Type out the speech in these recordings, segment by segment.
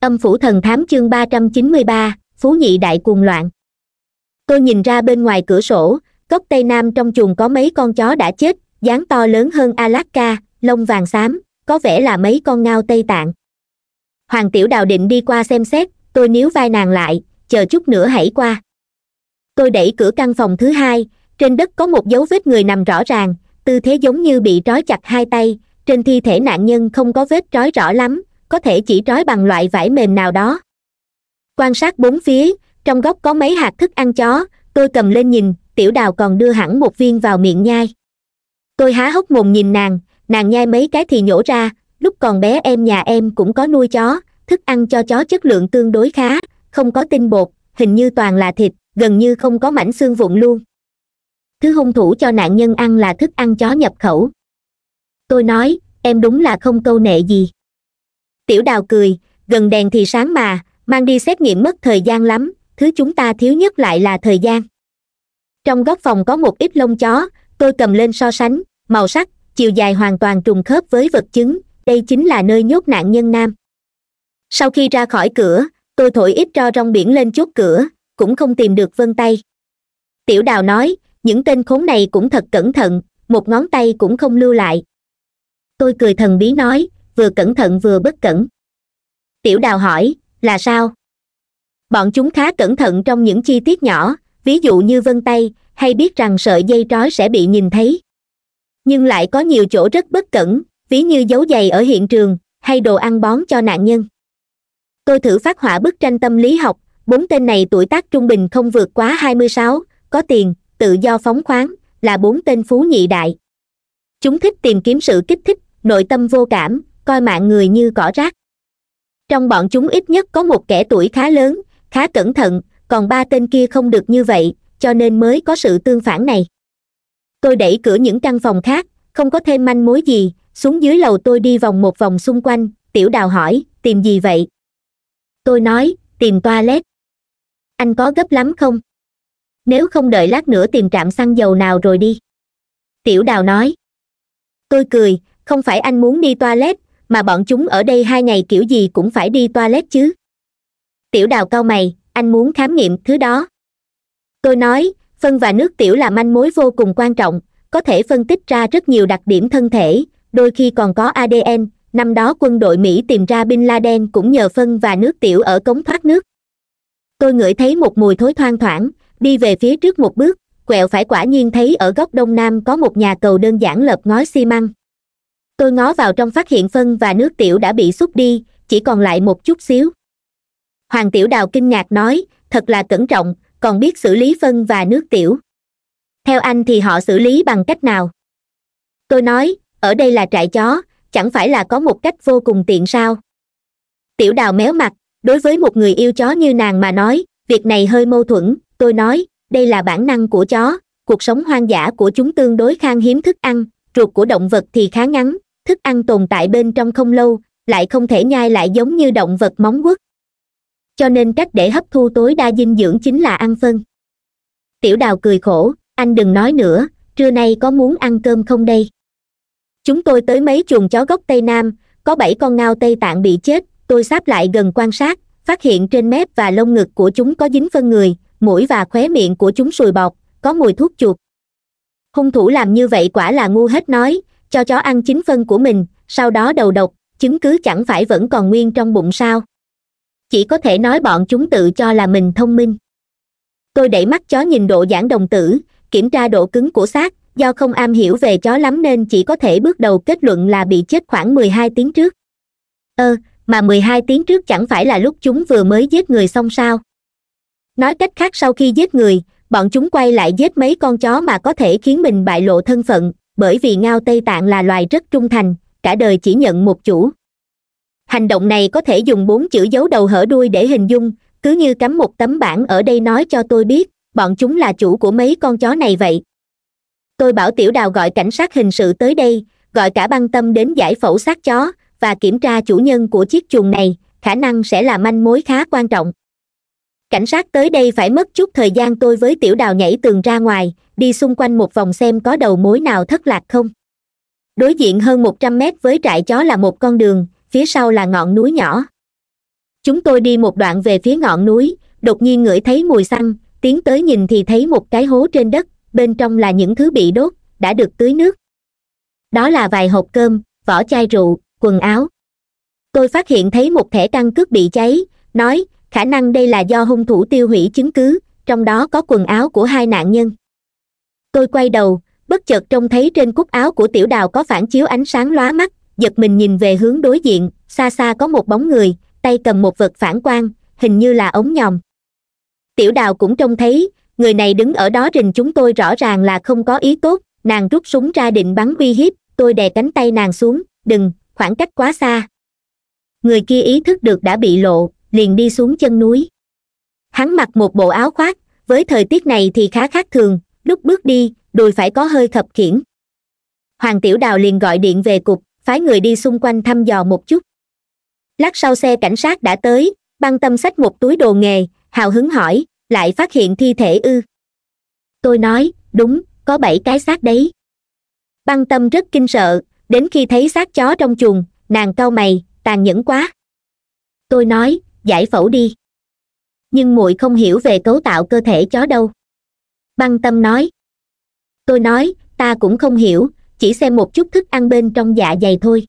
âm phủ thần thám chương ba trăm chín mươi ba phú nhị đại cuồng loạn tôi nhìn ra bên ngoài cửa sổ cốc tây nam trong chuồng có mấy con chó đã chết dáng to lớn hơn alaska lông vàng xám có vẻ là mấy con ngao tây tạng hoàng tiểu đào định đi qua xem xét tôi níu vai nàng lại chờ chút nữa hãy qua tôi đẩy cửa căn phòng thứ hai trên đất có một dấu vết người nằm rõ ràng tư thế giống như bị trói chặt hai tay trên thi thể nạn nhân không có vết trói rõ lắm có thể chỉ trói bằng loại vải mềm nào đó quan sát bốn phía trong góc có mấy hạt thức ăn chó tôi cầm lên nhìn tiểu đào còn đưa hẳn một viên vào miệng nhai tôi há hốc mồm nhìn nàng nàng nhai mấy cái thì nhổ ra lúc còn bé em nhà em cũng có nuôi chó thức ăn cho chó chất lượng tương đối khá không có tinh bột hình như toàn là thịt gần như không có mảnh xương vụn luôn thứ hung thủ cho nạn nhân ăn là thức ăn chó nhập khẩu tôi nói em đúng là không câu nệ gì tiểu đào cười gần đèn thì sáng mà mang đi xét nghiệm mất thời gian lắm thứ chúng ta thiếu nhất lại là thời gian trong góc phòng có một ít lông chó tôi cầm lên so sánh màu sắc chiều dài hoàn toàn trùng khớp với vật chứng đây chính là nơi nhốt nạn nhân nam sau khi ra khỏi cửa tôi thổi ít cho rong biển lên chốt cửa cũng không tìm được vân tay tiểu đào nói những tên khốn này cũng thật cẩn thận một ngón tay cũng không lưu lại tôi cười thần bí nói vừa cẩn thận vừa bất cẩn tiểu đào hỏi là sao bọn chúng khá cẩn thận trong những chi tiết nhỏ ví dụ như vân tay hay biết rằng sợi dây trói sẽ bị nhìn thấy nhưng lại có nhiều chỗ rất bất cẩn ví như dấu giày ở hiện trường hay đồ ăn bón cho nạn nhân tôi thử phát họa bức tranh tâm lý học bốn tên này tuổi tác trung bình không vượt quá hai mươi sáu có tiền tự do phóng khoáng là bốn tên phú nhị đại chúng thích tìm kiếm sự kích thích nội tâm vô cảm coi mạng người như cỏ rác trong bọn chúng ít nhất có một kẻ tuổi khá lớn khá cẩn thận còn ba tên kia không được như vậy cho nên mới có sự tương phản này tôi đẩy cửa những căn phòng khác không có thêm manh mối gì xuống dưới lầu tôi đi vòng một vòng xung quanh tiểu đào hỏi tìm gì vậy tôi nói tìm toilet anh có gấp lắm không nếu không đợi lát nữa tìm trạm xăng dầu nào rồi đi tiểu đào nói tôi cười không phải anh muốn đi toilet mà bọn chúng ở đây hai ngày kiểu gì cũng phải đi toilet chứ tiểu đào cao mày anh muốn khám nghiệm thứ đó tôi nói phân và nước tiểu là manh mối vô cùng quan trọng có thể phân tích ra rất nhiều đặc điểm thân thể đôi khi còn có adn năm đó quân đội mỹ tìm ra bin laden cũng nhờ phân và nước tiểu ở cống thoát nước tôi ngửi thấy một mùi thối thoang thoảng đi về phía trước một bước quẹo phải quả nhiên thấy ở góc đông nam có một nhà cầu đơn giản lợp ngói xi măng tôi ngó vào trong phát hiện phân và nước tiểu đã bị xúc đi chỉ còn lại một chút xíu hoàng tiểu đào kinh ngạc nói thật là cẩn trọng còn biết xử lý phân và nước tiểu theo anh thì họ xử lý bằng cách nào tôi nói ở đây là trại chó chẳng phải là có một cách vô cùng tiện sao tiểu đào méo mặt đối với một người yêu chó như nàng mà nói việc này hơi mâu thuẫn tôi nói đây là bản năng của chó cuộc sống hoang dã của chúng tương đối khan hiếm thức ăn ruột của động vật thì khá ngắn thức ăn tồn tại bên trong không lâu lại không thể nhai lại giống như động vật móng quất cho nên cách để hấp thu tối đa dinh dưỡng chính là ăn phân tiểu đào cười khổ anh đừng nói nữa trưa nay có muốn ăn cơm không đây chúng tôi tới mấy chuồng chó gốc tây nam có bảy con ngao tây tạng bị chết tôi sáp lại gần quan sát phát hiện trên mép và lông ngực của chúng có dính phân người mũi và khóe miệng của chúng sùi bọt có mùi thuốc chuột hung thủ làm như vậy quả là ngu hết nói cho chó ăn chính phân của mình sau đó đầu độc chứng cứ chẳng phải vẫn còn nguyên trong bụng sao chỉ có thể nói bọn chúng tự cho là mình thông minh tôi đẩy mắt chó nhìn độ giãn đồng tử kiểm tra độ cứng của xác do không am hiểu về chó lắm nên chỉ có thể bước đầu kết luận là bị chết khoảng mười hai tiếng trước ơ ờ, mà mười hai tiếng trước chẳng phải là lúc chúng vừa mới giết người xong sao nói cách khác sau khi giết người bọn chúng quay lại giết mấy con chó mà có thể khiến mình bại lộ thân phận bởi vì ngao tây tạng là loài rất trung thành cả đời chỉ nhận một chủ hành động này có thể dùng bốn chữ dấu đầu hở đuôi để hình dung cứ như cắm một tấm bảng ở đây nói cho tôi biết bọn chúng là chủ của mấy con chó này vậy tôi bảo tiểu đào gọi cảnh sát hình sự tới đây gọi cả băng tâm đến giải phẫu xác chó và kiểm tra chủ nhân của chiếc chuồng này khả năng sẽ là manh mối khá quan trọng cảnh sát tới đây phải mất chút thời gian tôi với tiểu đào nhảy tường ra ngoài đi xung quanh một vòng xem có đầu mối nào thất lạc không đối diện hơn một trăm mét với trại chó là một con đường phía sau là ngọn núi nhỏ chúng tôi đi một đoạn về phía ngọn núi đột nhiên ngửi thấy mùi xăng tiến tới nhìn thì thấy một cái hố trên đất bên trong là những thứ bị đốt đã được tưới nước đó là vài hộp cơm vỏ chai rượu quần áo tôi phát hiện thấy một thẻ căn cước bị cháy nói khả năng đây là do hung thủ tiêu hủy chứng cứ trong đó có quần áo của hai nạn nhân tôi quay đầu bất chợt trông thấy trên cúc áo của tiểu đào có phản chiếu ánh sáng lóa mắt giật mình nhìn về hướng đối diện xa xa có một bóng người tay cầm một vật phản quang hình như là ống nhòm tiểu đào cũng trông thấy người này đứng ở đó rình chúng tôi rõ ràng là không có ý tốt nàng rút súng ra định bắn uy hiếp tôi đè cánh tay nàng xuống đừng khoảng cách quá xa người kia ý thức được đã bị lộ liền đi xuống chân núi hắn mặc một bộ áo khoác với thời tiết này thì khá khác thường lúc bước đi đùi phải có hơi khập khiễng hoàng tiểu đào liền gọi điện về cục phái người đi xung quanh thăm dò một chút lát sau xe cảnh sát đã tới băng tâm sách một túi đồ nghề hào hứng hỏi lại phát hiện thi thể ư tôi nói đúng có bảy cái xác đấy băng tâm rất kinh sợ đến khi thấy xác chó trong chuồng nàng cau mày tàn nhẫn quá tôi nói giải phẫu đi nhưng muội không hiểu về cấu tạo cơ thể chó đâu băng tâm nói tôi nói ta cũng không hiểu chỉ xem một chút thức ăn bên trong dạ dày thôi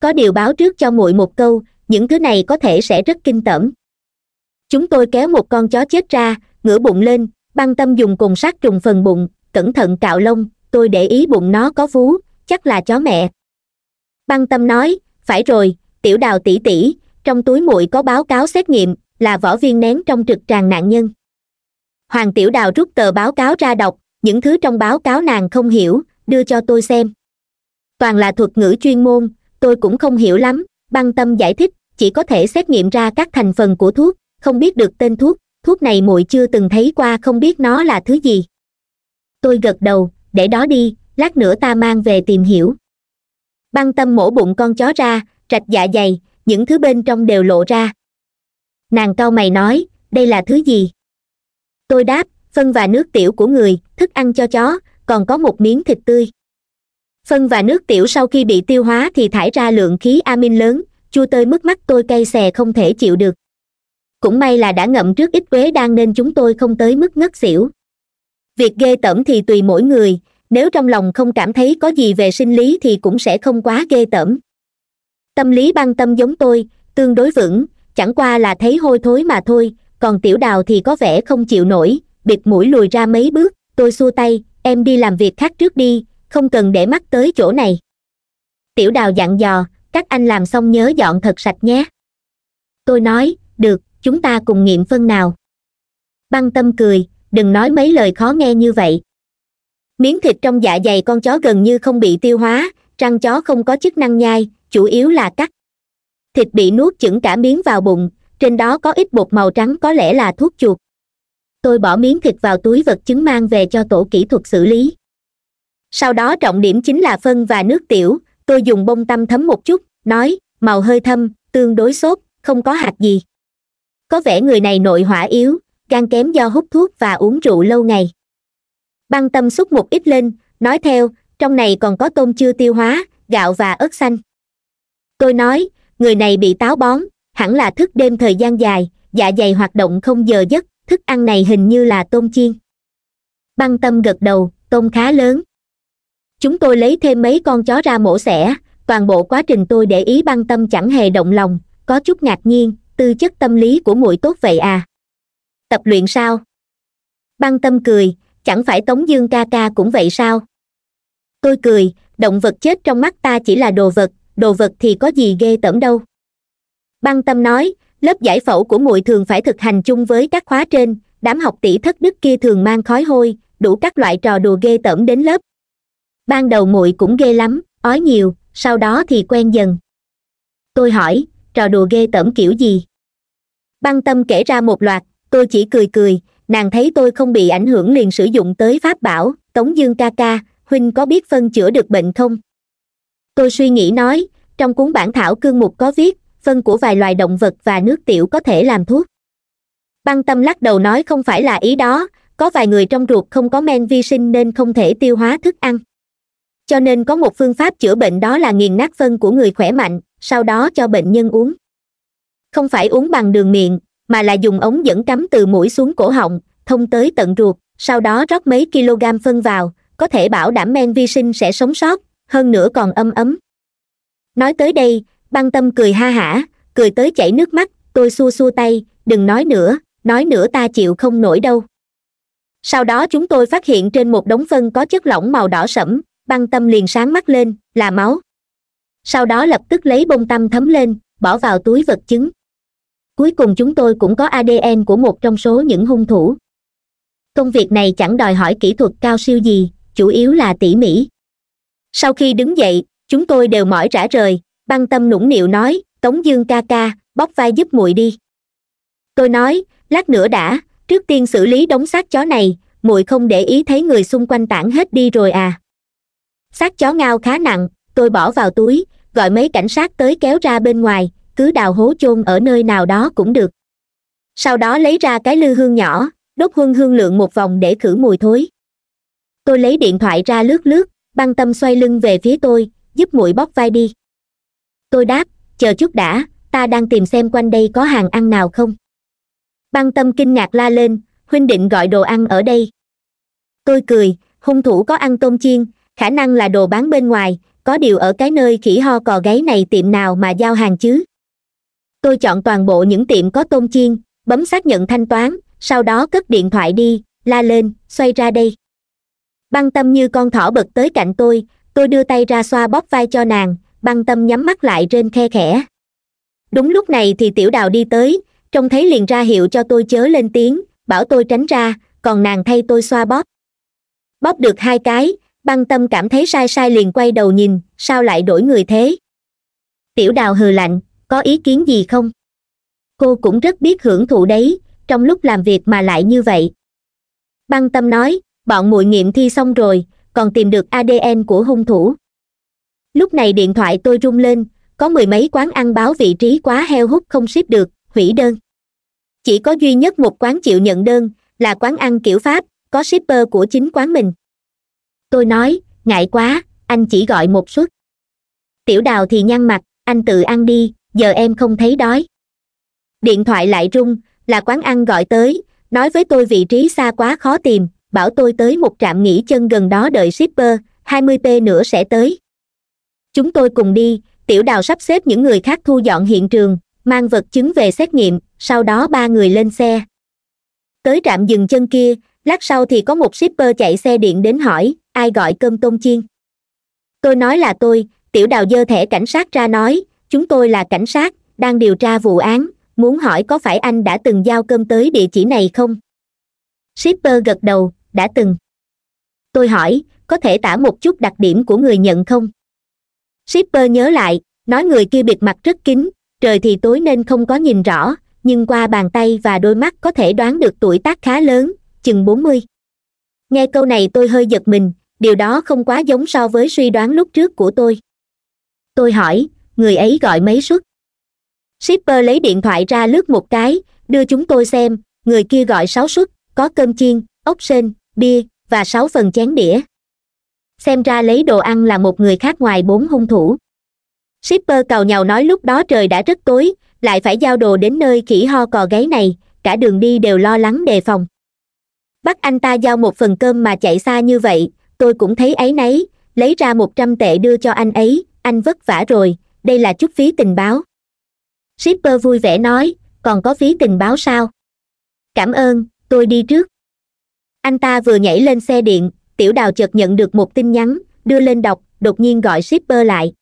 có điều báo trước cho muội một câu những thứ này có thể sẽ rất kinh tởm chúng tôi kéo một con chó chết ra ngửa bụng lên băng tâm dùng cùng sát trùng phần bụng cẩn thận cạo lông tôi để ý bụng nó có vú chắc là chó mẹ băng tâm nói phải rồi tiểu đào tỷ tỷ trong túi muội có báo cáo xét nghiệm là võ viên nén trong trực tràng nạn nhân hoàng tiểu đào rút tờ báo cáo ra đọc những thứ trong báo cáo nàng không hiểu đưa cho tôi xem toàn là thuật ngữ chuyên môn tôi cũng không hiểu lắm băng tâm giải thích chỉ có thể xét nghiệm ra các thành phần của thuốc không biết được tên thuốc thuốc này muội chưa từng thấy qua không biết nó là thứ gì tôi gật đầu để đó đi lát nữa ta mang về tìm hiểu băng tâm mổ bụng con chó ra rạch dạ dày những thứ bên trong đều lộ ra nàng cao mày nói đây là thứ gì tôi đáp phân và nước tiểu của người thức ăn cho chó còn có một miếng thịt tươi phân và nước tiểu sau khi bị tiêu hóa thì thải ra lượng khí amin lớn chua tơi mất mắt tôi cay xè không thể chịu được cũng may là đã ngậm trước ít quế đang nên chúng tôi không tới mức ngất xỉu việc ghê tởm thì tùy mỗi người nếu trong lòng không cảm thấy có gì về sinh lý thì cũng sẽ không quá ghê tởm tâm lý băng tâm giống tôi tương đối vững chẳng qua là thấy hôi thối mà thôi còn tiểu đào thì có vẻ không chịu nổi bịt mũi lùi ra mấy bước tôi xua tay em đi làm việc khác trước đi không cần để mắt tới chỗ này tiểu đào dặn dò các anh làm xong nhớ dọn thật sạch nhé tôi nói được chúng ta cùng nghiệm phân nào băng tâm cười đừng nói mấy lời khó nghe như vậy miếng thịt trong dạ dày con chó gần như không bị tiêu hóa răng chó không có chức năng nhai chủ yếu là cắt thịt bị nuốt chửng cả miếng vào bụng trên đó có ít bột màu trắng có lẽ là thuốc chuột tôi bỏ miếng thịt vào túi vật chứng mang về cho tổ kỹ thuật xử lý sau đó trọng điểm chính là phân và nước tiểu tôi dùng bông tăm thấm một chút nói màu hơi thâm tương đối sốt không có hạt gì có vẻ người này nội hỏa yếu gan kém do hút thuốc và uống rượu lâu ngày băng tâm xúc một ít lên nói theo trong này còn có tôm chưa tiêu hóa gạo và ớt xanh tôi nói người này bị táo bón hẳn là thức đêm thời gian dài dạ dày hoạt động không giờ giấc thức ăn này hình như là tôm chiên băng tâm gật đầu tôm khá lớn chúng tôi lấy thêm mấy con chó ra mổ xẻ toàn bộ quá trình tôi để ý băng tâm chẳng hề động lòng có chút ngạc nhiên tư chất tâm lý của muội tốt vậy à tập luyện sao băng tâm cười chẳng phải tống dương ca ca cũng vậy sao tôi cười động vật chết trong mắt ta chỉ là đồ vật đồ vật thì có gì ghê tởm đâu băng tâm nói lớp giải phẫu của muội thường phải thực hành chung với các khóa trên đám học tỷ thất đức kia thường mang khói hôi đủ các loại trò đùa ghê tởm đến lớp ban đầu muội cũng ghê lắm ói nhiều sau đó thì quen dần tôi hỏi trò đùa ghê tởm kiểu gì băng tâm kể ra một loạt tôi chỉ cười cười nàng thấy tôi không bị ảnh hưởng liền sử dụng tới pháp bảo tống dương ca ca huynh có biết phân chữa được bệnh không tôi suy nghĩ nói trong cuốn bản thảo cương mục có viết phân của vài loài động vật và nước tiểu có thể làm thuốc băng tâm lắc đầu nói không phải là ý đó có vài người trong ruột không có men vi sinh nên không thể tiêu hóa thức ăn cho nên có một phương pháp chữa bệnh đó là nghiền nát phân của người khỏe mạnh sau đó cho bệnh nhân uống không phải uống bằng đường miệng mà là dùng ống dẫn cắm từ mũi xuống cổ họng thông tới tận ruột sau đó rót mấy kg phân vào có thể bảo đảm men vi sinh sẽ sống sót hơn nữa còn âm ấm nói tới đây băng tâm cười ha hả cười tới chảy nước mắt tôi xua xua tay đừng nói nữa nói nữa ta chịu không nổi đâu sau đó chúng tôi phát hiện trên một đống phân có chất lỏng màu đỏ sẫm băng tâm liền sáng mắt lên là máu sau đó lập tức lấy bông tăm thấm lên bỏ vào túi vật chứng cuối cùng chúng tôi cũng có adn của một trong số những hung thủ công việc này chẳng đòi hỏi kỹ thuật cao siêu gì chủ yếu là tỉ mỉ sau khi đứng dậy chúng tôi đều mỏi rã rời băng tâm nũng nịu nói tống dương ca ca bóc vai giúp muội đi tôi nói lát nữa đã trước tiên xử lý đống xác chó này muội không để ý thấy người xung quanh tản hết đi rồi à xác chó ngao khá nặng tôi bỏ vào túi gọi mấy cảnh sát tới kéo ra bên ngoài cứ đào hố chôn ở nơi nào đó cũng được sau đó lấy ra cái lư hương nhỏ đốt huân hương lượng một vòng để khử mùi thối tôi lấy điện thoại ra lướt lướt băng tâm xoay lưng về phía tôi giúp muội bóp vai đi tôi đáp chờ chút đã ta đang tìm xem quanh đây có hàng ăn nào không băng tâm kinh ngạc la lên huynh định gọi đồ ăn ở đây tôi cười hung thủ có ăn tôm chiên khả năng là đồ bán bên ngoài có điều ở cái nơi khỉ ho cò gáy này tiệm nào mà giao hàng chứ tôi chọn toàn bộ những tiệm có tôm chiên bấm xác nhận thanh toán sau đó cất điện thoại đi la lên xoay ra đây băng tâm như con thỏ bật tới cạnh tôi tôi đưa tay ra xoa bóp vai cho nàng băng tâm nhắm mắt lại trên khe khẽ đúng lúc này thì tiểu đào đi tới trông thấy liền ra hiệu cho tôi chớ lên tiếng bảo tôi tránh ra còn nàng thay tôi xoa bóp bóp được hai cái băng tâm cảm thấy sai sai liền quay đầu nhìn sao lại đổi người thế tiểu đào hừ lạnh có ý kiến gì không cô cũng rất biết hưởng thụ đấy trong lúc làm việc mà lại như vậy băng tâm nói bọn muội nghiệm thi xong rồi còn tìm được adn của hung thủ lúc này điện thoại tôi rung lên có mười mấy quán ăn báo vị trí quá heo hút không ship được hủy đơn chỉ có duy nhất một quán chịu nhận đơn là quán ăn kiểu pháp có shipper của chính quán mình tôi nói ngại quá anh chỉ gọi một suất tiểu đào thì nhăn mặt anh tự ăn đi giờ em không thấy đói điện thoại lại rung là quán ăn gọi tới nói với tôi vị trí xa quá khó tìm bảo tôi tới một trạm nghỉ chân gần đó đợi shipper hai mươi p nữa sẽ tới chúng tôi cùng đi tiểu đào sắp xếp những người khác thu dọn hiện trường mang vật chứng về xét nghiệm sau đó ba người lên xe tới trạm dừng chân kia lát sau thì có một shipper chạy xe điện đến hỏi ai gọi cơm tôm chiên tôi nói là tôi tiểu đào dơ thẻ cảnh sát ra nói chúng tôi là cảnh sát đang điều tra vụ án muốn hỏi có phải anh đã từng giao cơm tới địa chỉ này không shipper gật đầu đã từng tôi hỏi có thể tả một chút đặc điểm của người nhận không shipper nhớ lại nói người kia bịt mặt rất kín trời thì tối nên không có nhìn rõ nhưng qua bàn tay và đôi mắt có thể đoán được tuổi tác khá lớn chừng bốn mươi nghe câu này tôi hơi giật mình điều đó không quá giống so với suy đoán lúc trước của tôi tôi hỏi người ấy gọi mấy suất shipper lấy điện thoại ra lướt một cái đưa chúng tôi xem người kia gọi sáu suất có cơm chiên ốc sên bia và sáu phần chén đĩa xem ra lấy đồ ăn là một người khác ngoài bốn hung thủ shipper cầu nhàu nói lúc đó trời đã rất tối lại phải giao đồ đến nơi khỉ ho cò gáy này cả đường đi đều lo lắng đề phòng bắt anh ta giao một phần cơm mà chạy xa như vậy tôi cũng thấy ấy nấy, lấy ra một trăm tệ đưa cho anh ấy anh vất vả rồi đây là chút phí tình báo shipper vui vẻ nói còn có phí tình báo sao cảm ơn tôi đi trước anh ta vừa nhảy lên xe điện tiểu đào chợt nhận được một tin nhắn đưa lên đọc đột nhiên gọi shipper lại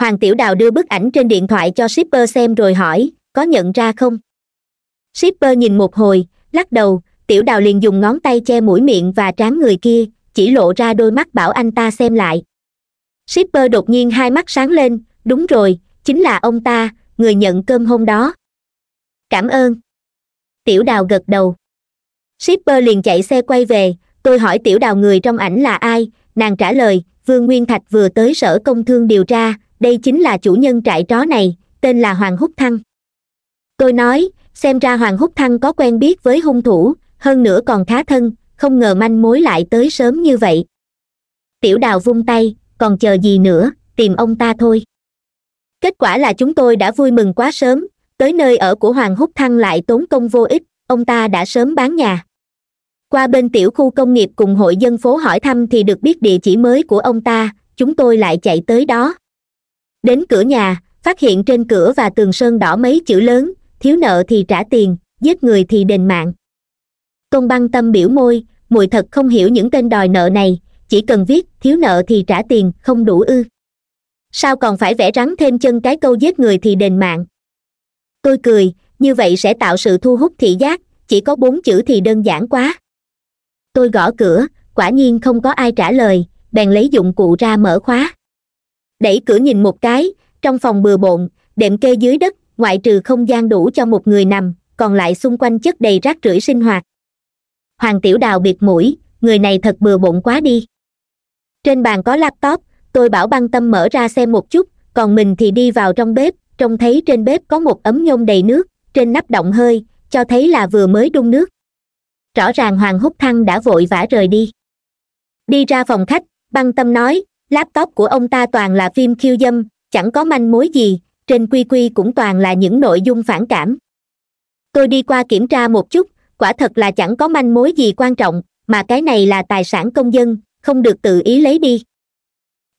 hoàng tiểu đào đưa bức ảnh trên điện thoại cho shipper xem rồi hỏi có nhận ra không shipper nhìn một hồi lắc đầu tiểu đào liền dùng ngón tay che mũi miệng và trán người kia chỉ lộ ra đôi mắt bảo anh ta xem lại shipper đột nhiên hai mắt sáng lên đúng rồi chính là ông ta người nhận cơm hôm đó cảm ơn tiểu đào gật đầu shipper liền chạy xe quay về tôi hỏi tiểu đào người trong ảnh là ai nàng trả lời vương nguyên thạch vừa tới sở công thương điều tra đây chính là chủ nhân trại chó này tên là hoàng húc thăng tôi nói xem ra hoàng húc thăng có quen biết với hung thủ hơn nữa còn khá thân không ngờ manh mối lại tới sớm như vậy tiểu đào vung tay còn chờ gì nữa tìm ông ta thôi kết quả là chúng tôi đã vui mừng quá sớm tới nơi ở của hoàng húc thăng lại tốn công vô ích ông ta đã sớm bán nhà qua bên tiểu khu công nghiệp cùng hội dân phố hỏi thăm thì được biết địa chỉ mới của ông ta chúng tôi lại chạy tới đó đến cửa nhà phát hiện trên cửa và tường sơn đỏ mấy chữ lớn thiếu nợ thì trả tiền giết người thì đền mạng công băng tâm biểu môi mùi thật không hiểu những tên đòi nợ này chỉ cần viết thiếu nợ thì trả tiền không đủ ư sao còn phải vẽ rắn thêm chân cái câu giết người thì đền mạng tôi cười như vậy sẽ tạo sự thu hút thị giác chỉ có bốn chữ thì đơn giản quá tôi gõ cửa quả nhiên không có ai trả lời bèn lấy dụng cụ ra mở khóa đẩy cửa nhìn một cái trong phòng bừa bộn đệm kê dưới đất ngoại trừ không gian đủ cho một người nằm còn lại xung quanh chất đầy rác rưởi sinh hoạt hoàng tiểu đào biệt mũi người này thật bừa bộn quá đi trên bàn có laptop tôi bảo băng tâm mở ra xem một chút còn mình thì đi vào trong bếp trông thấy trên bếp có một ấm nhôm đầy nước trên nắp động hơi cho thấy là vừa mới đun nước rõ ràng hoàng húc thăng đã vội vã rời đi đi ra phòng khách băng tâm nói laptop của ông ta toàn là phim khiêu dâm chẳng có manh mối gì trên quy quy cũng toàn là những nội dung phản cảm tôi đi qua kiểm tra một chút quả thật là chẳng có manh mối gì quan trọng mà cái này là tài sản công dân không được tự ý lấy đi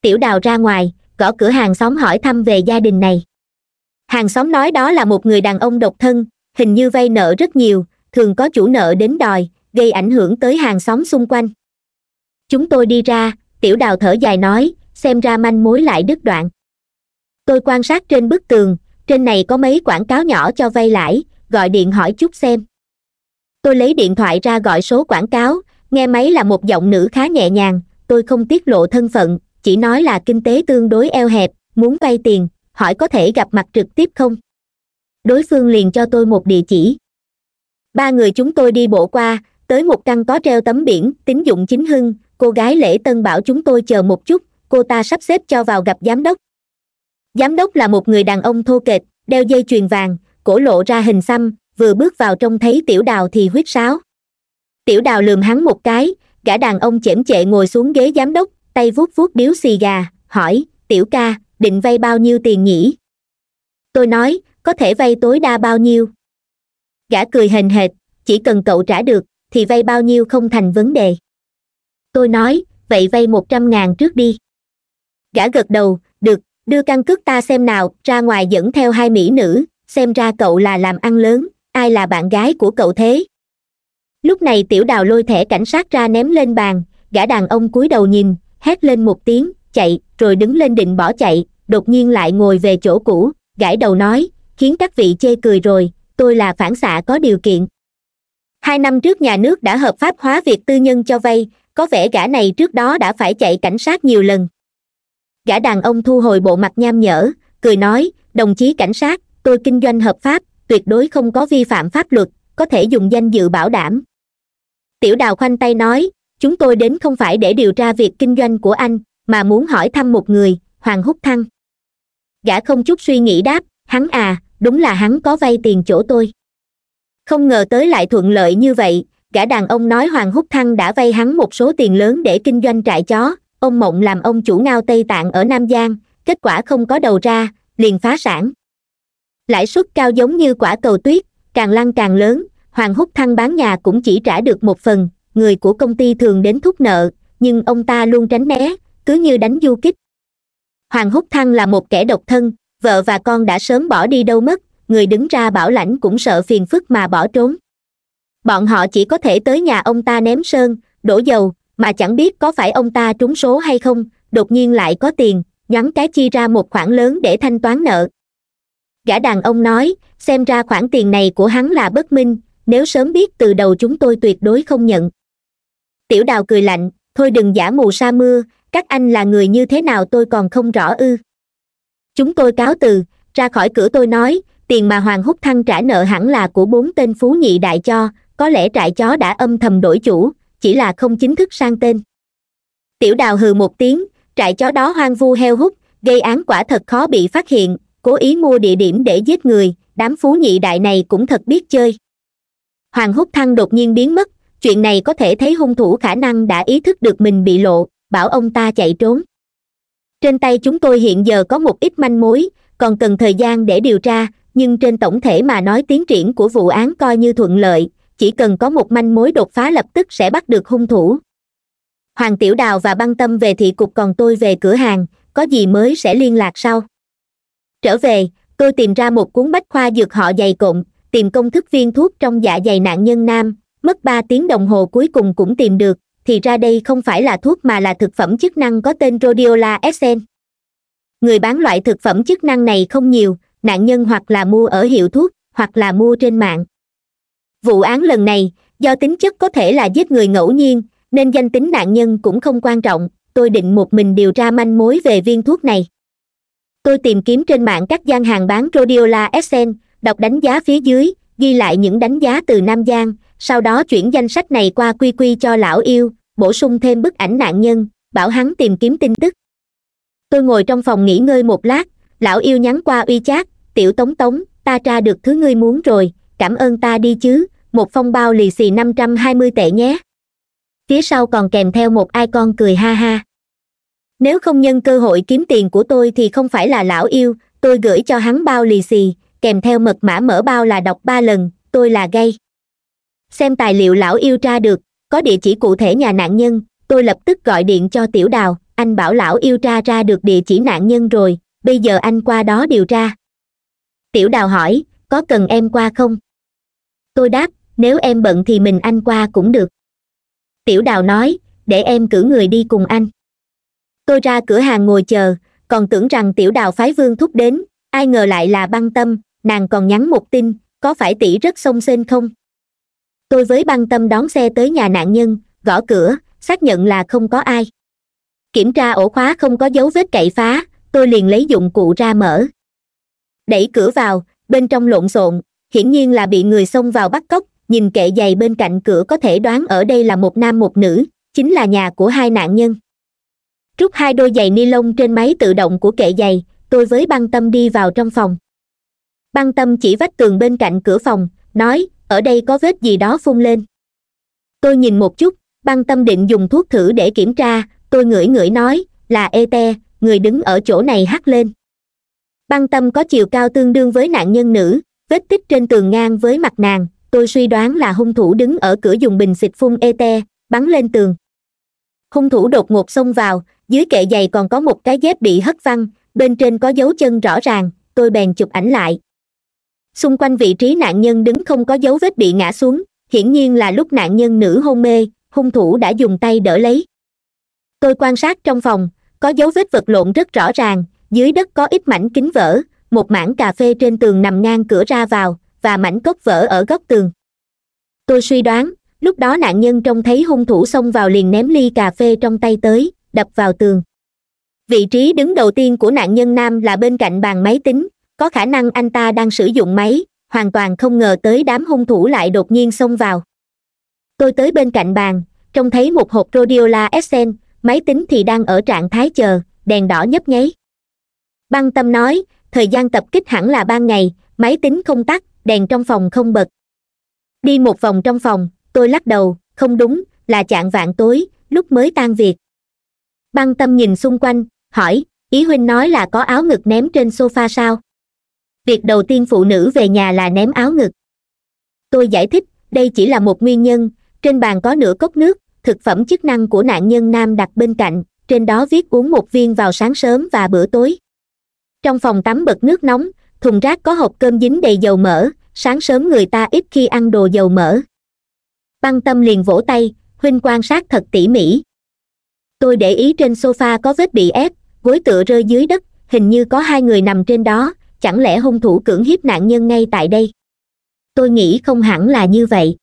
tiểu đào ra ngoài gõ cửa hàng xóm hỏi thăm về gia đình này hàng xóm nói đó là một người đàn ông độc thân hình như vay nợ rất nhiều thường có chủ nợ đến đòi gây ảnh hưởng tới hàng xóm xung quanh chúng tôi đi ra tiểu đào thở dài nói xem ra manh mối lại đứt đoạn tôi quan sát trên bức tường trên này có mấy quảng cáo nhỏ cho vay lãi gọi điện hỏi chút xem tôi lấy điện thoại ra gọi số quảng cáo nghe máy là một giọng nữ khá nhẹ nhàng tôi không tiết lộ thân phận chỉ nói là kinh tế tương đối eo hẹp muốn vay tiền hỏi có thể gặp mặt trực tiếp không đối phương liền cho tôi một địa chỉ ba người chúng tôi đi bộ qua tới một căn có treo tấm biển tín dụng chính hưng cô gái lễ tân bảo chúng tôi chờ một chút cô ta sắp xếp cho vào gặp giám đốc giám đốc là một người đàn ông thô kệch đeo dây chuyền vàng cổ lộ ra hình xăm vừa bước vào trông thấy tiểu đào thì huyết sáo tiểu đào lườm hắn một cái gã đàn ông chễm chệ ngồi xuống ghế giám đốc tay vuốt vuốt điếu xì gà hỏi tiểu ca định vay bao nhiêu tiền nhỉ tôi nói có thể vay tối đa bao nhiêu gã cười hình hệt chỉ cần cậu trả được thì vay bao nhiêu không thành vấn đề tôi nói vậy vay một trăm ngàn trước đi gã gật đầu được đưa căn cước ta xem nào ra ngoài dẫn theo hai mỹ nữ xem ra cậu là làm ăn lớn ai là bạn gái của cậu thế lúc này tiểu đào lôi thẻ cảnh sát ra ném lên bàn gã đàn ông cúi đầu nhìn hét lên một tiếng chạy rồi đứng lên định bỏ chạy đột nhiên lại ngồi về chỗ cũ gãi đầu nói khiến các vị chê cười rồi tôi là phản xạ có điều kiện hai năm trước nhà nước đã hợp pháp hóa việc tư nhân cho vay có vẻ gã này trước đó đã phải chạy cảnh sát nhiều lần gã đàn ông thu hồi bộ mặt nham nhở cười nói đồng chí cảnh sát tôi kinh doanh hợp pháp tuyệt đối không có vi phạm pháp luật có thể dùng danh dự bảo đảm tiểu đào khoanh tay nói chúng tôi đến không phải để điều tra việc kinh doanh của anh mà muốn hỏi thăm một người hoàng húc thăng gã không chút suy nghĩ đáp hắn à đúng là hắn có vay tiền chỗ tôi không ngờ tới lại thuận lợi như vậy gã đàn ông nói hoàng húc thăng đã vay hắn một số tiền lớn để kinh doanh trại chó ông mộng làm ông chủ ngao tây tạng ở nam giang kết quả không có đầu ra liền phá sản lãi suất cao giống như quả cầu tuyết càng lăn càng lớn hoàng húc thăng bán nhà cũng chỉ trả được một phần người của công ty thường đến thúc nợ nhưng ông ta luôn tránh né cứ như đánh du kích hoàng húc thăng là một kẻ độc thân vợ và con đã sớm bỏ đi đâu mất người đứng ra bảo lãnh cũng sợ phiền phức mà bỏ trốn bọn họ chỉ có thể tới nhà ông ta ném sơn đổ dầu mà chẳng biết có phải ông ta trúng số hay không đột nhiên lại có tiền nhắm cái chi ra một khoản lớn để thanh toán nợ gã đàn ông nói xem ra khoản tiền này của hắn là bất minh nếu sớm biết từ đầu chúng tôi tuyệt đối không nhận tiểu đào cười lạnh thôi đừng giả mù sa mưa các anh là người như thế nào tôi còn không rõ ư chúng tôi cáo từ ra khỏi cửa tôi nói tiền mà hoàng húc thăng trả nợ hẳn là của bốn tên phú nhị đại cho có lẽ trại chó đã âm thầm đổi chủ chỉ là không chính thức sang tên tiểu đào hừ một tiếng trại chó đó hoang vu heo hút gây án quả thật khó bị phát hiện cố ý mua địa điểm để giết người đám phú nhị đại này cũng thật biết chơi hoàng húc thăng đột nhiên biến mất chuyện này có thể thấy hung thủ khả năng đã ý thức được mình bị lộ bảo ông ta chạy trốn trên tay chúng tôi hiện giờ có một ít manh mối còn cần thời gian để điều tra nhưng trên tổng thể mà nói tiến triển của vụ án coi như thuận lợi chỉ cần có một manh mối đột phá lập tức sẽ bắt được hung thủ hoàng tiểu đào và băng tâm về thị cục còn tôi về cửa hàng có gì mới sẽ liên lạc sau trở về tôi tìm ra một cuốn bách khoa dược họ dày cộm tìm công thức viên thuốc trong dạ dày nạn nhân nam mất ba tiếng đồng hồ cuối cùng cũng tìm được thì ra đây không phải là thuốc mà là thực phẩm chức năng có tên rhodiola essen người bán loại thực phẩm chức năng này không nhiều nạn nhân hoặc là mua ở hiệu thuốc hoặc là mua trên mạng vụ án lần này do tính chất có thể là giết người ngẫu nhiên nên danh tính nạn nhân cũng không quan trọng tôi định một mình điều tra manh mối về viên thuốc này tôi tìm kiếm trên mạng các gian hàng bán rhodiola essen đọc đánh giá phía dưới ghi lại những đánh giá từ nam giang sau đó chuyển danh sách này qua quy quy cho lão yêu bổ sung thêm bức ảnh nạn nhân bảo hắn tìm kiếm tin tức tôi ngồi trong phòng nghỉ ngơi một lát lão yêu nhắn qua uy chát tiểu tống tống ta tra được thứ ngươi muốn rồi cảm ơn ta đi chứ một phong bao lì xì năm trăm hai mươi tệ nhé phía sau còn kèm theo một ai con cười ha ha nếu không nhân cơ hội kiếm tiền của tôi thì không phải là lão yêu tôi gửi cho hắn bao lì xì kèm theo mật mã mở bao là đọc ba lần tôi là gay xem tài liệu lão yêu tra được có địa chỉ cụ thể nhà nạn nhân tôi lập tức gọi điện cho tiểu đào anh bảo lão yêu tra ra được địa chỉ nạn nhân rồi bây giờ anh qua đó điều tra tiểu đào hỏi có cần em qua không tôi đáp nếu em bận thì mình anh qua cũng được tiểu đào nói để em cử người đi cùng anh tôi ra cửa hàng ngồi chờ còn tưởng rằng tiểu đào phái vương thúc đến ai ngờ lại là băng tâm nàng còn nhắn một tin có phải tỷ rất xông xênh không tôi với băng tâm đón xe tới nhà nạn nhân gõ cửa xác nhận là không có ai kiểm tra ổ khóa không có dấu vết cậy phá tôi liền lấy dụng cụ ra mở đẩy cửa vào bên trong lộn xộn hiển nhiên là bị người xông vào bắt cóc nhìn kệ giày bên cạnh cửa có thể đoán ở đây là một nam một nữ chính là nhà của hai nạn nhân rút hai đôi giày ni lông trên máy tự động của kệ giày tôi với băng tâm đi vào trong phòng băng tâm chỉ vách tường bên cạnh cửa phòng nói ở đây có vết gì đó phun lên tôi nhìn một chút băng tâm định dùng thuốc thử để kiểm tra tôi ngửi ngửi nói là ete người đứng ở chỗ này hắt lên băng tâm có chiều cao tương đương với nạn nhân nữ vết tích trên tường ngang với mặt nàng tôi suy đoán là hung thủ đứng ở cửa dùng bình xịt phun ete bắn lên tường hung thủ đột ngột xông vào dưới kệ giày còn có một cái dép bị hất văng bên trên có dấu chân rõ ràng tôi bèn chụp ảnh lại xung quanh vị trí nạn nhân đứng không có dấu vết bị ngã xuống hiển nhiên là lúc nạn nhân nữ hôn mê hung thủ đã dùng tay đỡ lấy tôi quan sát trong phòng có dấu vết vật lộn rất rõ ràng dưới đất có ít mảnh kính vỡ một mảng cà phê trên tường nằm ngang cửa ra vào và mảnh cốc vỡ ở góc tường tôi suy đoán lúc đó nạn nhân trông thấy hung thủ xông vào liền ném ly cà phê trong tay tới đập vào tường vị trí đứng đầu tiên của nạn nhân nam là bên cạnh bàn máy tính có khả năng anh ta đang sử dụng máy hoàn toàn không ngờ tới đám hung thủ lại đột nhiên xông vào tôi tới bên cạnh bàn trông thấy một hộp rodiola essen máy tính thì đang ở trạng thái chờ đèn đỏ nhấp nháy băng tâm nói thời gian tập kích hẳn là ban ngày máy tính không tắt đèn trong phòng không bật đi một vòng trong phòng tôi lắc đầu không đúng là chạng vạn tối lúc mới tan việc băng tâm nhìn xung quanh hỏi ý huynh nói là có áo ngực ném trên sofa sao việc đầu tiên phụ nữ về nhà là ném áo ngực tôi giải thích đây chỉ là một nguyên nhân trên bàn có nửa cốc nước thực phẩm chức năng của nạn nhân nam đặt bên cạnh trên đó viết uống một viên vào sáng sớm và bữa tối trong phòng tắm bật nước nóng thùng rác có hộp cơm dính đầy dầu mỡ sáng sớm người ta ít khi ăn đồ dầu mỡ băng tâm liền vỗ tay huynh quan sát thật tỉ mỉ tôi để ý trên sofa có vết bị ép gối tựa rơi dưới đất hình như có hai người nằm trên đó chẳng lẽ hung thủ cưỡng hiếp nạn nhân ngay tại đây tôi nghĩ không hẳn là như vậy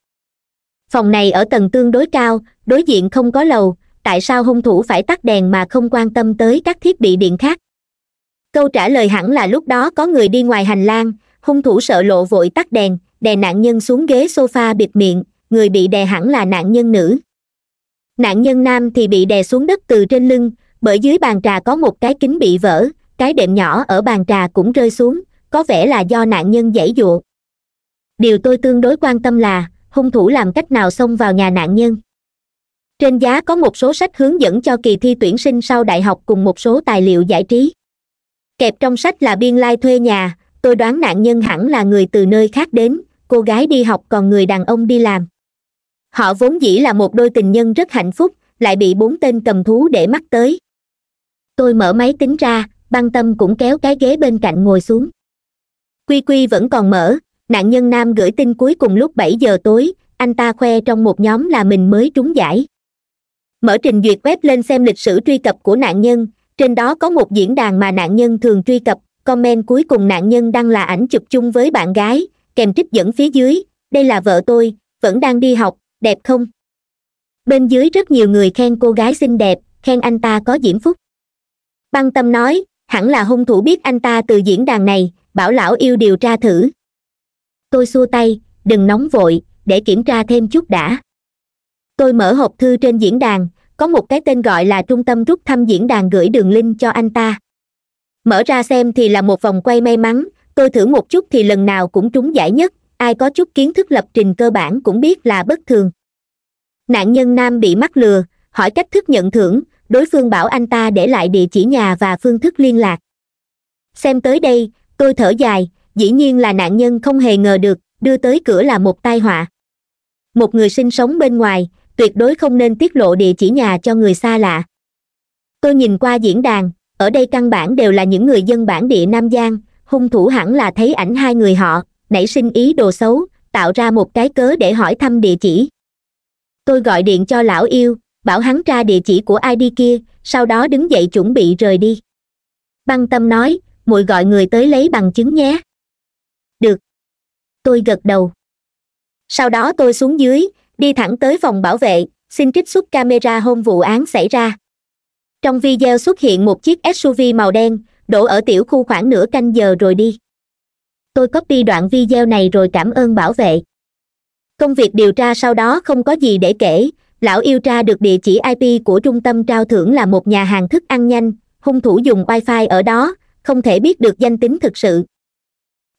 phòng này ở tầng tương đối cao đối diện không có lầu tại sao hung thủ phải tắt đèn mà không quan tâm tới các thiết bị điện khác câu trả lời hẳn là lúc đó có người đi ngoài hành lang hung thủ sợ lộ vội tắt đèn đè nạn nhân xuống ghế sofa bịt miệng người bị đè hẳn là nạn nhân nữ nạn nhân nam thì bị đè xuống đất từ trên lưng bởi dưới bàn trà có một cái kính bị vỡ cái đệm nhỏ ở bàn trà cũng rơi xuống có vẻ là do nạn nhân giãy giụa điều tôi tương đối quan tâm là hung thủ làm cách nào xông vào nhà nạn nhân trên giá có một số sách hướng dẫn cho kỳ thi tuyển sinh sau đại học cùng một số tài liệu giải trí kẹp trong sách là biên lai thuê nhà tôi đoán nạn nhân hẳn là người từ nơi khác đến cô gái đi học còn người đàn ông đi làm họ vốn dĩ là một đôi tình nhân rất hạnh phúc lại bị bốn tên cầm thú để mắt tới tôi mở máy tính ra băng tâm cũng kéo cái ghế bên cạnh ngồi xuống quy quy vẫn còn mở nạn nhân nam gửi tin cuối cùng lúc bảy giờ tối anh ta khoe trong một nhóm là mình mới trúng giải mở trình duyệt web lên xem lịch sử truy cập của nạn nhân trên đó có một diễn đàn mà nạn nhân thường truy cập comment cuối cùng nạn nhân đăng là ảnh chụp chung với bạn gái kèm trích dẫn phía dưới đây là vợ tôi vẫn đang đi học đẹp không bên dưới rất nhiều người khen cô gái xinh đẹp khen anh ta có diễm phúc băng tâm nói hẳn là hung thủ biết anh ta từ diễn đàn này bảo lão yêu điều tra thử tôi xua tay đừng nóng vội để kiểm tra thêm chút đã tôi mở hộp thư trên diễn đàn có một cái tên gọi là trung tâm rút thăm diễn đàn gửi đường link cho anh ta mở ra xem thì là một vòng quay may mắn tôi thử một chút thì lần nào cũng trúng giải nhất ai có chút kiến thức lập trình cơ bản cũng biết là bất thường nạn nhân nam bị mắc lừa hỏi cách thức nhận thưởng đối phương bảo anh ta để lại địa chỉ nhà và phương thức liên lạc xem tới đây tôi thở dài dĩ nhiên là nạn nhân không hề ngờ được đưa tới cửa là một tai họa một người sinh sống bên ngoài tuyệt đối không nên tiết lộ địa chỉ nhà cho người xa lạ tôi nhìn qua diễn đàn ở đây căn bản đều là những người dân bản địa nam giang hung thủ hẳn là thấy ảnh hai người họ nảy sinh ý đồ xấu tạo ra một cái cớ để hỏi thăm địa chỉ tôi gọi điện cho lão yêu bảo hắn tra địa chỉ của ai đi kia sau đó đứng dậy chuẩn bị rời đi băng tâm nói muội gọi người tới lấy bằng chứng nhé được tôi gật đầu sau đó tôi xuống dưới đi thẳng tới phòng bảo vệ xin trích xuất camera hôm vụ án xảy ra trong video xuất hiện một chiếc suv màu đen đổ ở tiểu khu khoảng nửa canh giờ rồi đi tôi copy đoạn video này rồi cảm ơn bảo vệ công việc điều tra sau đó không có gì để kể lão yêu tra được địa chỉ ip của trung tâm trao thưởng là một nhà hàng thức ăn nhanh hung thủ dùng wifi ở đó không thể biết được danh tính thực sự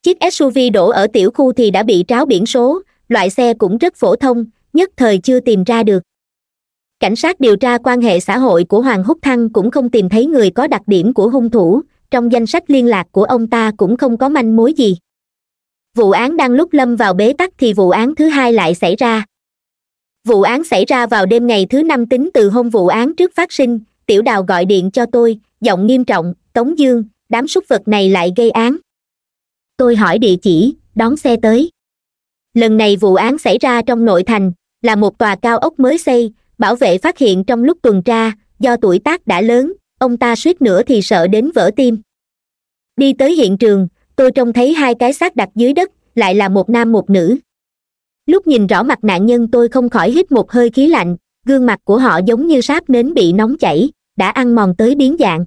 chiếc suv đổ ở tiểu khu thì đã bị tráo biển số loại xe cũng rất phổ thông nhất thời chưa tìm ra được cảnh sát điều tra quan hệ xã hội của hoàng húc thăng cũng không tìm thấy người có đặc điểm của hung thủ trong danh sách liên lạc của ông ta cũng không có manh mối gì vụ án đang lúc lâm vào bế tắc thì vụ án thứ hai lại xảy ra vụ án xảy ra vào đêm ngày thứ năm tính từ hôm vụ án trước phát sinh tiểu đào gọi điện cho tôi giọng nghiêm trọng tống dương đám súc vật này lại gây án tôi hỏi địa chỉ đón xe tới lần này vụ án xảy ra trong nội thành là một tòa cao ốc mới xây bảo vệ phát hiện trong lúc tuần tra do tuổi tác đã lớn ông ta suýt nữa thì sợ đến vỡ tim đi tới hiện trường tôi trông thấy hai cái xác đặt dưới đất lại là một nam một nữ lúc nhìn rõ mặt nạn nhân tôi không khỏi hít một hơi khí lạnh gương mặt của họ giống như sáp nến bị nóng chảy đã ăn mòn tới biến dạng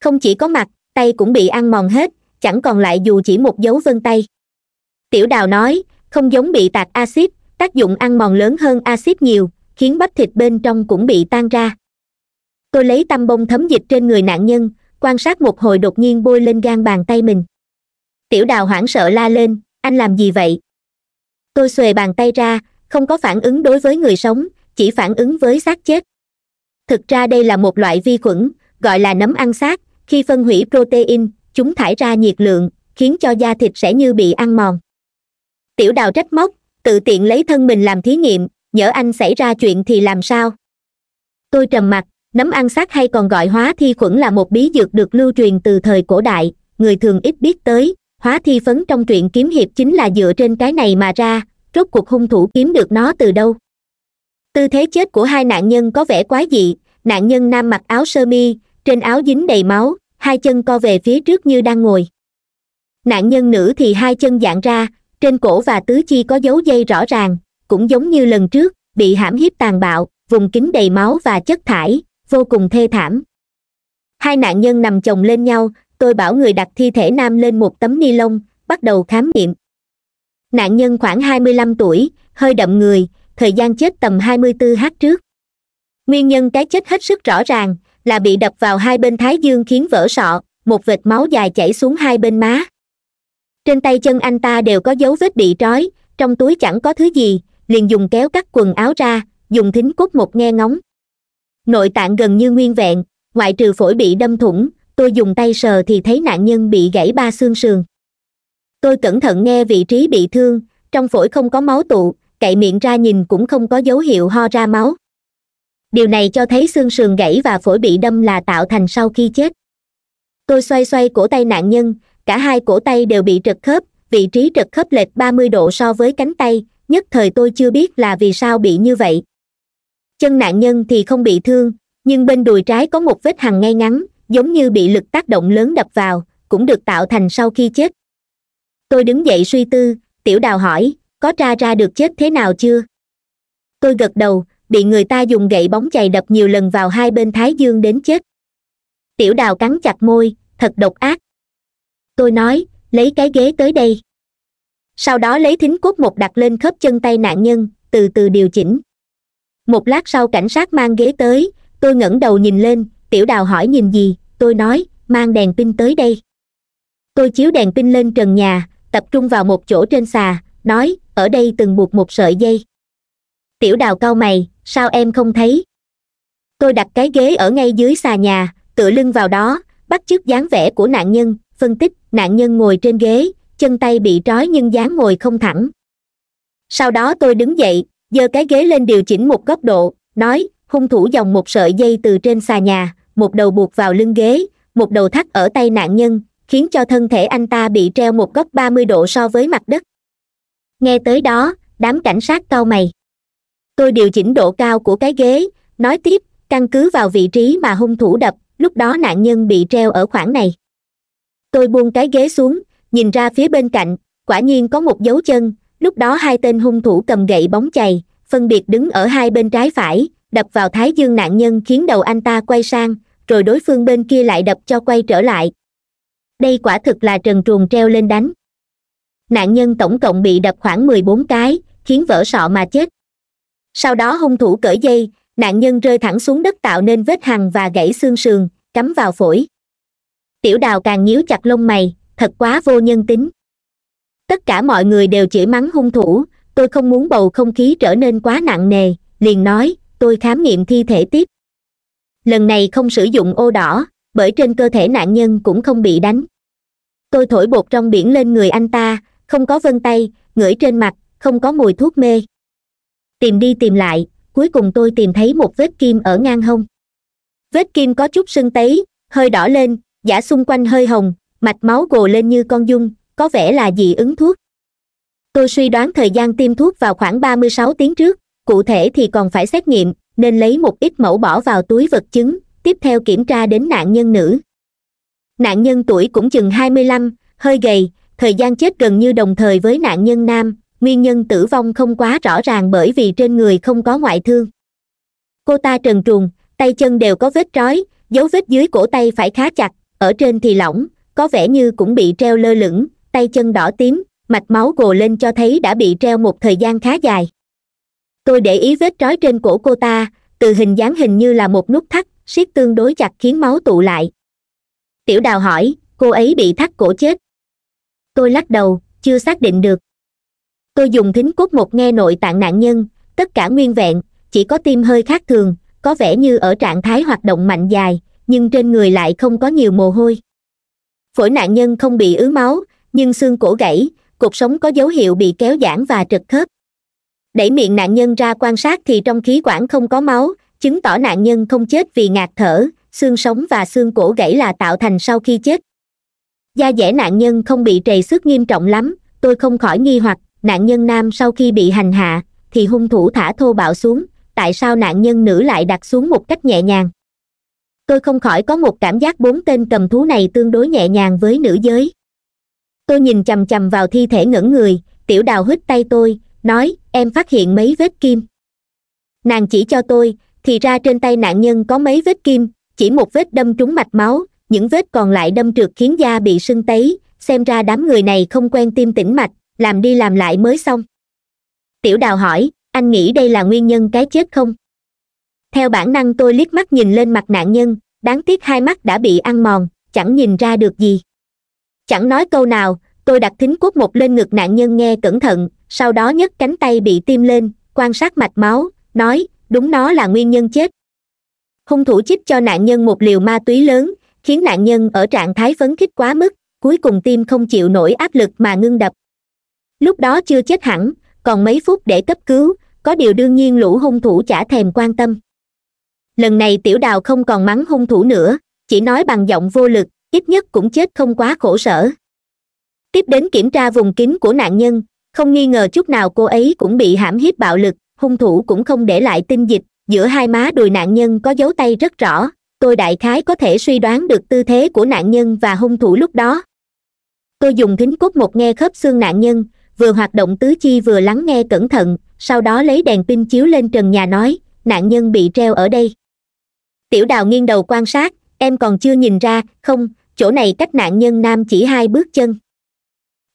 không chỉ có mặt tay cũng bị ăn mòn hết chẳng còn lại dù chỉ một dấu vân tay tiểu đào nói không giống bị tạt axit tác dụng ăn mòn lớn hơn axit nhiều khiến bắp thịt bên trong cũng bị tan ra tôi lấy tăm bông thấm dịch trên người nạn nhân quan sát một hồi đột nhiên bôi lên gan bàn tay mình tiểu đào hoảng sợ la lên anh làm gì vậy tôi xuề bàn tay ra không có phản ứng đối với người sống chỉ phản ứng với xác chết thực ra đây là một loại vi khuẩn gọi là nấm ăn xác khi phân hủy protein chúng thải ra nhiệt lượng khiến cho da thịt sẽ như bị ăn mòn tiểu đào trách móc tự tiện lấy thân mình làm thí nghiệm nhỡ anh xảy ra chuyện thì làm sao tôi trầm mặc nấm ăn xác hay còn gọi hóa thi khuẩn là một bí dược được lưu truyền từ thời cổ đại người thường ít biết tới hóa thi phấn trong truyện kiếm hiệp chính là dựa trên cái này mà ra rốt cuộc hung thủ kiếm được nó từ đâu tư thế chết của hai nạn nhân có vẻ quá dị nạn nhân nam mặc áo sơ mi trên áo dính đầy máu hai chân co về phía trước như đang ngồi nạn nhân nữ thì hai chân dạng ra trên cổ và tứ chi có dấu dây rõ ràng cũng giống như lần trước bị hãm hiếp tàn bạo vùng kính đầy máu và chất thải vô cùng thê thảm hai nạn nhân nằm chồng lên nhau tôi bảo người đặt thi thể nam lên một tấm ni lông bắt đầu khám nghiệm nạn nhân khoảng hai mươi lăm tuổi hơi đậm người thời gian chết tầm hai mươi bốn h trước nguyên nhân cái chết hết sức rõ ràng là bị đập vào hai bên thái dương khiến vỡ sọ một vệt máu dài chảy xuống hai bên má trên tay chân anh ta đều có dấu vết bị trói trong túi chẳng có thứ gì liền dùng kéo cắt quần áo ra dùng thính cốt một nghe ngóng nội tạng gần như nguyên vẹn ngoại trừ phổi bị đâm thủng tôi dùng tay sờ thì thấy nạn nhân bị gãy ba xương sườn tôi cẩn thận nghe vị trí bị thương trong phổi không có máu tụ cậy miệng ra nhìn cũng không có dấu hiệu ho ra máu điều này cho thấy xương sườn gãy và phổi bị đâm là tạo thành sau khi chết tôi xoay xoay cổ tay nạn nhân cả hai cổ tay đều bị trật khớp vị trí trật khớp lệch ba mươi độ so với cánh tay nhất thời tôi chưa biết là vì sao bị như vậy chân nạn nhân thì không bị thương nhưng bên đùi trái có một vết hằn ngay ngắn giống như bị lực tác động lớn đập vào cũng được tạo thành sau khi chết tôi đứng dậy suy tư tiểu đào hỏi có tra ra được chết thế nào chưa tôi gật đầu bị người ta dùng gậy bóng chày đập nhiều lần vào hai bên thái dương đến chết tiểu đào cắn chặt môi thật độc ác tôi nói lấy cái ghế tới đây sau đó lấy thính cốt một đặt lên khớp chân tay nạn nhân từ từ điều chỉnh một lát sau cảnh sát mang ghế tới tôi ngẩng đầu nhìn lên tiểu đào hỏi nhìn gì tôi nói mang đèn pin tới đây tôi chiếu đèn pin lên trần nhà tập trung vào một chỗ trên xà nói ở đây từng buộc một sợi dây tiểu đào cau mày sao em không thấy tôi đặt cái ghế ở ngay dưới xà nhà tựa lưng vào đó bắt chước dáng vẻ của nạn nhân phân tích nạn nhân ngồi trên ghế chân tay bị trói nhưng dáng ngồi không thẳng sau đó tôi đứng dậy giơ cái ghế lên điều chỉnh một góc độ nói hung thủ dòng một sợi dây từ trên xà nhà một đầu buộc vào lưng ghế một đầu thắt ở tay nạn nhân khiến cho thân thể anh ta bị treo một góc ba mươi độ so với mặt đất nghe tới đó đám cảnh sát cau mày tôi điều chỉnh độ cao của cái ghế nói tiếp căn cứ vào vị trí mà hung thủ đập lúc đó nạn nhân bị treo ở khoảng này tôi buông cái ghế xuống nhìn ra phía bên cạnh quả nhiên có một dấu chân lúc đó hai tên hung thủ cầm gậy bóng chày phân biệt đứng ở hai bên trái phải đập vào thái dương nạn nhân khiến đầu anh ta quay sang rồi đối phương bên kia lại đập cho quay trở lại đây quả thực là trần truồng treo lên đánh nạn nhân tổng cộng bị đập khoảng mười bốn cái khiến vỡ sọ mà chết sau đó hung thủ cởi dây nạn nhân rơi thẳng xuống đất tạo nên vết hằn và gãy xương sườn cắm vào phổi tiểu đào càng nhíu chặt lông mày thật quá vô nhân tính tất cả mọi người đều chửi mắng hung thủ tôi không muốn bầu không khí trở nên quá nặng nề liền nói tôi khám nghiệm thi thể tiếp lần này không sử dụng ô đỏ bởi trên cơ thể nạn nhân cũng không bị đánh tôi thổi bột trong biển lên người anh ta không có vân tay ngửi trên mặt không có mùi thuốc mê tìm đi tìm lại cuối cùng tôi tìm thấy một vết kim ở ngang hông vết kim có chút sưng tấy hơi đỏ lên giả xung quanh hơi hồng mạch máu gồ lên như con dung có vẻ là dị ứng thuốc tôi suy đoán thời gian tiêm thuốc vào khoảng ba mươi sáu tiếng trước cụ thể thì còn phải xét nghiệm nên lấy một ít mẫu bỏ vào túi vật chứng tiếp theo kiểm tra đến nạn nhân nữ nạn nhân tuổi cũng chừng hai mươi lăm hơi gầy thời gian chết gần như đồng thời với nạn nhân nam nguyên nhân tử vong không quá rõ ràng bởi vì trên người không có ngoại thương cô ta trần truồng tay chân đều có vết trói dấu vết dưới cổ tay phải khá chặt ở trên thì lỏng có vẻ như cũng bị treo lơ lửng tay chân đỏ tím mạch máu gồ lên cho thấy đã bị treo một thời gian khá dài tôi để ý vết trói trên cổ cô ta từ hình dáng hình như là một nút thắt siết tương đối chặt khiến máu tụ lại tiểu đào hỏi cô ấy bị thắt cổ chết tôi lắc đầu chưa xác định được tôi dùng thính cốt một nghe nội tạng nạn nhân tất cả nguyên vẹn chỉ có tim hơi khác thường có vẻ như ở trạng thái hoạt động mạnh dài nhưng trên người lại không có nhiều mồ hôi phổi nạn nhân không bị ứ máu nhưng xương cổ gãy cột sống có dấu hiệu bị kéo giãn và trật khớp đẩy miệng nạn nhân ra quan sát thì trong khí quản không có máu chứng tỏ nạn nhân không chết vì ngạt thở xương sống và xương cổ gãy là tạo thành sau khi chết da dẻ nạn nhân không bị trầy xước nghiêm trọng lắm tôi không khỏi nghi hoặc nạn nhân nam sau khi bị hành hạ thì hung thủ thả thô bạo xuống tại sao nạn nhân nữ lại đặt xuống một cách nhẹ nhàng tôi không khỏi có một cảm giác bốn tên cầm thú này tương đối nhẹ nhàng với nữ giới tôi nhìn chầm chầm vào thi thể ngẩn người tiểu đào hít tay tôi nói em phát hiện mấy vết kim nàng chỉ cho tôi thì ra trên tay nạn nhân có mấy vết kim chỉ một vết đâm trúng mạch máu những vết còn lại đâm trượt khiến da bị sưng tấy xem ra đám người này không quen tim tĩnh mạch làm đi làm lại mới xong tiểu đào hỏi anh nghĩ đây là nguyên nhân cái chết không theo bản năng tôi liếc mắt nhìn lên mặt nạn nhân đáng tiếc hai mắt đã bị ăn mòn chẳng nhìn ra được gì chẳng nói câu nào tôi đặt thính quốc một lên ngực nạn nhân nghe cẩn thận sau đó nhấc cánh tay bị tiêm lên quan sát mạch máu nói đúng nó là nguyên nhân chết hung thủ chích cho nạn nhân một liều ma túy lớn khiến nạn nhân ở trạng thái phấn khích quá mức cuối cùng tim không chịu nổi áp lực mà ngưng đập lúc đó chưa chết hẳn còn mấy phút để cấp cứu có điều đương nhiên lũ hung thủ chả thèm quan tâm lần này tiểu đào không còn mắng hung thủ nữa chỉ nói bằng giọng vô lực ít nhất cũng chết không quá khổ sở tiếp đến kiểm tra vùng kín của nạn nhân không nghi ngờ chút nào cô ấy cũng bị hãm hiếp bạo lực hung thủ cũng không để lại tinh dịch giữa hai má đùi nạn nhân có dấu tay rất rõ tôi đại khái có thể suy đoán được tư thế của nạn nhân và hung thủ lúc đó tôi dùng thính cốt một nghe khớp xương nạn nhân vừa hoạt động tứ chi vừa lắng nghe cẩn thận sau đó lấy đèn pin chiếu lên trần nhà nói nạn nhân bị treo ở đây tiểu đào nghiêng đầu quan sát em còn chưa nhìn ra không chỗ này cách nạn nhân nam chỉ hai bước chân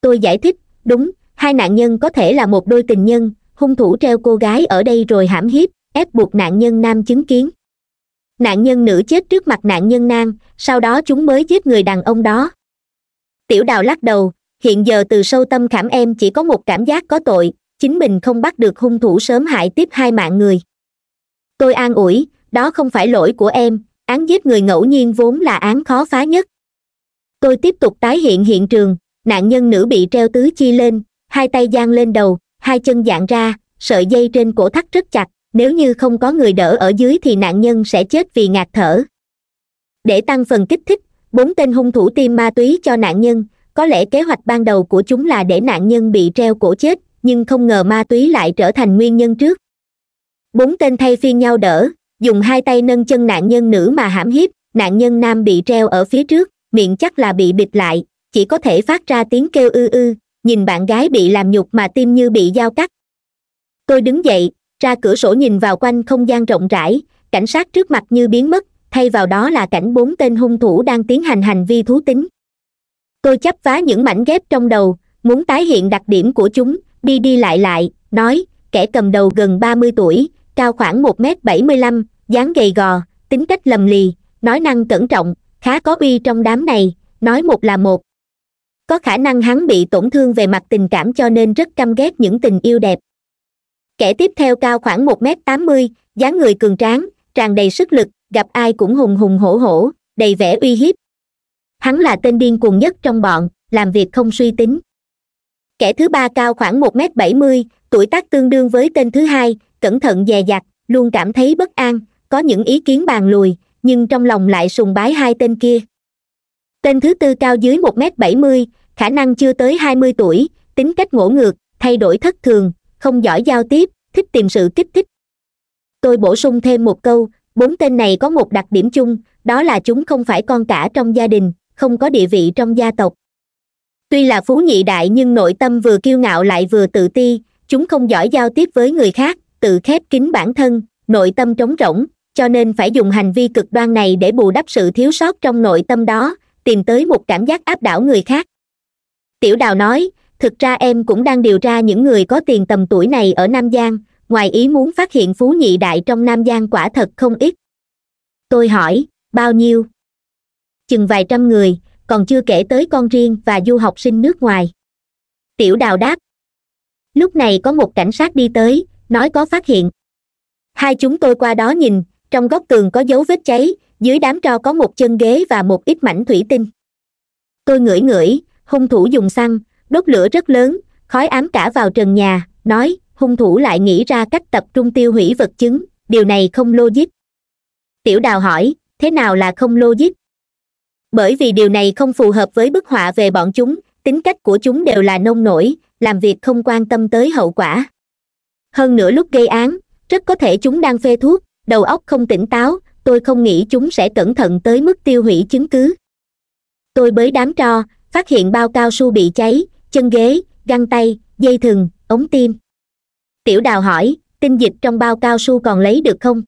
tôi giải thích đúng hai nạn nhân có thể là một đôi tình nhân hung thủ treo cô gái ở đây rồi hãm hiếp ép buộc nạn nhân nam chứng kiến nạn nhân nữ chết trước mặt nạn nhân nam sau đó chúng mới giết người đàn ông đó tiểu đào lắc đầu hiện giờ từ sâu tâm khảm em chỉ có một cảm giác có tội chính mình không bắt được hung thủ sớm hại tiếp hai mạng người tôi an ủi đó không phải lỗi của em án giết người ngẫu nhiên vốn là án khó phá nhất tôi tiếp tục tái hiện hiện trường nạn nhân nữ bị treo tứ chi lên hai tay giang lên đầu hai chân dạng ra sợi dây trên cổ thắt rất chặt nếu như không có người đỡ ở dưới thì nạn nhân sẽ chết vì ngạt thở để tăng phần kích thích bốn tên hung thủ tiêm ma túy cho nạn nhân có lẽ kế hoạch ban đầu của chúng là để nạn nhân bị treo cổ chết nhưng không ngờ ma túy lại trở thành nguyên nhân trước bốn tên thay phiên nhau đỡ dùng hai tay nâng chân nạn nhân nữ mà hãm hiếp nạn nhân nam bị treo ở phía trước miệng chắc là bị bịt lại chỉ có thể phát ra tiếng kêu ư ư nhìn bạn gái bị làm nhục mà tim như bị dao cắt tôi đứng dậy ra cửa sổ nhìn vào quanh không gian rộng rãi cảnh sát trước mặt như biến mất thay vào đó là cảnh bốn tên hung thủ đang tiến hành hành vi thú tính tôi chắp vá những mảnh ghép trong đầu muốn tái hiện đặc điểm của chúng đi đi lại lại nói kẻ cầm đầu gần ba mươi tuổi cao khoảng một m bảy mươi lăm dáng gầy gò tính cách lầm lì nói năng cẩn trọng khá có uy trong đám này nói một là một có khả năng hắn bị tổn thương về mặt tình cảm cho nên rất căm ghét những tình yêu đẹp kẻ tiếp theo cao khoảng một m tám mươi dáng người cường tráng tràn đầy sức lực gặp ai cũng hùng hùng hổ hổ đầy vẻ uy hiếp hắn là tên điên cuồng nhất trong bọn làm việc không suy tính kẻ thứ ba cao khoảng một m bảy mươi tuổi tác tương đương với tên thứ hai cẩn thận dè dặt luôn cảm thấy bất an có những ý kiến bàn lùi nhưng trong lòng lại sùng bái hai tên kia tên thứ tư cao dưới một m bảy mươi khả năng chưa tới hai mươi tuổi tính cách ngỗ ngược thay đổi thất thường không giỏi giao tiếp thích tìm sự kích thích tôi bổ sung thêm một câu bốn tên này có một đặc điểm chung đó là chúng không phải con cả trong gia đình không có địa vị trong gia tộc tuy là phú nhị đại nhưng nội tâm vừa kiêu ngạo lại vừa tự ti chúng không giỏi giao tiếp với người khác tự khép kín bản thân nội tâm trống rỗng cho nên phải dùng hành vi cực đoan này để bù đắp sự thiếu sót trong nội tâm đó tìm tới một cảm giác áp đảo người khác tiểu đào nói thực ra em cũng đang điều tra những người có tiền tầm tuổi này ở nam giang ngoài ý muốn phát hiện phú nhị đại trong nam giang quả thật không ít tôi hỏi bao nhiêu chừng vài trăm người còn chưa kể tới con riêng và du học sinh nước ngoài tiểu đào đáp lúc này có một cảnh sát đi tới nói có phát hiện hai chúng tôi qua đó nhìn trong góc tường có dấu vết cháy dưới đám tro có một chân ghế và một ít mảnh thủy tinh tôi ngửi ngửi hung thủ dùng xăng đốt lửa rất lớn khói ám cả vào trần nhà nói hung thủ lại nghĩ ra cách tập trung tiêu hủy vật chứng điều này không logic tiểu đào hỏi thế nào là không logic bởi vì điều này không phù hợp với bức họa về bọn chúng tính cách của chúng đều là nông nổi làm việc không quan tâm tới hậu quả hơn nữa lúc gây án rất có thể chúng đang phê thuốc đầu óc không tỉnh táo tôi không nghĩ chúng sẽ cẩn thận tới mức tiêu hủy chứng cứ tôi bới đám tro phát hiện bao cao su bị cháy chân ghế găng tay dây thừng ống tim tiểu đào hỏi tinh dịch trong bao cao su còn lấy được không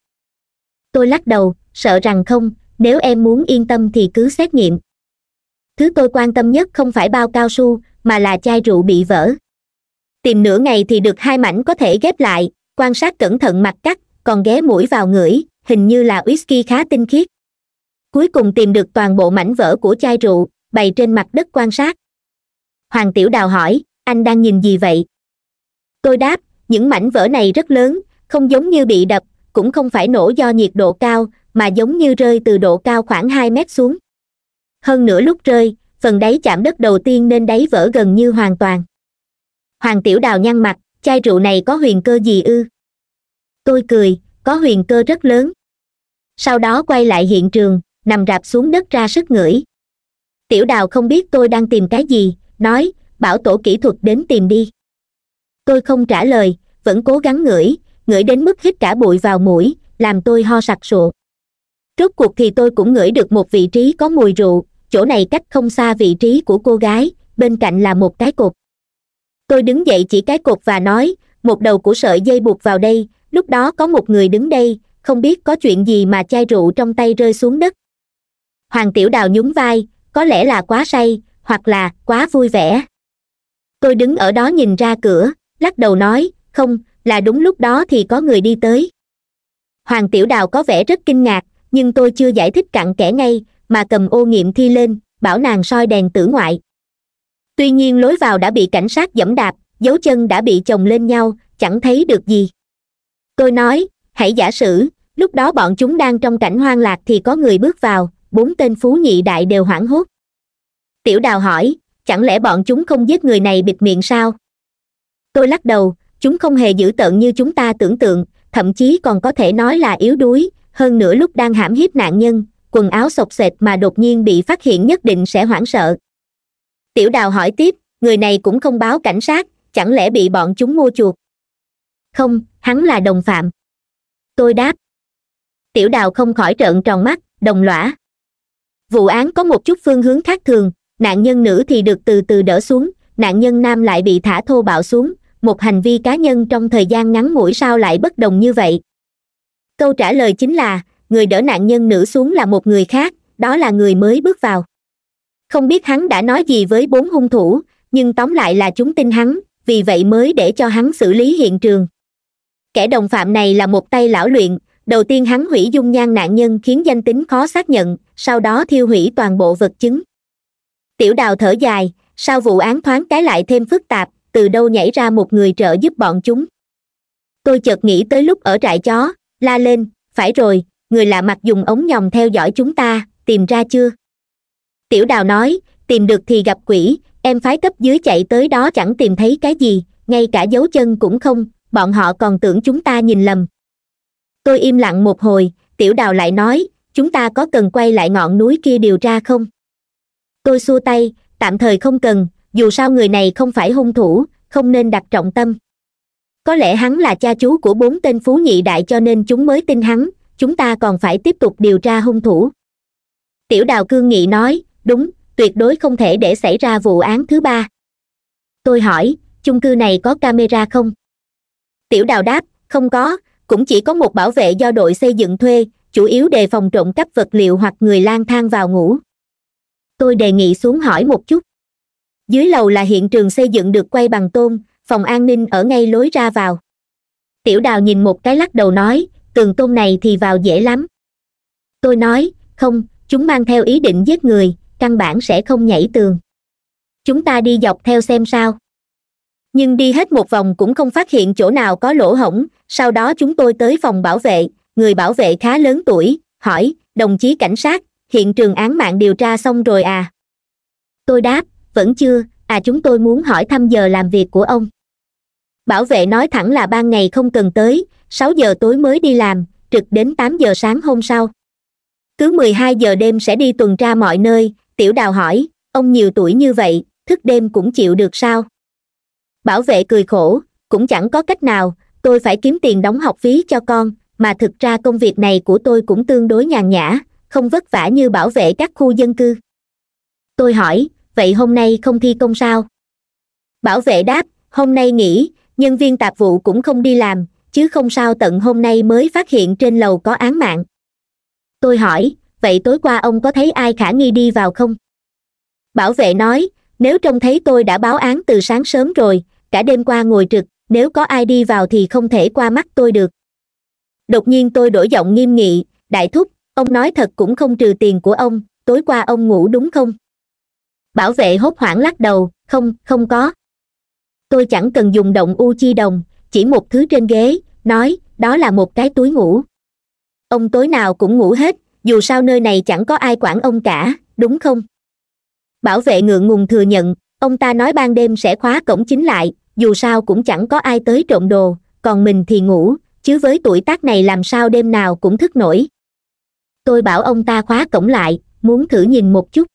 tôi lắc đầu sợ rằng không nếu em muốn yên tâm thì cứ xét nghiệm thứ tôi quan tâm nhất không phải bao cao su mà là chai rượu bị vỡ tìm nửa ngày thì được hai mảnh có thể ghép lại quan sát cẩn thận mặt cắt còn ghé mũi vào ngửi hình như là whisky khá tinh khiết cuối cùng tìm được toàn bộ mảnh vỡ của chai rượu bày trên mặt đất quan sát hoàng tiểu đào hỏi anh đang nhìn gì vậy tôi đáp những mảnh vỡ này rất lớn không giống như bị đập cũng không phải nổ do nhiệt độ cao mà giống như rơi từ độ cao khoảng hai mét xuống hơn nửa lúc rơi phần đáy chạm đất đầu tiên nên đáy vỡ gần như hoàn toàn hoàng tiểu đào nhăn mặt chai rượu này có huyền cơ gì ư tôi cười có huyền cơ rất lớn sau đó quay lại hiện trường nằm rạp xuống đất ra sức ngửi tiểu đào không biết tôi đang tìm cái gì nói bảo tổ kỹ thuật đến tìm đi tôi không trả lời vẫn cố gắng ngửi ngửi đến mức hít cả bụi vào mũi làm tôi ho sặc sụa rốt cuộc thì tôi cũng ngửi được một vị trí có mùi rượu chỗ này cách không xa vị trí của cô gái bên cạnh là một cái cột tôi đứng dậy chỉ cái cột và nói một đầu của sợi dây buộc vào đây lúc đó có một người đứng đây không biết có chuyện gì mà chai rượu trong tay rơi xuống đất hoàng tiểu đào nhún vai có lẽ là quá say hoặc là quá vui vẻ tôi đứng ở đó nhìn ra cửa lắc đầu nói không là đúng lúc đó thì có người đi tới hoàng tiểu đào có vẻ rất kinh ngạc nhưng tôi chưa giải thích cặn kẽ ngay mà cầm ô nghiệm thi lên bảo nàng soi đèn tử ngoại tuy nhiên lối vào đã bị cảnh sát dẫm đạp dấu chân đã bị chồng lên nhau chẳng thấy được gì tôi nói hãy giả sử lúc đó bọn chúng đang trong cảnh hoang lạc thì có người bước vào bốn tên phú nhị đại đều hoảng hốt tiểu đào hỏi chẳng lẽ bọn chúng không giết người này bịt miệng sao tôi lắc đầu chúng không hề dữ tợn như chúng ta tưởng tượng thậm chí còn có thể nói là yếu đuối hơn nữa lúc đang hãm hiếp nạn nhân quần áo sộc sệt mà đột nhiên bị phát hiện nhất định sẽ hoảng sợ tiểu đào hỏi tiếp người này cũng không báo cảnh sát chẳng lẽ bị bọn chúng mua chuộc không hắn là đồng phạm tôi đáp tiểu đào không khỏi trợn tròn mắt đồng lõa vụ án có một chút phương hướng khác thường nạn nhân nữ thì được từ từ đỡ xuống nạn nhân nam lại bị thả thô bạo xuống một hành vi cá nhân trong thời gian ngắn ngủi sao lại bất đồng như vậy câu trả lời chính là người đỡ nạn nhân nữ xuống là một người khác đó là người mới bước vào không biết hắn đã nói gì với bốn hung thủ nhưng tóm lại là chúng tin hắn vì vậy mới để cho hắn xử lý hiện trường kẻ đồng phạm này là một tay lão luyện đầu tiên hắn hủy dung nhan nạn nhân khiến danh tính khó xác nhận sau đó thiêu hủy toàn bộ vật chứng tiểu đào thở dài sau vụ án thoáng cái lại thêm phức tạp từ đâu nhảy ra một người trợ giúp bọn chúng tôi chợt nghĩ tới lúc ở trại chó la lên phải rồi người lạ mặt dùng ống nhòm theo dõi chúng ta tìm ra chưa tiểu đào nói tìm được thì gặp quỷ em phái cấp dưới chạy tới đó chẳng tìm thấy cái gì ngay cả dấu chân cũng không bọn họ còn tưởng chúng ta nhìn lầm tôi im lặng một hồi tiểu đào lại nói chúng ta có cần quay lại ngọn núi kia điều tra không tôi xua tay tạm thời không cần dù sao người này không phải hung thủ không nên đặt trọng tâm có lẽ hắn là cha chú của bốn tên phú nhị đại cho nên chúng mới tin hắn chúng ta còn phải tiếp tục điều tra hung thủ tiểu đào cương nghị nói đúng tuyệt đối không thể để xảy ra vụ án thứ ba tôi hỏi chung cư này có camera không tiểu đào đáp không có cũng chỉ có một bảo vệ do đội xây dựng thuê chủ yếu đề phòng trộm cắp vật liệu hoặc người lang thang vào ngủ tôi đề nghị xuống hỏi một chút dưới lầu là hiện trường xây dựng được quay bằng tôn phòng an ninh ở ngay lối ra vào tiểu đào nhìn một cái lắc đầu nói tường tôn này thì vào dễ lắm tôi nói không chúng mang theo ý định giết người căn bản sẽ không nhảy tường chúng ta đi dọc theo xem sao nhưng đi hết một vòng cũng không phát hiện chỗ nào có lỗ hổng sau đó chúng tôi tới phòng bảo vệ người bảo vệ khá lớn tuổi hỏi đồng chí cảnh sát hiện trường án mạng điều tra xong rồi à tôi đáp vẫn chưa à chúng tôi muốn hỏi thăm giờ làm việc của ông bảo vệ nói thẳng là ban ngày không cần tới sáu giờ tối mới đi làm trực đến tám giờ sáng hôm sau cứ mười hai giờ đêm sẽ đi tuần tra mọi nơi tiểu đào hỏi ông nhiều tuổi như vậy thức đêm cũng chịu được sao bảo vệ cười khổ cũng chẳng có cách nào tôi phải kiếm tiền đóng học phí cho con mà thực ra công việc này của tôi cũng tương đối nhàn nhã không vất vả như bảo vệ các khu dân cư tôi hỏi vậy hôm nay không thi công sao bảo vệ đáp hôm nay nghỉ nhân viên tạp vụ cũng không đi làm chứ không sao tận hôm nay mới phát hiện trên lầu có án mạng tôi hỏi vậy tối qua ông có thấy ai khả nghi đi vào không bảo vệ nói nếu trông thấy tôi đã báo án từ sáng sớm rồi cả đêm qua ngồi trực nếu có ai đi vào thì không thể qua mắt tôi được đột nhiên tôi đổi giọng nghiêm nghị đại thúc ông nói thật cũng không trừ tiền của ông tối qua ông ngủ đúng không bảo vệ hốt hoảng lắc đầu không không có tôi chẳng cần dùng động u chi đồng chỉ một thứ trên ghế nói đó là một cái túi ngủ ông tối nào cũng ngủ hết dù sao nơi này chẳng có ai quản ông cả đúng không bảo vệ ngượng ngùng thừa nhận ông ta nói ban đêm sẽ khóa cổng chính lại dù sao cũng chẳng có ai tới trộm đồ còn mình thì ngủ chứ với tuổi tác này làm sao đêm nào cũng thức nổi tôi bảo ông ta khóa cổng lại muốn thử nhìn một chút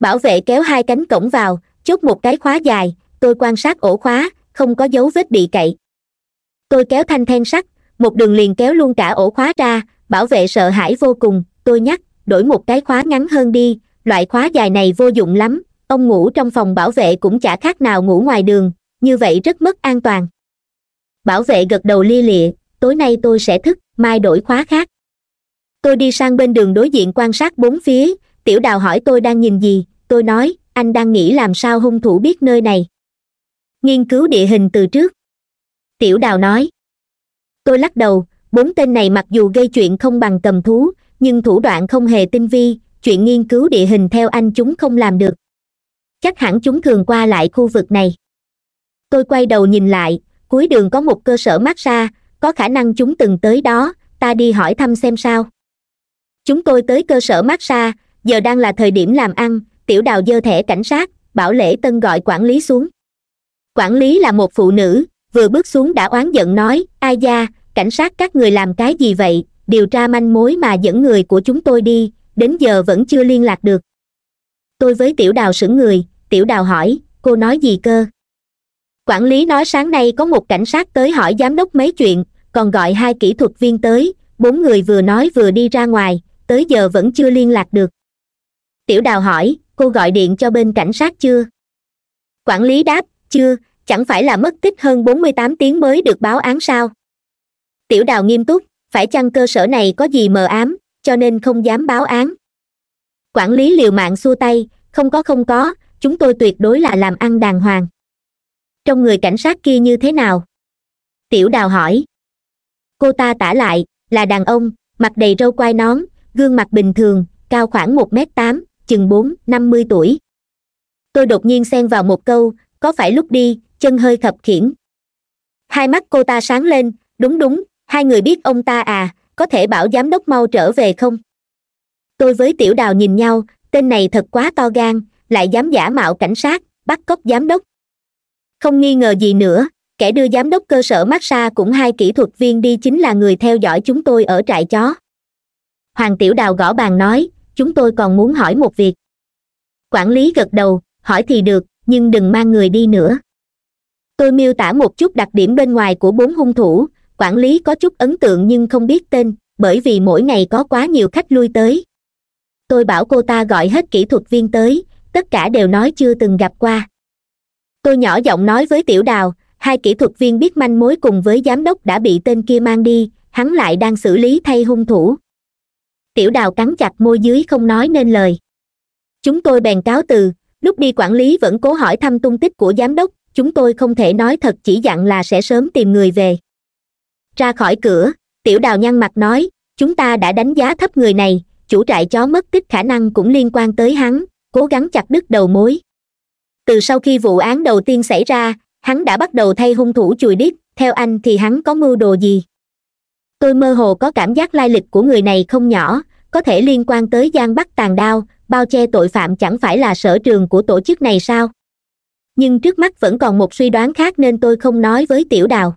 bảo vệ kéo hai cánh cổng vào chốt một cái khóa dài tôi quan sát ổ khóa không có dấu vết bị cậy tôi kéo thanh then sắt một đường liền kéo luôn cả ổ khóa ra bảo vệ sợ hãi vô cùng tôi nhắc đổi một cái khóa ngắn hơn đi loại khóa dài này vô dụng lắm ông ngủ trong phòng bảo vệ cũng chả khác nào ngủ ngoài đường như vậy rất mất an toàn bảo vệ gật đầu lia lịa tối nay tôi sẽ thức mai đổi khóa khác tôi đi sang bên đường đối diện quan sát bốn phía tiểu đào hỏi tôi đang nhìn gì tôi nói anh đang nghĩ làm sao hung thủ biết nơi này nghiên cứu địa hình từ trước tiểu đào nói tôi lắc đầu bốn tên này mặc dù gây chuyện không bằng cầm thú nhưng thủ đoạn không hề tinh vi chuyện nghiên cứu địa hình theo anh chúng không làm được chắc hẳn chúng thường qua lại khu vực này tôi quay đầu nhìn lại cuối đường có một cơ sở massage có khả năng chúng từng tới đó ta đi hỏi thăm xem sao chúng tôi tới cơ sở massage giờ đang là thời điểm làm ăn tiểu đào dơ thẻ cảnh sát bảo lễ tân gọi quản lý xuống quản lý là một phụ nữ vừa bước xuống đã oán giận nói ai da cảnh sát các người làm cái gì vậy điều tra manh mối mà dẫn người của chúng tôi đi đến giờ vẫn chưa liên lạc được tôi với tiểu đào sững người tiểu đào hỏi cô nói gì cơ quản lý nói sáng nay có một cảnh sát tới hỏi giám đốc mấy chuyện còn gọi hai kỹ thuật viên tới bốn người vừa nói vừa đi ra ngoài tới giờ vẫn chưa liên lạc được tiểu đào hỏi cô gọi điện cho bên cảnh sát chưa quản lý đáp chưa chẳng phải là mất tích hơn bốn mươi tám tiếng mới được báo án sao tiểu đào nghiêm túc phải chăng cơ sở này có gì mờ ám cho nên không dám báo án quản lý liều mạng xua tay không có không có chúng tôi tuyệt đối là làm ăn đàng hoàng trong người cảnh sát kia như thế nào tiểu đào hỏi cô ta tả lại là đàn ông mặt đầy râu quai nón gương mặt bình thường cao khoảng một m tám chừng bốn năm mươi tuổi tôi đột nhiên xen vào một câu có phải lúc đi chân hơi khập khiển? hai mắt cô ta sáng lên đúng đúng hai người biết ông ta à có thể bảo giám đốc mau trở về không tôi với tiểu đào nhìn nhau tên này thật quá to gan lại dám giả mạo cảnh sát bắt cóc giám đốc không nghi ngờ gì nữa kẻ đưa giám đốc cơ sở massage cũng hai kỹ thuật viên đi chính là người theo dõi chúng tôi ở trại chó hoàng tiểu đào gõ bàn nói chúng tôi còn muốn hỏi một việc quản lý gật đầu hỏi thì được nhưng đừng mang người đi nữa tôi miêu tả một chút đặc điểm bên ngoài của bốn hung thủ quản lý có chút ấn tượng nhưng không biết tên bởi vì mỗi ngày có quá nhiều khách lui tới tôi bảo cô ta gọi hết kỹ thuật viên tới tất cả đều nói chưa từng gặp qua tôi nhỏ giọng nói với tiểu đào hai kỹ thuật viên biết manh mối cùng với giám đốc đã bị tên kia mang đi hắn lại đang xử lý thay hung thủ tiểu đào cắn chặt môi dưới không nói nên lời chúng tôi bèn cáo từ lúc đi quản lý vẫn cố hỏi thăm tung tích của giám đốc chúng tôi không thể nói thật chỉ dặn là sẽ sớm tìm người về ra khỏi cửa tiểu đào nhăn mặt nói chúng ta đã đánh giá thấp người này chủ trại chó mất tích khả năng cũng liên quan tới hắn cố gắng chặt đứt đầu mối từ sau khi vụ án đầu tiên xảy ra hắn đã bắt đầu thay hung thủ chùi đít theo anh thì hắn có mưu đồ gì tôi mơ hồ có cảm giác lai lịch của người này không nhỏ có thể liên quan tới gian bắt tàn đao bao che tội phạm chẳng phải là sở trường của tổ chức này sao nhưng trước mắt vẫn còn một suy đoán khác nên tôi không nói với tiểu đào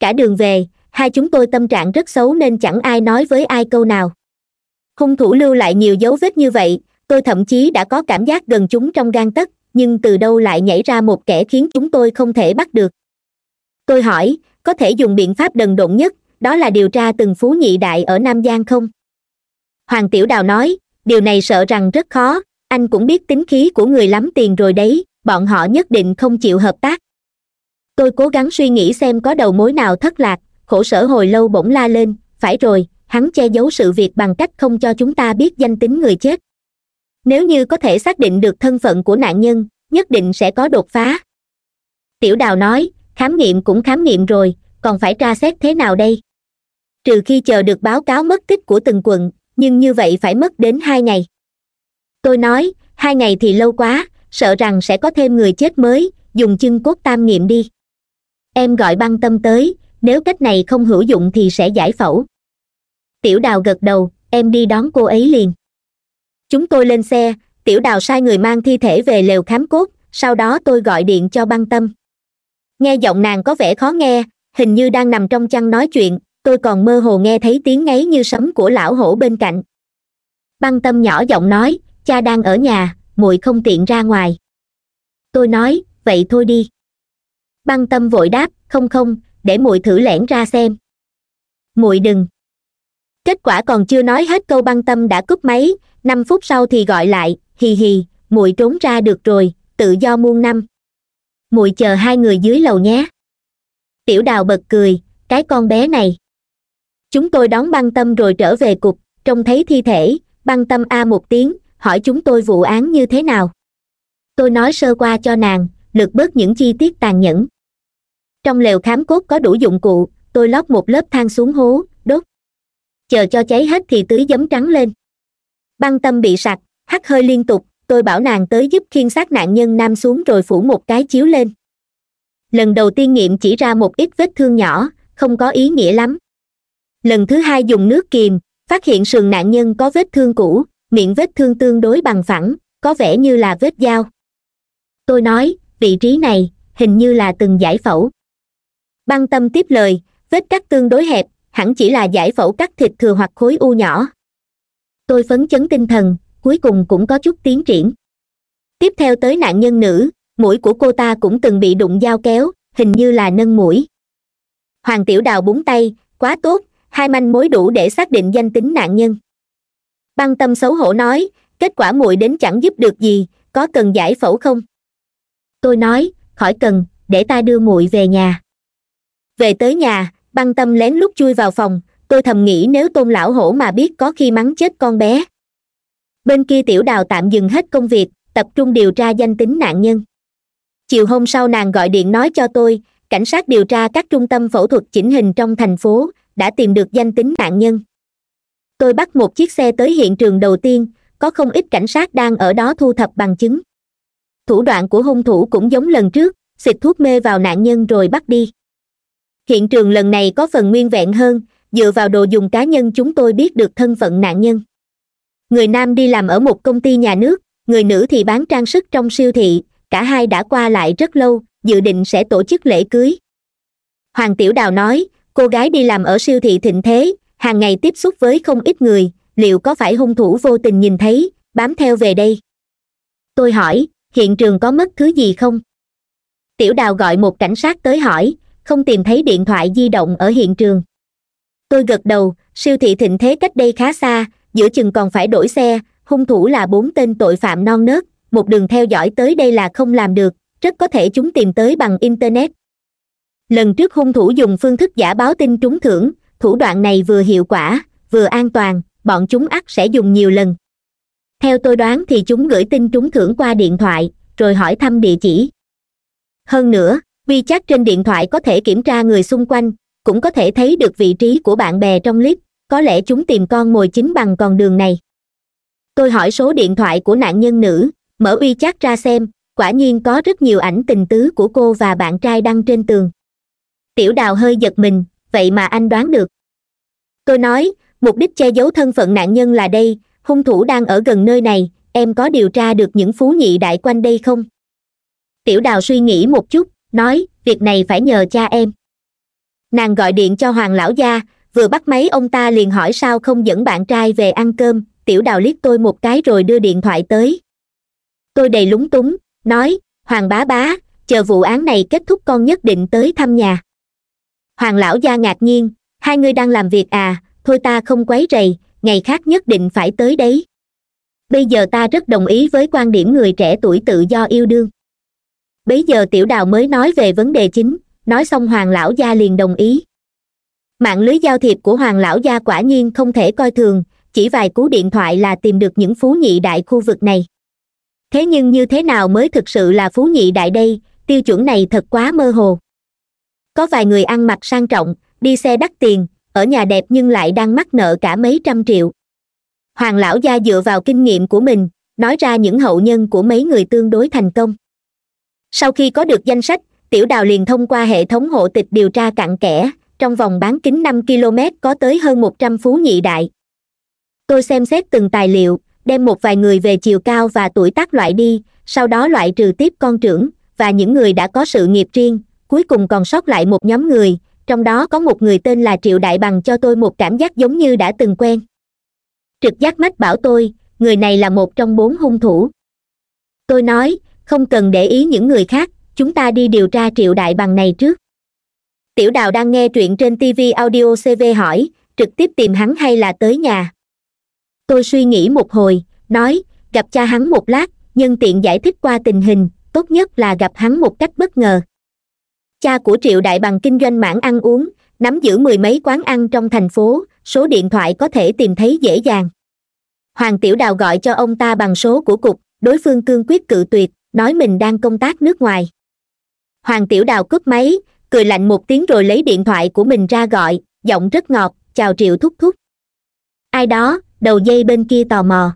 cả đường về hai chúng tôi tâm trạng rất xấu nên chẳng ai nói với ai câu nào hung thủ lưu lại nhiều dấu vết như vậy tôi thậm chí đã có cảm giác gần chúng trong gan tất nhưng từ đâu lại nhảy ra một kẻ khiến chúng tôi không thể bắt được tôi hỏi có thể dùng biện pháp đần độn nhất đó là điều tra từng phú nhị đại ở nam giang không hoàng tiểu đào nói điều này sợ rằng rất khó anh cũng biết tính khí của người lắm tiền rồi đấy bọn họ nhất định không chịu hợp tác tôi cố gắng suy nghĩ xem có đầu mối nào thất lạc khổ sở hồi lâu bỗng la lên phải rồi hắn che giấu sự việc bằng cách không cho chúng ta biết danh tính người chết nếu như có thể xác định được thân phận của nạn nhân nhất định sẽ có đột phá tiểu đào nói khám nghiệm cũng khám nghiệm rồi còn phải tra xét thế nào đây trừ khi chờ được báo cáo mất tích của từng quận nhưng như vậy phải mất đến hai ngày tôi nói hai ngày thì lâu quá sợ rằng sẽ có thêm người chết mới dùng chân cốt tam nghiệm đi em gọi băng tâm tới nếu cách này không hữu dụng thì sẽ giải phẫu tiểu đào gật đầu em đi đón cô ấy liền chúng tôi lên xe tiểu đào sai người mang thi thể về lều khám cốt sau đó tôi gọi điện cho băng tâm nghe giọng nàng có vẻ khó nghe hình như đang nằm trong chăn nói chuyện tôi còn mơ hồ nghe thấy tiếng ngáy như sấm của lão hổ bên cạnh băng tâm nhỏ giọng nói cha đang ở nhà muội không tiện ra ngoài tôi nói vậy thôi đi băng tâm vội đáp không không để muội thử lẻn ra xem muội đừng kết quả còn chưa nói hết câu băng tâm đã cúp máy năm phút sau thì gọi lại hì hì muội trốn ra được rồi tự do muôn năm muội chờ hai người dưới lầu nhé tiểu đào bật cười cái con bé này chúng tôi đón băng tâm rồi trở về cục trông thấy thi thể băng tâm a một tiếng hỏi chúng tôi vụ án như thế nào tôi nói sơ qua cho nàng lược bớt những chi tiết tàn nhẫn trong lều khám cốt có đủ dụng cụ tôi lót một lớp than xuống hố đốt chờ cho cháy hết thì tưới giấm trắng lên băng tâm bị sặc hắt hơi liên tục tôi bảo nàng tới giúp khiên xác nạn nhân nam xuống rồi phủ một cái chiếu lên lần đầu tiên nghiệm chỉ ra một ít vết thương nhỏ không có ý nghĩa lắm lần thứ hai dùng nước kìm phát hiện sườn nạn nhân có vết thương cũ miệng vết thương tương đối bằng phẳng có vẻ như là vết dao tôi nói vị trí này hình như là từng giải phẫu băng tâm tiếp lời vết cắt tương đối hẹp hẳn chỉ là giải phẫu cắt thịt thừa hoặc khối u nhỏ tôi phấn chấn tinh thần cuối cùng cũng có chút tiến triển tiếp theo tới nạn nhân nữ mũi của cô ta cũng từng bị đụng dao kéo hình như là nâng mũi hoàng tiểu đào búng tay quá tốt hai manh mối đủ để xác định danh tính nạn nhân băng tâm xấu hổ nói kết quả muội đến chẳng giúp được gì có cần giải phẫu không tôi nói khỏi cần để ta đưa muội về nhà về tới nhà băng tâm lén lút chui vào phòng tôi thầm nghĩ nếu tôn lão hổ mà biết có khi mắng chết con bé bên kia tiểu đào tạm dừng hết công việc tập trung điều tra danh tính nạn nhân chiều hôm sau nàng gọi điện nói cho tôi cảnh sát điều tra các trung tâm phẫu thuật chỉnh hình trong thành phố đã tìm được danh tính nạn nhân tôi bắt một chiếc xe tới hiện trường đầu tiên có không ít cảnh sát đang ở đó thu thập bằng chứng thủ đoạn của hung thủ cũng giống lần trước xịt thuốc mê vào nạn nhân rồi bắt đi hiện trường lần này có phần nguyên vẹn hơn dựa vào đồ dùng cá nhân chúng tôi biết được thân phận nạn nhân người nam đi làm ở một công ty nhà nước người nữ thì bán trang sức trong siêu thị cả hai đã qua lại rất lâu dự định sẽ tổ chức lễ cưới hoàng tiểu đào nói cô gái đi làm ở siêu thị thịnh thế hàng ngày tiếp xúc với không ít người liệu có phải hung thủ vô tình nhìn thấy bám theo về đây tôi hỏi hiện trường có mất thứ gì không tiểu đào gọi một cảnh sát tới hỏi không tìm thấy điện thoại di động ở hiện trường tôi gật đầu siêu thị thịnh thế cách đây khá xa giữa chừng còn phải đổi xe hung thủ là bốn tên tội phạm non nớt một đường theo dõi tới đây là không làm được rất có thể chúng tìm tới bằng internet lần trước hung thủ dùng phương thức giả báo tin trúng thưởng thủ đoạn này vừa hiệu quả vừa an toàn bọn chúng ắt sẽ dùng nhiều lần theo tôi đoán thì chúng gửi tin trúng thưởng qua điện thoại rồi hỏi thăm địa chỉ hơn nữa vi wechat trên điện thoại có thể kiểm tra người xung quanh cũng có thể thấy được vị trí của bạn bè trong clip có lẽ chúng tìm con mồi chính bằng con đường này tôi hỏi số điện thoại của nạn nhân nữ mở uy chắc ra xem quả nhiên có rất nhiều ảnh tình tứ của cô và bạn trai đăng trên tường tiểu đào hơi giật mình vậy mà anh đoán được tôi nói mục đích che giấu thân phận nạn nhân là đây hung thủ đang ở gần nơi này em có điều tra được những phú nhị đại quanh đây không tiểu đào suy nghĩ một chút nói việc này phải nhờ cha em nàng gọi điện cho hoàng lão gia vừa bắt máy ông ta liền hỏi sao không dẫn bạn trai về ăn cơm tiểu đào liếc tôi một cái rồi đưa điện thoại tới tôi đầy lúng túng nói hoàng bá bá chờ vụ án này kết thúc con nhất định tới thăm nhà hoàng lão gia ngạc nhiên hai ngươi đang làm việc à thôi ta không quấy rầy ngày khác nhất định phải tới đấy bây giờ ta rất đồng ý với quan điểm người trẻ tuổi tự do yêu đương bấy giờ tiểu đào mới nói về vấn đề chính nói xong hoàng lão gia liền đồng ý mạng lưới giao thiệp của hoàng lão gia quả nhiên không thể coi thường chỉ vài cú điện thoại là tìm được những phú nhị đại khu vực này thế nhưng như thế nào mới thực sự là phú nhị đại đây tiêu chuẩn này thật quá mơ hồ có vài người ăn mặc sang trọng đi xe đắt tiền ở nhà đẹp nhưng lại đang mắc nợ cả mấy trăm triệu hoàng lão gia dựa vào kinh nghiệm của mình nói ra những hậu nhân của mấy người tương đối thành công sau khi có được danh sách tiểu đào liền thông qua hệ thống hộ tịch điều tra cặn kẽ trong vòng bán kính năm km có tới hơn một trăm phú nhị đại tôi xem xét từng tài liệu đem một vài người về chiều cao và tuổi tác loại đi sau đó loại trừ tiếp con trưởng và những người đã có sự nghiệp riêng cuối cùng còn sót lại một nhóm người trong đó có một người tên là triệu đại bằng cho tôi một cảm giác giống như đã từng quen trực giác mách bảo tôi người này là một trong bốn hung thủ tôi nói không cần để ý những người khác chúng ta đi điều tra triệu đại bằng này trước tiểu đào đang nghe truyện trên tv audio cv hỏi trực tiếp tìm hắn hay là tới nhà tôi suy nghĩ một hồi nói gặp cha hắn một lát nhân tiện giải thích qua tình hình tốt nhất là gặp hắn một cách bất ngờ cha của triệu đại bằng kinh doanh mảng ăn uống nắm giữ mười mấy quán ăn trong thành phố số điện thoại có thể tìm thấy dễ dàng hoàng tiểu đào gọi cho ông ta bằng số của cục đối phương cương quyết cự tuyệt nói mình đang công tác nước ngoài hoàng tiểu đào cướp máy cười lạnh một tiếng rồi lấy điện thoại của mình ra gọi giọng rất ngọt chào triệu thúc thúc ai đó đầu dây bên kia tò mò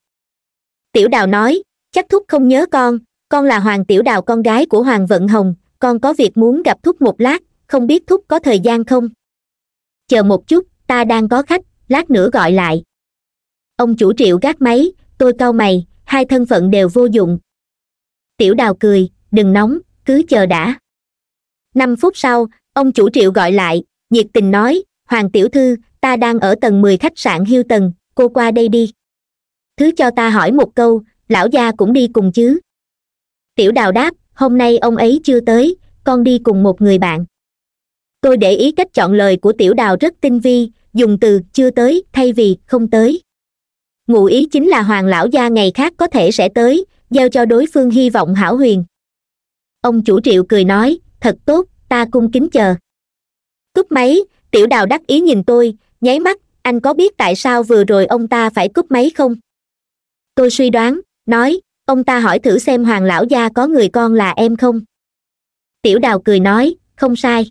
tiểu đào nói chắc thúc không nhớ con con là hoàng tiểu đào con gái của hoàng vận hồng con có việc muốn gặp thúc một lát không biết thúc có thời gian không chờ một chút ta đang có khách lát nữa gọi lại ông chủ triệu gác máy tôi cau mày hai thân phận đều vô dụng tiểu đào cười đừng nóng cứ chờ đã năm phút sau ông chủ triệu gọi lại nhiệt tình nói hoàng tiểu thư ta đang ở tầng mười khách sạn hiêu tầng cô qua đây đi thứ cho ta hỏi một câu lão gia cũng đi cùng chứ tiểu đào đáp hôm nay ông ấy chưa tới con đi cùng một người bạn tôi để ý cách chọn lời của tiểu đào rất tinh vi dùng từ chưa tới thay vì không tới ngụ ý chính là hoàng lão gia ngày khác có thể sẽ tới giao cho đối phương hy vọng hảo huyền ông chủ triệu cười nói thật tốt ta cung kính chờ cúp máy tiểu đào đắc ý nhìn tôi nháy mắt anh có biết tại sao vừa rồi ông ta phải cúp máy không tôi suy đoán nói ông ta hỏi thử xem hoàng lão gia có người con là em không tiểu đào cười nói không sai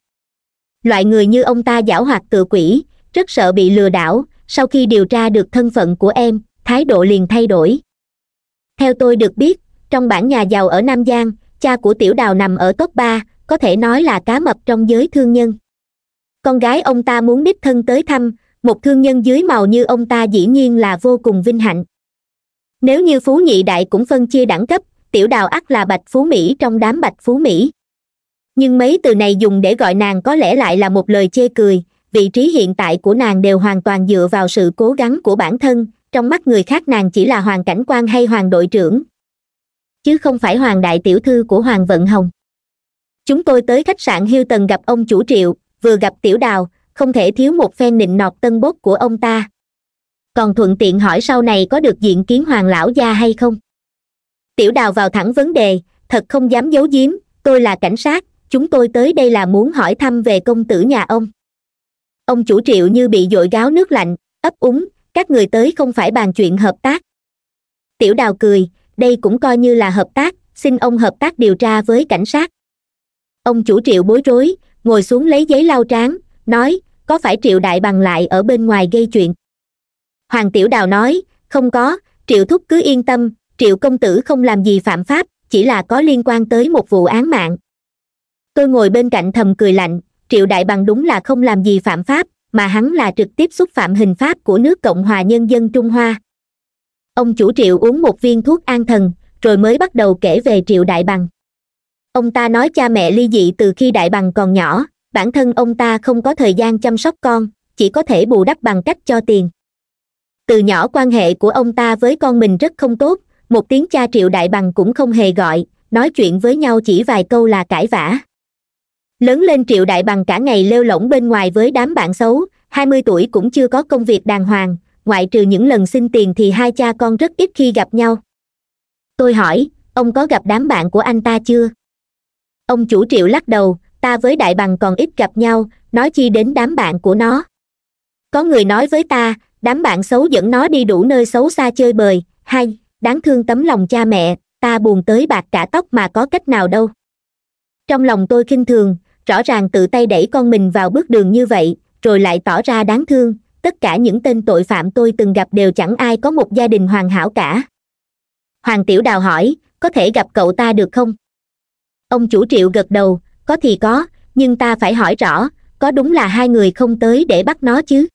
loại người như ông ta giảo hoạt tự quỷ rất sợ bị lừa đảo sau khi điều tra được thân phận của em thái độ liền thay đổi theo tôi được biết trong bản nhà giàu ở nam giang cha của tiểu đào nằm ở top ba có thể nói là cá mập trong giới thương nhân con gái ông ta muốn đích thân tới thăm một thương nhân dưới màu như ông ta dĩ nhiên là vô cùng vinh hạnh nếu như phú nhị đại cũng phân chia đẳng cấp tiểu đào ắt là bạch phú mỹ trong đám bạch phú mỹ nhưng mấy từ này dùng để gọi nàng có lẽ lại là một lời chê cười vị trí hiện tại của nàng đều hoàn toàn dựa vào sự cố gắng của bản thân trong mắt người khác nàng chỉ là hoàng cảnh quan hay hoàng đội trưởng chứ không phải hoàng đại tiểu thư của hoàng vận hồng chúng tôi tới khách sạn tần gặp ông chủ triệu vừa gặp tiểu đào không thể thiếu một phen nịnh nọt tân bốt của ông ta còn thuận tiện hỏi sau này có được diện kiến hoàng lão gia hay không tiểu đào vào thẳng vấn đề thật không dám giấu giếm tôi là cảnh sát chúng tôi tới đây là muốn hỏi thăm về công tử nhà ông ông chủ triệu như bị dội gáo nước lạnh ấp úng các người tới không phải bàn chuyện hợp tác tiểu đào cười đây cũng coi như là hợp tác xin ông hợp tác điều tra với cảnh sát ông chủ triệu bối rối ngồi xuống lấy giấy lau trán nói có phải triệu đại bằng lại ở bên ngoài gây chuyện hoàng tiểu đào nói không có triệu thúc cứ yên tâm triệu công tử không làm gì phạm pháp chỉ là có liên quan tới một vụ án mạng tôi ngồi bên cạnh thầm cười lạnh triệu đại bằng đúng là không làm gì phạm pháp mà hắn là trực tiếp xúc phạm hình pháp của nước cộng hòa nhân dân trung hoa ông chủ triệu uống một viên thuốc an thần rồi mới bắt đầu kể về triệu đại bằng ông ta nói cha mẹ ly dị từ khi đại bằng còn nhỏ bản thân ông ta không có thời gian chăm sóc con chỉ có thể bù đắp bằng cách cho tiền từ nhỏ quan hệ của ông ta với con mình rất không tốt một tiếng cha triệu đại bằng cũng không hề gọi nói chuyện với nhau chỉ vài câu là cãi vã lớn lên triệu đại bằng cả ngày lêu lỏng bên ngoài với đám bạn xấu hai mươi tuổi cũng chưa có công việc đàng hoàng ngoại trừ những lần xin tiền thì hai cha con rất ít khi gặp nhau tôi hỏi ông có gặp đám bạn của anh ta chưa ông chủ triệu lắc đầu ta với đại bằng còn ít gặp nhau nói chi đến đám bạn của nó có người nói với ta đám bạn xấu dẫn nó đi đủ nơi xấu xa chơi bời hay đáng thương tấm lòng cha mẹ ta buồn tới bạc cả tóc mà có cách nào đâu trong lòng tôi khinh thường rõ ràng tự tay đẩy con mình vào bước đường như vậy rồi lại tỏ ra đáng thương tất cả những tên tội phạm tôi từng gặp đều chẳng ai có một gia đình hoàn hảo cả hoàng tiểu đào hỏi có thể gặp cậu ta được không ông chủ triệu gật đầu có thì có nhưng ta phải hỏi rõ có đúng là hai người không tới để bắt nó chứ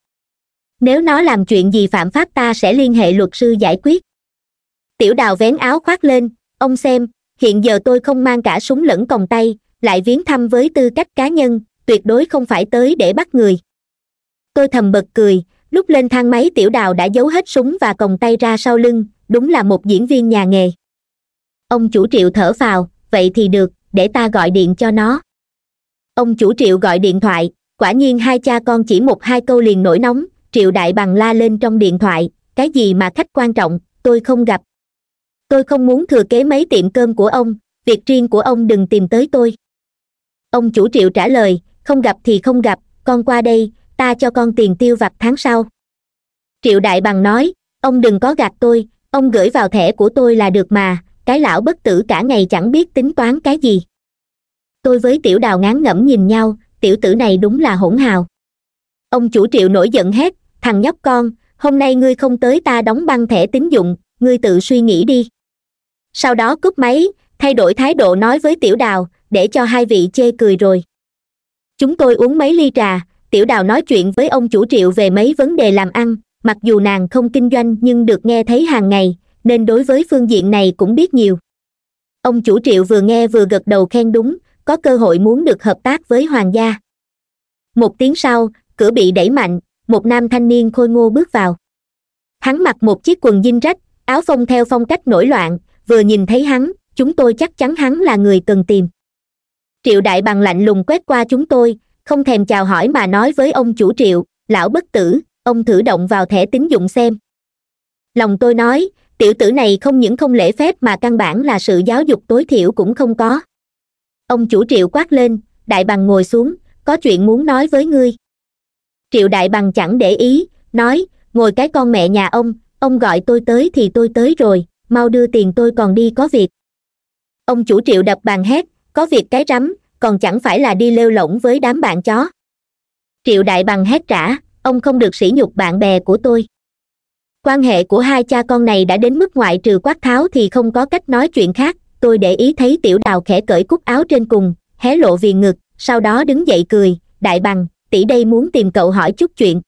nếu nó làm chuyện gì phạm pháp ta sẽ liên hệ luật sư giải quyết tiểu đào vén áo khoác lên ông xem hiện giờ tôi không mang cả súng lẫn còng tay lại viếng thăm với tư cách cá nhân tuyệt đối không phải tới để bắt người tôi thầm bật cười lúc lên thang máy tiểu đào đã giấu hết súng và còng tay ra sau lưng đúng là một diễn viên nhà nghề ông chủ triệu thở phào vậy thì được để ta gọi điện cho nó ông chủ triệu gọi điện thoại quả nhiên hai cha con chỉ một hai câu liền nổi nóng triệu đại bằng la lên trong điện thoại cái gì mà khách quan trọng tôi không gặp tôi không muốn thừa kế mấy tiệm cơm của ông việc riêng của ông đừng tìm tới tôi ông chủ triệu trả lời không gặp thì không gặp con qua đây ta cho con tiền tiêu vặt tháng sau triệu đại bằng nói ông đừng có gạt tôi ông gửi vào thẻ của tôi là được mà cái lão bất tử cả ngày chẳng biết tính toán cái gì tôi với tiểu đào ngán ngẩm nhìn nhau tiểu tử này đúng là hỗn hào ông chủ triệu nổi giận hét thằng nhóc con hôm nay ngươi không tới ta đóng băng thẻ tín dụng ngươi tự suy nghĩ đi sau đó cúp máy thay đổi thái độ nói với tiểu đào để cho hai vị chê cười rồi chúng tôi uống mấy ly trà tiểu đào nói chuyện với ông chủ triệu về mấy vấn đề làm ăn mặc dù nàng không kinh doanh nhưng được nghe thấy hàng ngày nên đối với phương diện này cũng biết nhiều ông chủ triệu vừa nghe vừa gật đầu khen đúng có cơ hội muốn được hợp tác với hoàng gia một tiếng sau cửa bị đẩy mạnh một nam thanh niên khôi ngô bước vào hắn mặc một chiếc quần dinh rách áo phông theo phong cách nổi loạn vừa nhìn thấy hắn chúng tôi chắc chắn hắn là người cần tìm triệu đại bằng lạnh lùng quét qua chúng tôi không thèm chào hỏi mà nói với ông chủ triệu lão bất tử ông thử động vào thẻ tín dụng xem lòng tôi nói tiểu tử này không những không lễ phép mà căn bản là sự giáo dục tối thiểu cũng không có ông chủ triệu quát lên đại bằng ngồi xuống có chuyện muốn nói với ngươi triệu đại bằng chẳng để ý nói ngồi cái con mẹ nhà ông ông gọi tôi tới thì tôi tới rồi mau đưa tiền tôi còn đi có việc ông chủ triệu đập bàn hét có việc cái rắm còn chẳng phải là đi lêu lỏng với đám bạn chó triệu đại bằng hét trả ông không được sỉ nhục bạn bè của tôi quan hệ của hai cha con này đã đến mức ngoại trừ quát tháo thì không có cách nói chuyện khác tôi để ý thấy tiểu đào khẽ cởi cúc áo trên cùng hé lộ viền ngực sau đó đứng dậy cười đại bằng tỷ đây muốn tìm cậu hỏi chút chuyện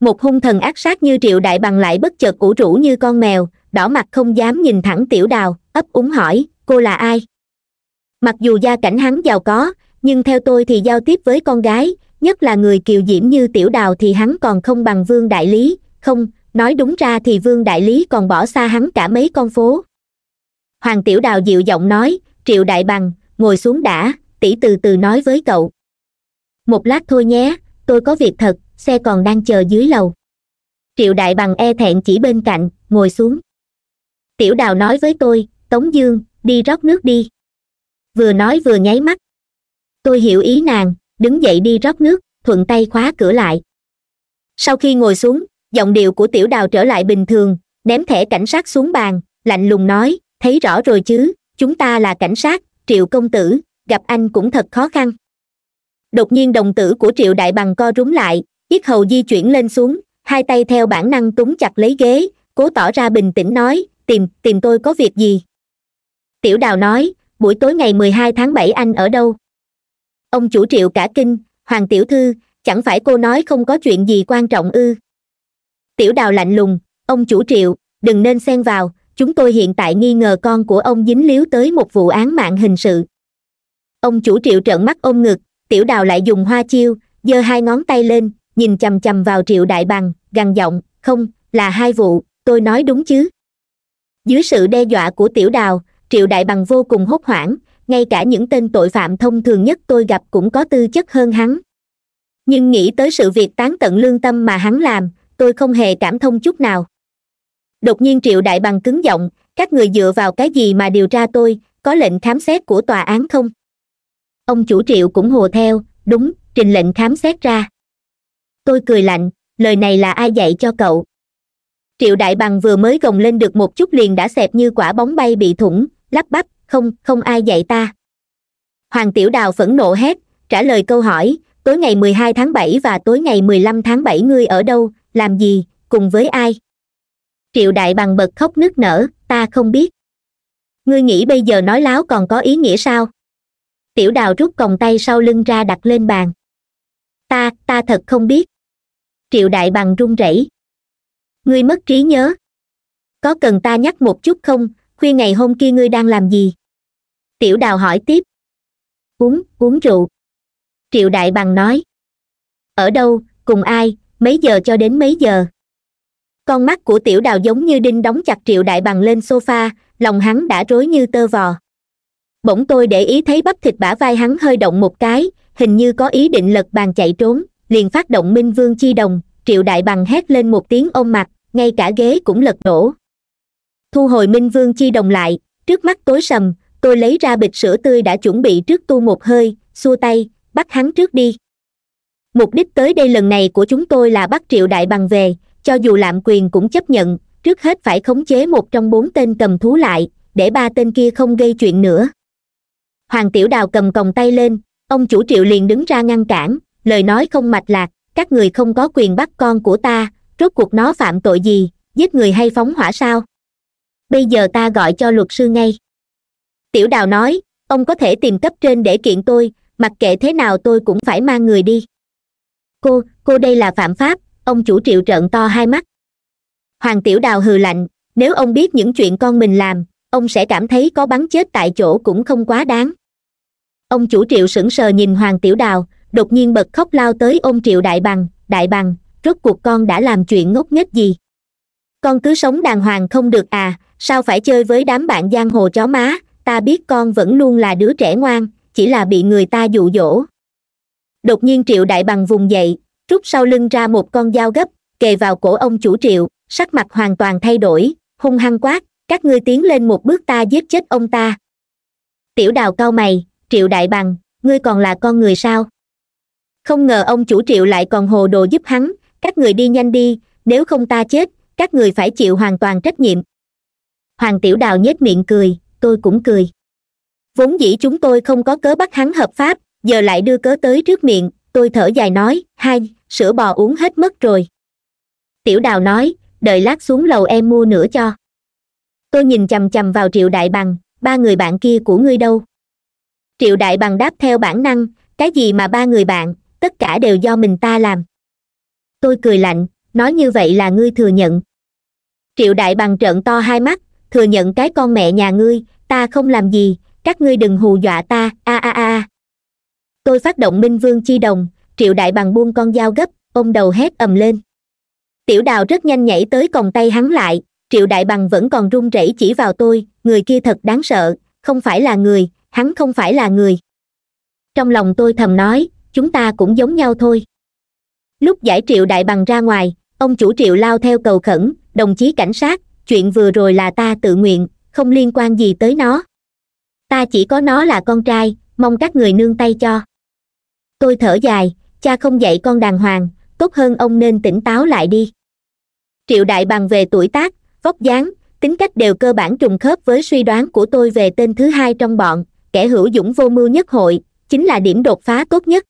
một hung thần ác sát như triệu đại bằng lại bất chợt ủ rũ như con mèo đỏ mặt không dám nhìn thẳng tiểu đào ấp úng hỏi cô là ai mặc dù gia cảnh hắn giàu có nhưng theo tôi thì giao tiếp với con gái nhất là người kiều diễm như tiểu đào thì hắn còn không bằng vương đại lý không nói đúng ra thì vương đại lý còn bỏ xa hắn cả mấy con phố hoàng tiểu đào dịu giọng nói triệu đại bằng ngồi xuống đã tỷ từ từ nói với cậu một lát thôi nhé tôi có việc thật xe còn đang chờ dưới lầu triệu đại bằng e thẹn chỉ bên cạnh ngồi xuống tiểu đào nói với tôi tống dương đi rót nước đi vừa nói vừa nháy mắt tôi hiểu ý nàng đứng dậy đi rót nước thuận tay khóa cửa lại sau khi ngồi xuống giọng điệu của tiểu đào trở lại bình thường ném thẻ cảnh sát xuống bàn lạnh lùng nói thấy rõ rồi chứ chúng ta là cảnh sát triệu công tử gặp anh cũng thật khó khăn đột nhiên đồng tử của triệu đại bằng co rúm lại yết hầu di chuyển lên xuống hai tay theo bản năng túng chặt lấy ghế cố tỏ ra bình tĩnh nói tìm tìm tôi có việc gì tiểu đào nói buổi tối ngày mười hai tháng bảy anh ở đâu ông chủ triệu cả kinh hoàng tiểu thư chẳng phải cô nói không có chuyện gì quan trọng ư tiểu đào lạnh lùng ông chủ triệu đừng nên xen vào chúng tôi hiện tại nghi ngờ con của ông dính líu tới một vụ án mạng hình sự ông chủ triệu trợn mắt ôm ngực tiểu đào lại dùng hoa chiêu giơ hai ngón tay lên nhìn chầm chầm vào triệu đại bằng gằn giọng không là hai vụ tôi nói đúng chứ dưới sự đe dọa của tiểu đào triệu đại bằng vô cùng hốt hoảng ngay cả những tên tội phạm thông thường nhất tôi gặp cũng có tư chất hơn hắn nhưng nghĩ tới sự việc tán tận lương tâm mà hắn làm tôi không hề cảm thông chút nào đột nhiên triệu đại bằng cứng giọng các người dựa vào cái gì mà điều tra tôi có lệnh khám xét của tòa án không ông chủ triệu cũng hồ theo đúng trình lệnh khám xét ra tôi cười lạnh lời này là ai dạy cho cậu triệu đại bằng vừa mới gồng lên được một chút liền đã xẹp như quả bóng bay bị thủng lắp bắp không không ai dạy ta hoàng tiểu đào phẫn nộ hét trả lời câu hỏi tối ngày mười hai tháng bảy và tối ngày mười lăm tháng bảy ngươi ở đâu làm gì cùng với ai triệu đại bằng bật khóc nức nở ta không biết ngươi nghĩ bây giờ nói láo còn có ý nghĩa sao tiểu đào rút còng tay sau lưng ra đặt lên bàn ta ta thật không biết triệu đại bằng run rẩy ngươi mất trí nhớ có cần ta nhắc một chút không khuya ngày hôm kia ngươi đang làm gì tiểu đào hỏi tiếp uống uống rượu triệu đại bằng nói ở đâu cùng ai mấy giờ cho đến mấy giờ con mắt của tiểu đào giống như đinh đóng chặt triệu đại bằng lên sofa lòng hắn đã rối như tơ vò bỗng tôi để ý thấy bắp thịt bả vai hắn hơi động một cái hình như có ý định lật bàn chạy trốn liền phát động minh vương chi đồng triệu đại bằng hét lên một tiếng ôm mặt ngay cả ghế cũng lật đổ thu hồi minh vương chi đồng lại trước mắt tối sầm tôi lấy ra bịch sữa tươi đã chuẩn bị trước tu một hơi xua tay bắt hắn trước đi mục đích tới đây lần này của chúng tôi là bắt triệu đại bằng về cho dù lạm quyền cũng chấp nhận trước hết phải khống chế một trong bốn tên cầm thú lại để ba tên kia không gây chuyện nữa hoàng tiểu đào cầm còng tay lên ông chủ triệu liền đứng ra ngăn cản lời nói không mạch lạc các người không có quyền bắt con của ta rốt cuộc nó phạm tội gì giết người hay phóng hỏa sao bây giờ ta gọi cho luật sư ngay tiểu đào nói ông có thể tìm cấp trên để kiện tôi mặc kệ thế nào tôi cũng phải mang người đi cô cô đây là phạm pháp ông chủ triệu trợn to hai mắt hoàng tiểu đào hừ lạnh nếu ông biết những chuyện con mình làm ông sẽ cảm thấy có bắn chết tại chỗ cũng không quá đáng ông chủ triệu sững sờ nhìn hoàng tiểu đào đột nhiên bật khóc lao tới ôm triệu đại bằng đại bằng rốt cuộc con đã làm chuyện ngốc nghếch gì con cứ sống đàng hoàng không được à sao phải chơi với đám bạn giang hồ chó má ta biết con vẫn luôn là đứa trẻ ngoan chỉ là bị người ta dụ dỗ đột nhiên triệu đại bằng vùng dậy rút sau lưng ra một con dao gấp kề vào cổ ông chủ triệu sắc mặt hoàn toàn thay đổi hung hăng quát các ngươi tiến lên một bước ta giết chết ông ta tiểu đào cao mày triệu đại bằng ngươi còn là con người sao không ngờ ông chủ triệu lại còn hồ đồ giúp hắn các người đi nhanh đi nếu không ta chết các người phải chịu hoàn toàn trách nhiệm hoàng tiểu đào nhếch miệng cười tôi cũng cười vốn dĩ chúng tôi không có cớ bắt hắn hợp pháp giờ lại đưa cớ tới trước miệng tôi thở dài nói hai sữa bò uống hết mất rồi tiểu đào nói đợi lát xuống lầu em mua nữa cho tôi nhìn chầm chầm vào triệu đại bằng ba người bạn kia của ngươi đâu triệu đại bằng đáp theo bản năng cái gì mà ba người bạn tất cả đều do mình ta làm tôi cười lạnh nói như vậy là ngươi thừa nhận triệu đại bằng trợn to hai mắt thừa nhận cái con mẹ nhà ngươi ta không làm gì các ngươi đừng hù dọa ta a a a tôi phát động minh vương chi đồng triệu đại bằng buông con dao gấp ông đầu hét ầm lên tiểu đào rất nhanh nhảy tới còng tay hắn lại triệu đại bằng vẫn còn run rẩy chỉ vào tôi người kia thật đáng sợ không phải là người hắn không phải là người trong lòng tôi thầm nói chúng ta cũng giống nhau thôi lúc giải triệu đại bằng ra ngoài ông chủ triệu lao theo cầu khẩn đồng chí cảnh sát chuyện vừa rồi là ta tự nguyện không liên quan gì tới nó ta chỉ có nó là con trai mong các người nương tay cho tôi thở dài cha không dạy con đàng hoàng tốt hơn ông nên tỉnh táo lại đi triệu đại bằng về tuổi tác vóc dáng tính cách đều cơ bản trùng khớp với suy đoán của tôi về tên thứ hai trong bọn kẻ hữu dũng vô mưu nhất hội chính là điểm đột phá tốt nhất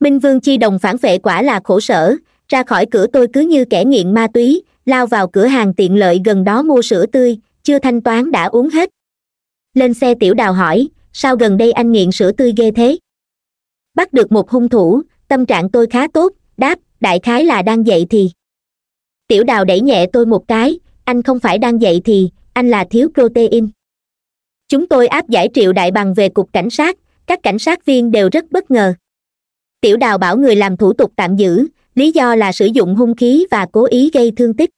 minh vương chi đồng phản vệ quả là khổ sở ra khỏi cửa tôi cứ như kẻ nghiện ma túy lao vào cửa hàng tiện lợi gần đó mua sữa tươi chưa thanh toán đã uống hết lên xe tiểu đào hỏi sao gần đây anh nghiện sữa tươi ghê thế bắt được một hung thủ tâm trạng tôi khá tốt đáp đại khái là đang dậy thì tiểu đào đẩy nhẹ tôi một cái anh không phải đang dậy thì anh là thiếu protein chúng tôi áp giải triệu đại bằng về cục cảnh sát các cảnh sát viên đều rất bất ngờ tiểu đào bảo người làm thủ tục tạm giữ lý do là sử dụng hung khí và cố ý gây thương tích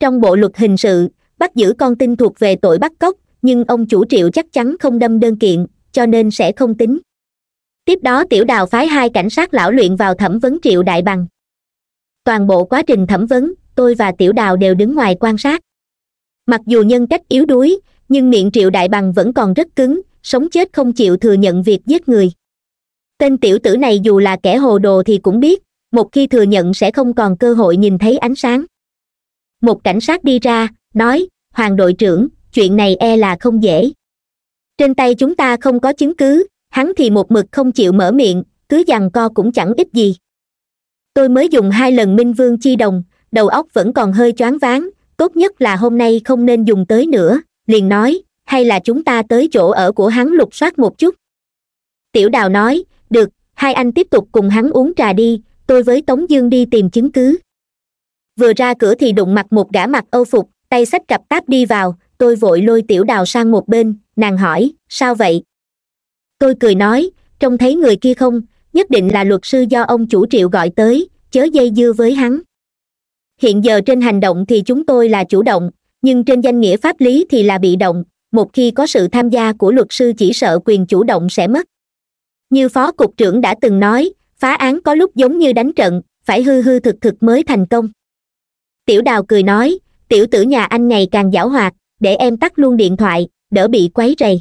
trong bộ luật hình sự bắt giữ con tin thuộc về tội bắt cóc nhưng ông chủ triệu chắc chắn không đâm đơn kiện cho nên sẽ không tính tiếp đó tiểu đào phái hai cảnh sát lão luyện vào thẩm vấn triệu đại bằng toàn bộ quá trình thẩm vấn tôi và tiểu đào đều đứng ngoài quan sát mặc dù nhân cách yếu đuối nhưng miệng triệu đại bằng vẫn còn rất cứng sống chết không chịu thừa nhận việc giết người tên tiểu tử này dù là kẻ hồ đồ thì cũng biết một khi thừa nhận sẽ không còn cơ hội nhìn thấy ánh sáng một cảnh sát đi ra nói hoàng đội trưởng chuyện này e là không dễ trên tay chúng ta không có chứng cứ hắn thì một mực không chịu mở miệng cứ dằn co cũng chẳng ít gì tôi mới dùng hai lần minh vương chi đồng đầu óc vẫn còn hơi choáng váng tốt nhất là hôm nay không nên dùng tới nữa liền nói hay là chúng ta tới chỗ ở của hắn lục soát một chút tiểu đào nói được hai anh tiếp tục cùng hắn uống trà đi tôi với tống dương đi tìm chứng cứ vừa ra cửa thì đụng mặt một gã mặc âu phục tay xách cặp táp đi vào tôi vội lôi tiểu đào sang một bên nàng hỏi sao vậy tôi cười nói trông thấy người kia không nhất định là luật sư do ông chủ triệu gọi tới chớ dây dưa với hắn hiện giờ trên hành động thì chúng tôi là chủ động nhưng trên danh nghĩa pháp lý thì là bị động một khi có sự tham gia của luật sư chỉ sợ quyền chủ động sẽ mất như phó cục trưởng đã từng nói phá án có lúc giống như đánh trận phải hư hư thực thực mới thành công tiểu đào cười nói tiểu tử nhà anh ngày càng giảo hoạt để em tắt luôn điện thoại đỡ bị quấy rầy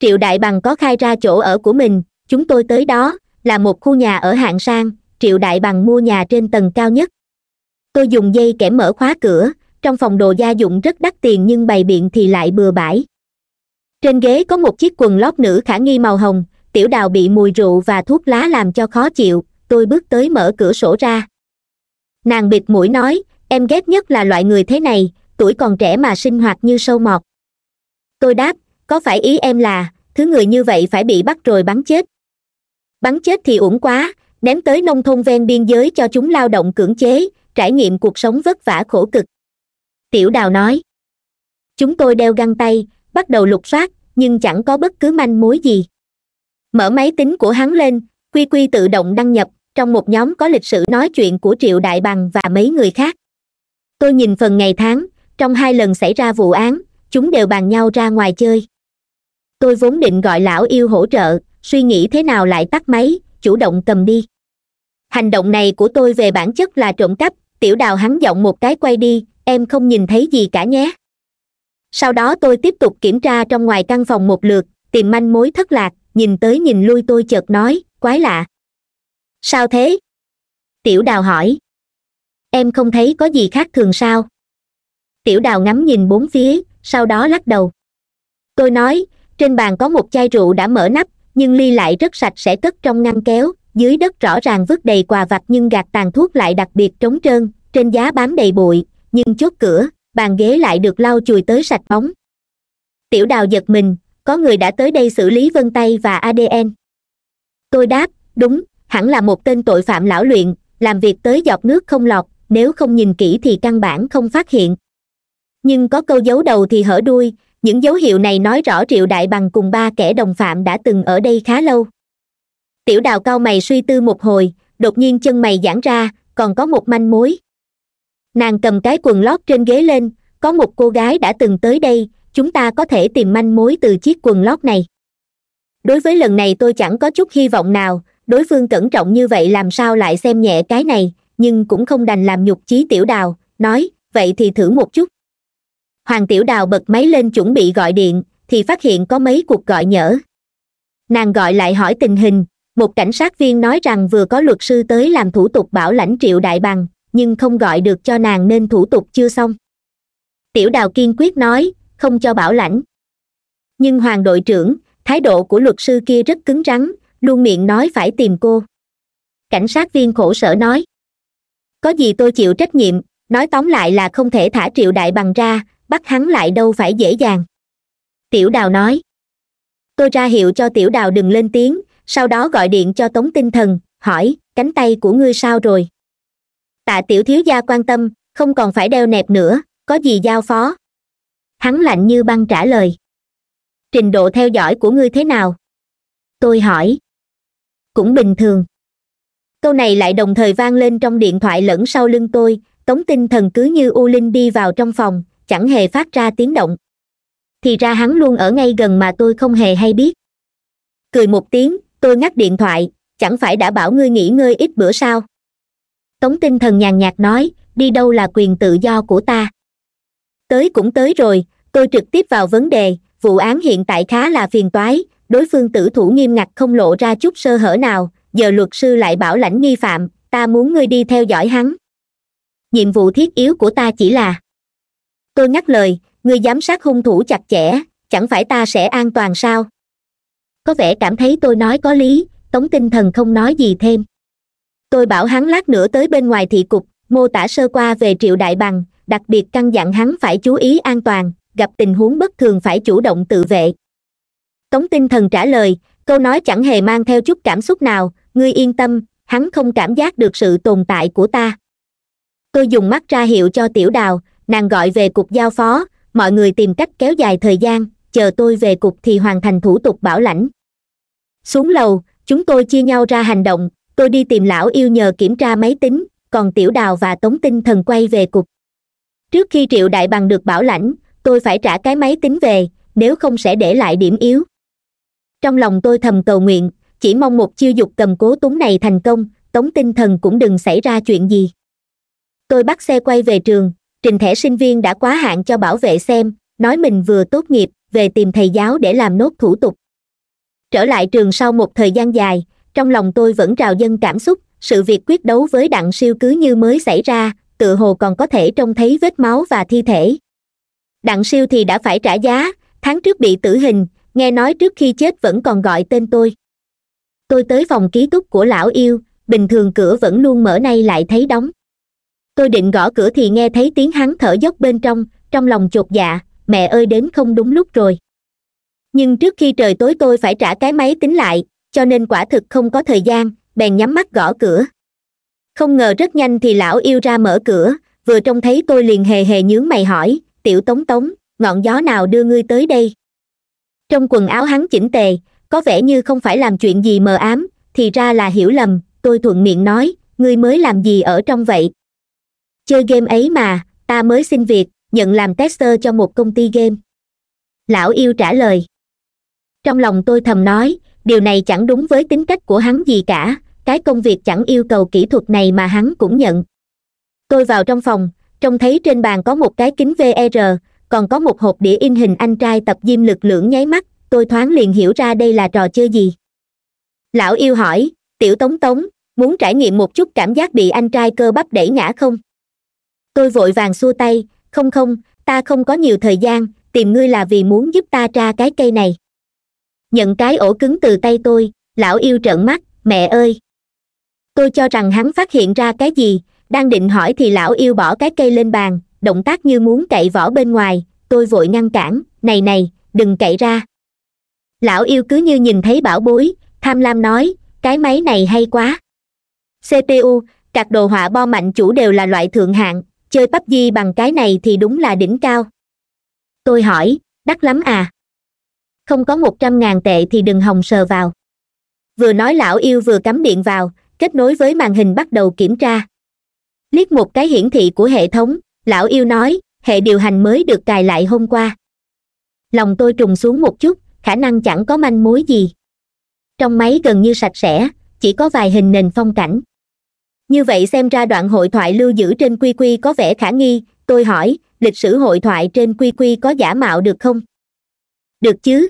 triệu đại bằng có khai ra chỗ ở của mình chúng tôi tới đó là một khu nhà ở hạng sang triệu đại bằng mua nhà trên tầng cao nhất tôi dùng dây kẽm mở khóa cửa trong phòng đồ gia dụng rất đắt tiền nhưng bày biện thì lại bừa bãi trên ghế có một chiếc quần lót nữ khả nghi màu hồng tiểu đào bị mùi rượu và thuốc lá làm cho khó chịu tôi bước tới mở cửa sổ ra nàng bịt mũi nói em ghét nhất là loại người thế này tuổi còn trẻ mà sinh hoạt như sâu mọt tôi đáp có phải ý em là thứ người như vậy phải bị bắt rồi bắn chết bắn chết thì uổng quá ném tới nông thôn ven biên giới cho chúng lao động cưỡng chế trải nghiệm cuộc sống vất vả khổ cực tiểu đào nói chúng tôi đeo găng tay bắt đầu lục soát nhưng chẳng có bất cứ manh mối gì mở máy tính của hắn lên quy quy tự động đăng nhập trong một nhóm có lịch sử nói chuyện của triệu đại bằng và mấy người khác tôi nhìn phần ngày tháng trong hai lần xảy ra vụ án chúng đều bàn nhau ra ngoài chơi tôi vốn định gọi lão yêu hỗ trợ suy nghĩ thế nào lại tắt máy chủ động cầm đi hành động này của tôi về bản chất là trộm cắp tiểu đào hắn giọng một cái quay đi em không nhìn thấy gì cả nhé sau đó tôi tiếp tục kiểm tra trong ngoài căn phòng một lượt tìm manh mối thất lạc nhìn tới nhìn lui tôi chợt nói quái lạ sao thế tiểu đào hỏi em không thấy có gì khác thường sao tiểu đào ngắm nhìn bốn phía sau đó lắc đầu tôi nói trên bàn có một chai rượu đã mở nắp nhưng ly lại rất sạch sẽ cất trong ngăn kéo dưới đất rõ ràng vứt đầy quà vặt nhưng gạt tàn thuốc lại đặc biệt trống trơn trên giá bám đầy bụi nhưng chốt cửa bàn ghế lại được lau chùi tới sạch bóng tiểu đào giật mình có người đã tới đây xử lý vân tay và adn tôi đáp đúng hẳn là một tên tội phạm lão luyện làm việc tới giọt nước không lọt nếu không nhìn kỹ thì căn bản không phát hiện nhưng có câu dấu đầu thì hở đuôi những dấu hiệu này nói rõ triệu đại bằng cùng ba kẻ đồng phạm đã từng ở đây khá lâu tiểu đào cao mày suy tư một hồi đột nhiên chân mày giãn ra còn có một manh mối nàng cầm cái quần lót trên ghế lên có một cô gái đã từng tới đây chúng ta có thể tìm manh mối từ chiếc quần lót này đối với lần này tôi chẳng có chút hy vọng nào đối phương cẩn trọng như vậy làm sao lại xem nhẹ cái này nhưng cũng không đành làm nhục chí tiểu đào nói vậy thì thử một chút hoàng tiểu đào bật máy lên chuẩn bị gọi điện thì phát hiện có mấy cuộc gọi nhỡ nàng gọi lại hỏi tình hình một cảnh sát viên nói rằng vừa có luật sư tới làm thủ tục bảo lãnh triệu đại bằng nhưng không gọi được cho nàng nên thủ tục chưa xong tiểu đào kiên quyết nói không cho bảo lãnh nhưng hoàng đội trưởng thái độ của luật sư kia rất cứng rắn luôn miệng nói phải tìm cô cảnh sát viên khổ sở nói có gì tôi chịu trách nhiệm nói tóm lại là không thể thả triệu đại bằng ra bắt hắn lại đâu phải dễ dàng tiểu đào nói tôi ra hiệu cho tiểu đào đừng lên tiếng sau đó gọi điện cho tống tinh thần hỏi cánh tay của ngươi sao rồi tạ tiểu thiếu gia quan tâm không còn phải đeo nẹp nữa có gì giao phó hắn lạnh như băng trả lời trình độ theo dõi của ngươi thế nào tôi hỏi cũng bình thường câu này lại đồng thời vang lên trong điện thoại lẫn sau lưng tôi tống tinh thần cứ như u linh đi vào trong phòng chẳng hề phát ra tiếng động thì ra hắn luôn ở ngay gần mà tôi không hề hay biết cười một tiếng tôi ngắt điện thoại chẳng phải đã bảo ngươi nghỉ ngơi ít bữa sao tống tinh thần nhàn nhạt nói đi đâu là quyền tự do của ta tới cũng tới rồi tôi trực tiếp vào vấn đề vụ án hiện tại khá là phiền toái đối phương tử thủ nghiêm ngặt không lộ ra chút sơ hở nào giờ luật sư lại bảo lãnh nghi phạm ta muốn ngươi đi theo dõi hắn nhiệm vụ thiết yếu của ta chỉ là tôi ngắt lời người giám sát hung thủ chặt chẽ chẳng phải ta sẽ an toàn sao có vẻ cảm thấy tôi nói có lý tống tinh thần không nói gì thêm tôi bảo hắn lát nữa tới bên ngoài thị cục mô tả sơ qua về triệu đại bằng đặc biệt căn dặn hắn phải chú ý an toàn gặp tình huống bất thường phải chủ động tự vệ tống tinh thần trả lời câu nói chẳng hề mang theo chút cảm xúc nào ngươi yên tâm hắn không cảm giác được sự tồn tại của ta tôi dùng mắt ra hiệu cho tiểu đào nàng gọi về cục giao phó mọi người tìm cách kéo dài thời gian chờ tôi về cục thì hoàn thành thủ tục bảo lãnh xuống lầu chúng tôi chia nhau ra hành động tôi đi tìm lão yêu nhờ kiểm tra máy tính còn tiểu đào và tống tinh thần quay về cục trước khi triệu đại bằng được bảo lãnh tôi phải trả cái máy tính về nếu không sẽ để lại điểm yếu trong lòng tôi thầm cầu nguyện chỉ mong một chiêu dục cầm cố túng này thành công tống tinh thần cũng đừng xảy ra chuyện gì tôi bắt xe quay về trường trình thẻ sinh viên đã quá hạn cho bảo vệ xem nói mình vừa tốt nghiệp về tìm thầy giáo để làm nốt thủ tục trở lại trường sau một thời gian dài trong lòng tôi vẫn trào dâng cảm xúc sự việc quyết đấu với đặng siêu cứ như mới xảy ra tự hồ còn có thể trông thấy vết máu và thi thể đặng siêu thì đã phải trả giá tháng trước bị tử hình nghe nói trước khi chết vẫn còn gọi tên tôi tôi tới phòng ký túc của lão yêu bình thường cửa vẫn luôn mở nay lại thấy đóng tôi định gõ cửa thì nghe thấy tiếng hắn thở dốc bên trong trong lòng chột dạ mẹ ơi đến không đúng lúc rồi nhưng trước khi trời tối tôi phải trả cái máy tính lại cho nên quả thực không có thời gian bèn nhắm mắt gõ cửa không ngờ rất nhanh thì lão yêu ra mở cửa vừa trông thấy tôi liền hề hề nhướng mày hỏi tiểu tống tống ngọn gió nào đưa ngươi tới đây trong quần áo hắn chỉnh tề có vẻ như không phải làm chuyện gì mờ ám thì ra là hiểu lầm tôi thuận miệng nói ngươi mới làm gì ở trong vậy chơi game ấy mà ta mới xin việc nhận làm tester cho một công ty game lão yêu trả lời trong lòng tôi thầm nói điều này chẳng đúng với tính cách của hắn gì cả cái công việc chẳng yêu cầu kỹ thuật này mà hắn cũng nhận tôi vào trong phòng trông thấy trên bàn có một cái kính vr còn có một hộp đĩa in hình anh trai tập diêm lực lưỡng nháy mắt tôi thoáng liền hiểu ra đây là trò chơi gì lão yêu hỏi tiểu tống tống muốn trải nghiệm một chút cảm giác bị anh trai cơ bắp đẩy ngã không tôi vội vàng xua tay không không ta không có nhiều thời gian tìm ngươi là vì muốn giúp ta ra cái cây này nhận cái ổ cứng từ tay tôi lão yêu trợn mắt mẹ ơi tôi cho rằng hắn phát hiện ra cái gì đang định hỏi thì lão yêu bỏ cái cây lên bàn động tác như muốn cậy vỏ bên ngoài tôi vội ngăn cản này này đừng cậy ra lão yêu cứ như nhìn thấy bảo bối tham lam nói cái máy này hay quá cpu các đồ họa bo mạnh chủ đều là loại thượng hạng chơi pắp di bằng cái này thì đúng là đỉnh cao tôi hỏi đắt lắm à không có một trăm ngàn tệ thì đừng hồng sờ vào vừa nói lão yêu vừa cắm điện vào kết nối với màn hình bắt đầu kiểm tra liếc một cái hiển thị của hệ thống lão yêu nói hệ điều hành mới được cài lại hôm qua lòng tôi trùng xuống một chút khả năng chẳng có manh mối gì trong máy gần như sạch sẽ chỉ có vài hình nền phong cảnh như vậy xem ra đoạn hội thoại lưu giữ trên quy quy có vẻ khả nghi tôi hỏi lịch sử hội thoại trên quy quy có giả mạo được không được chứ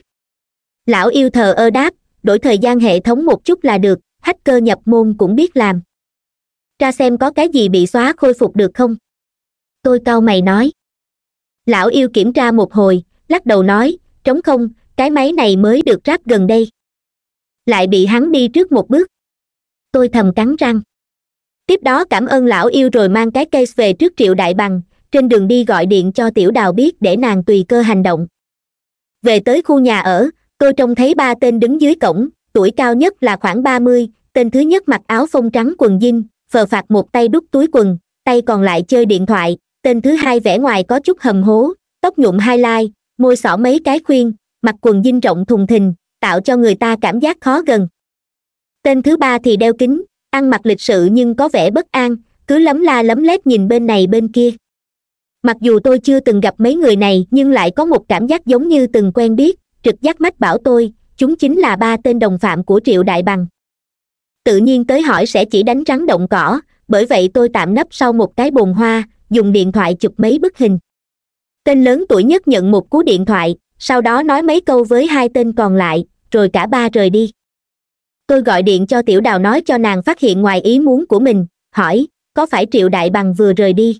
lão yêu thờ ơ đáp đổi thời gian hệ thống một chút là được hacker nhập môn cũng biết làm ra xem có cái gì bị xóa khôi phục được không tôi cau mày nói lão yêu kiểm tra một hồi lắc đầu nói trống không cái máy này mới được ráp gần đây lại bị hắn đi trước một bước tôi thầm cắn răng tiếp đó cảm ơn lão yêu rồi mang cái case về trước triệu đại bằng trên đường đi gọi điện cho tiểu đào biết để nàng tùy cơ hành động về tới khu nhà ở tôi trông thấy ba tên đứng dưới cổng tuổi cao nhất là khoảng ba mươi tên thứ nhất mặc áo phông trắng quần jean phờ phạt một tay đút túi quần tay còn lại chơi điện thoại tên thứ hai vẻ ngoài có chút hầm hố tóc nhuộm hai lai môi xỏ mấy cái khuyên mặc quần jean rộng thùng thình tạo cho người ta cảm giác khó gần tên thứ ba thì đeo kính ăn mặc lịch sự nhưng có vẻ bất an cứ lấm la lấm lét nhìn bên này bên kia mặc dù tôi chưa từng gặp mấy người này nhưng lại có một cảm giác giống như từng quen biết trực giác mách bảo tôi chúng chính là ba tên đồng phạm của triệu đại bằng tự nhiên tới hỏi sẽ chỉ đánh rắn động cỏ bởi vậy tôi tạm nấp sau một cái bồn hoa dùng điện thoại chụp mấy bức hình tên lớn tuổi nhất nhận một cú điện thoại sau đó nói mấy câu với hai tên còn lại rồi cả ba rời đi tôi gọi điện cho tiểu đào nói cho nàng phát hiện ngoài ý muốn của mình hỏi có phải triệu đại bằng vừa rời đi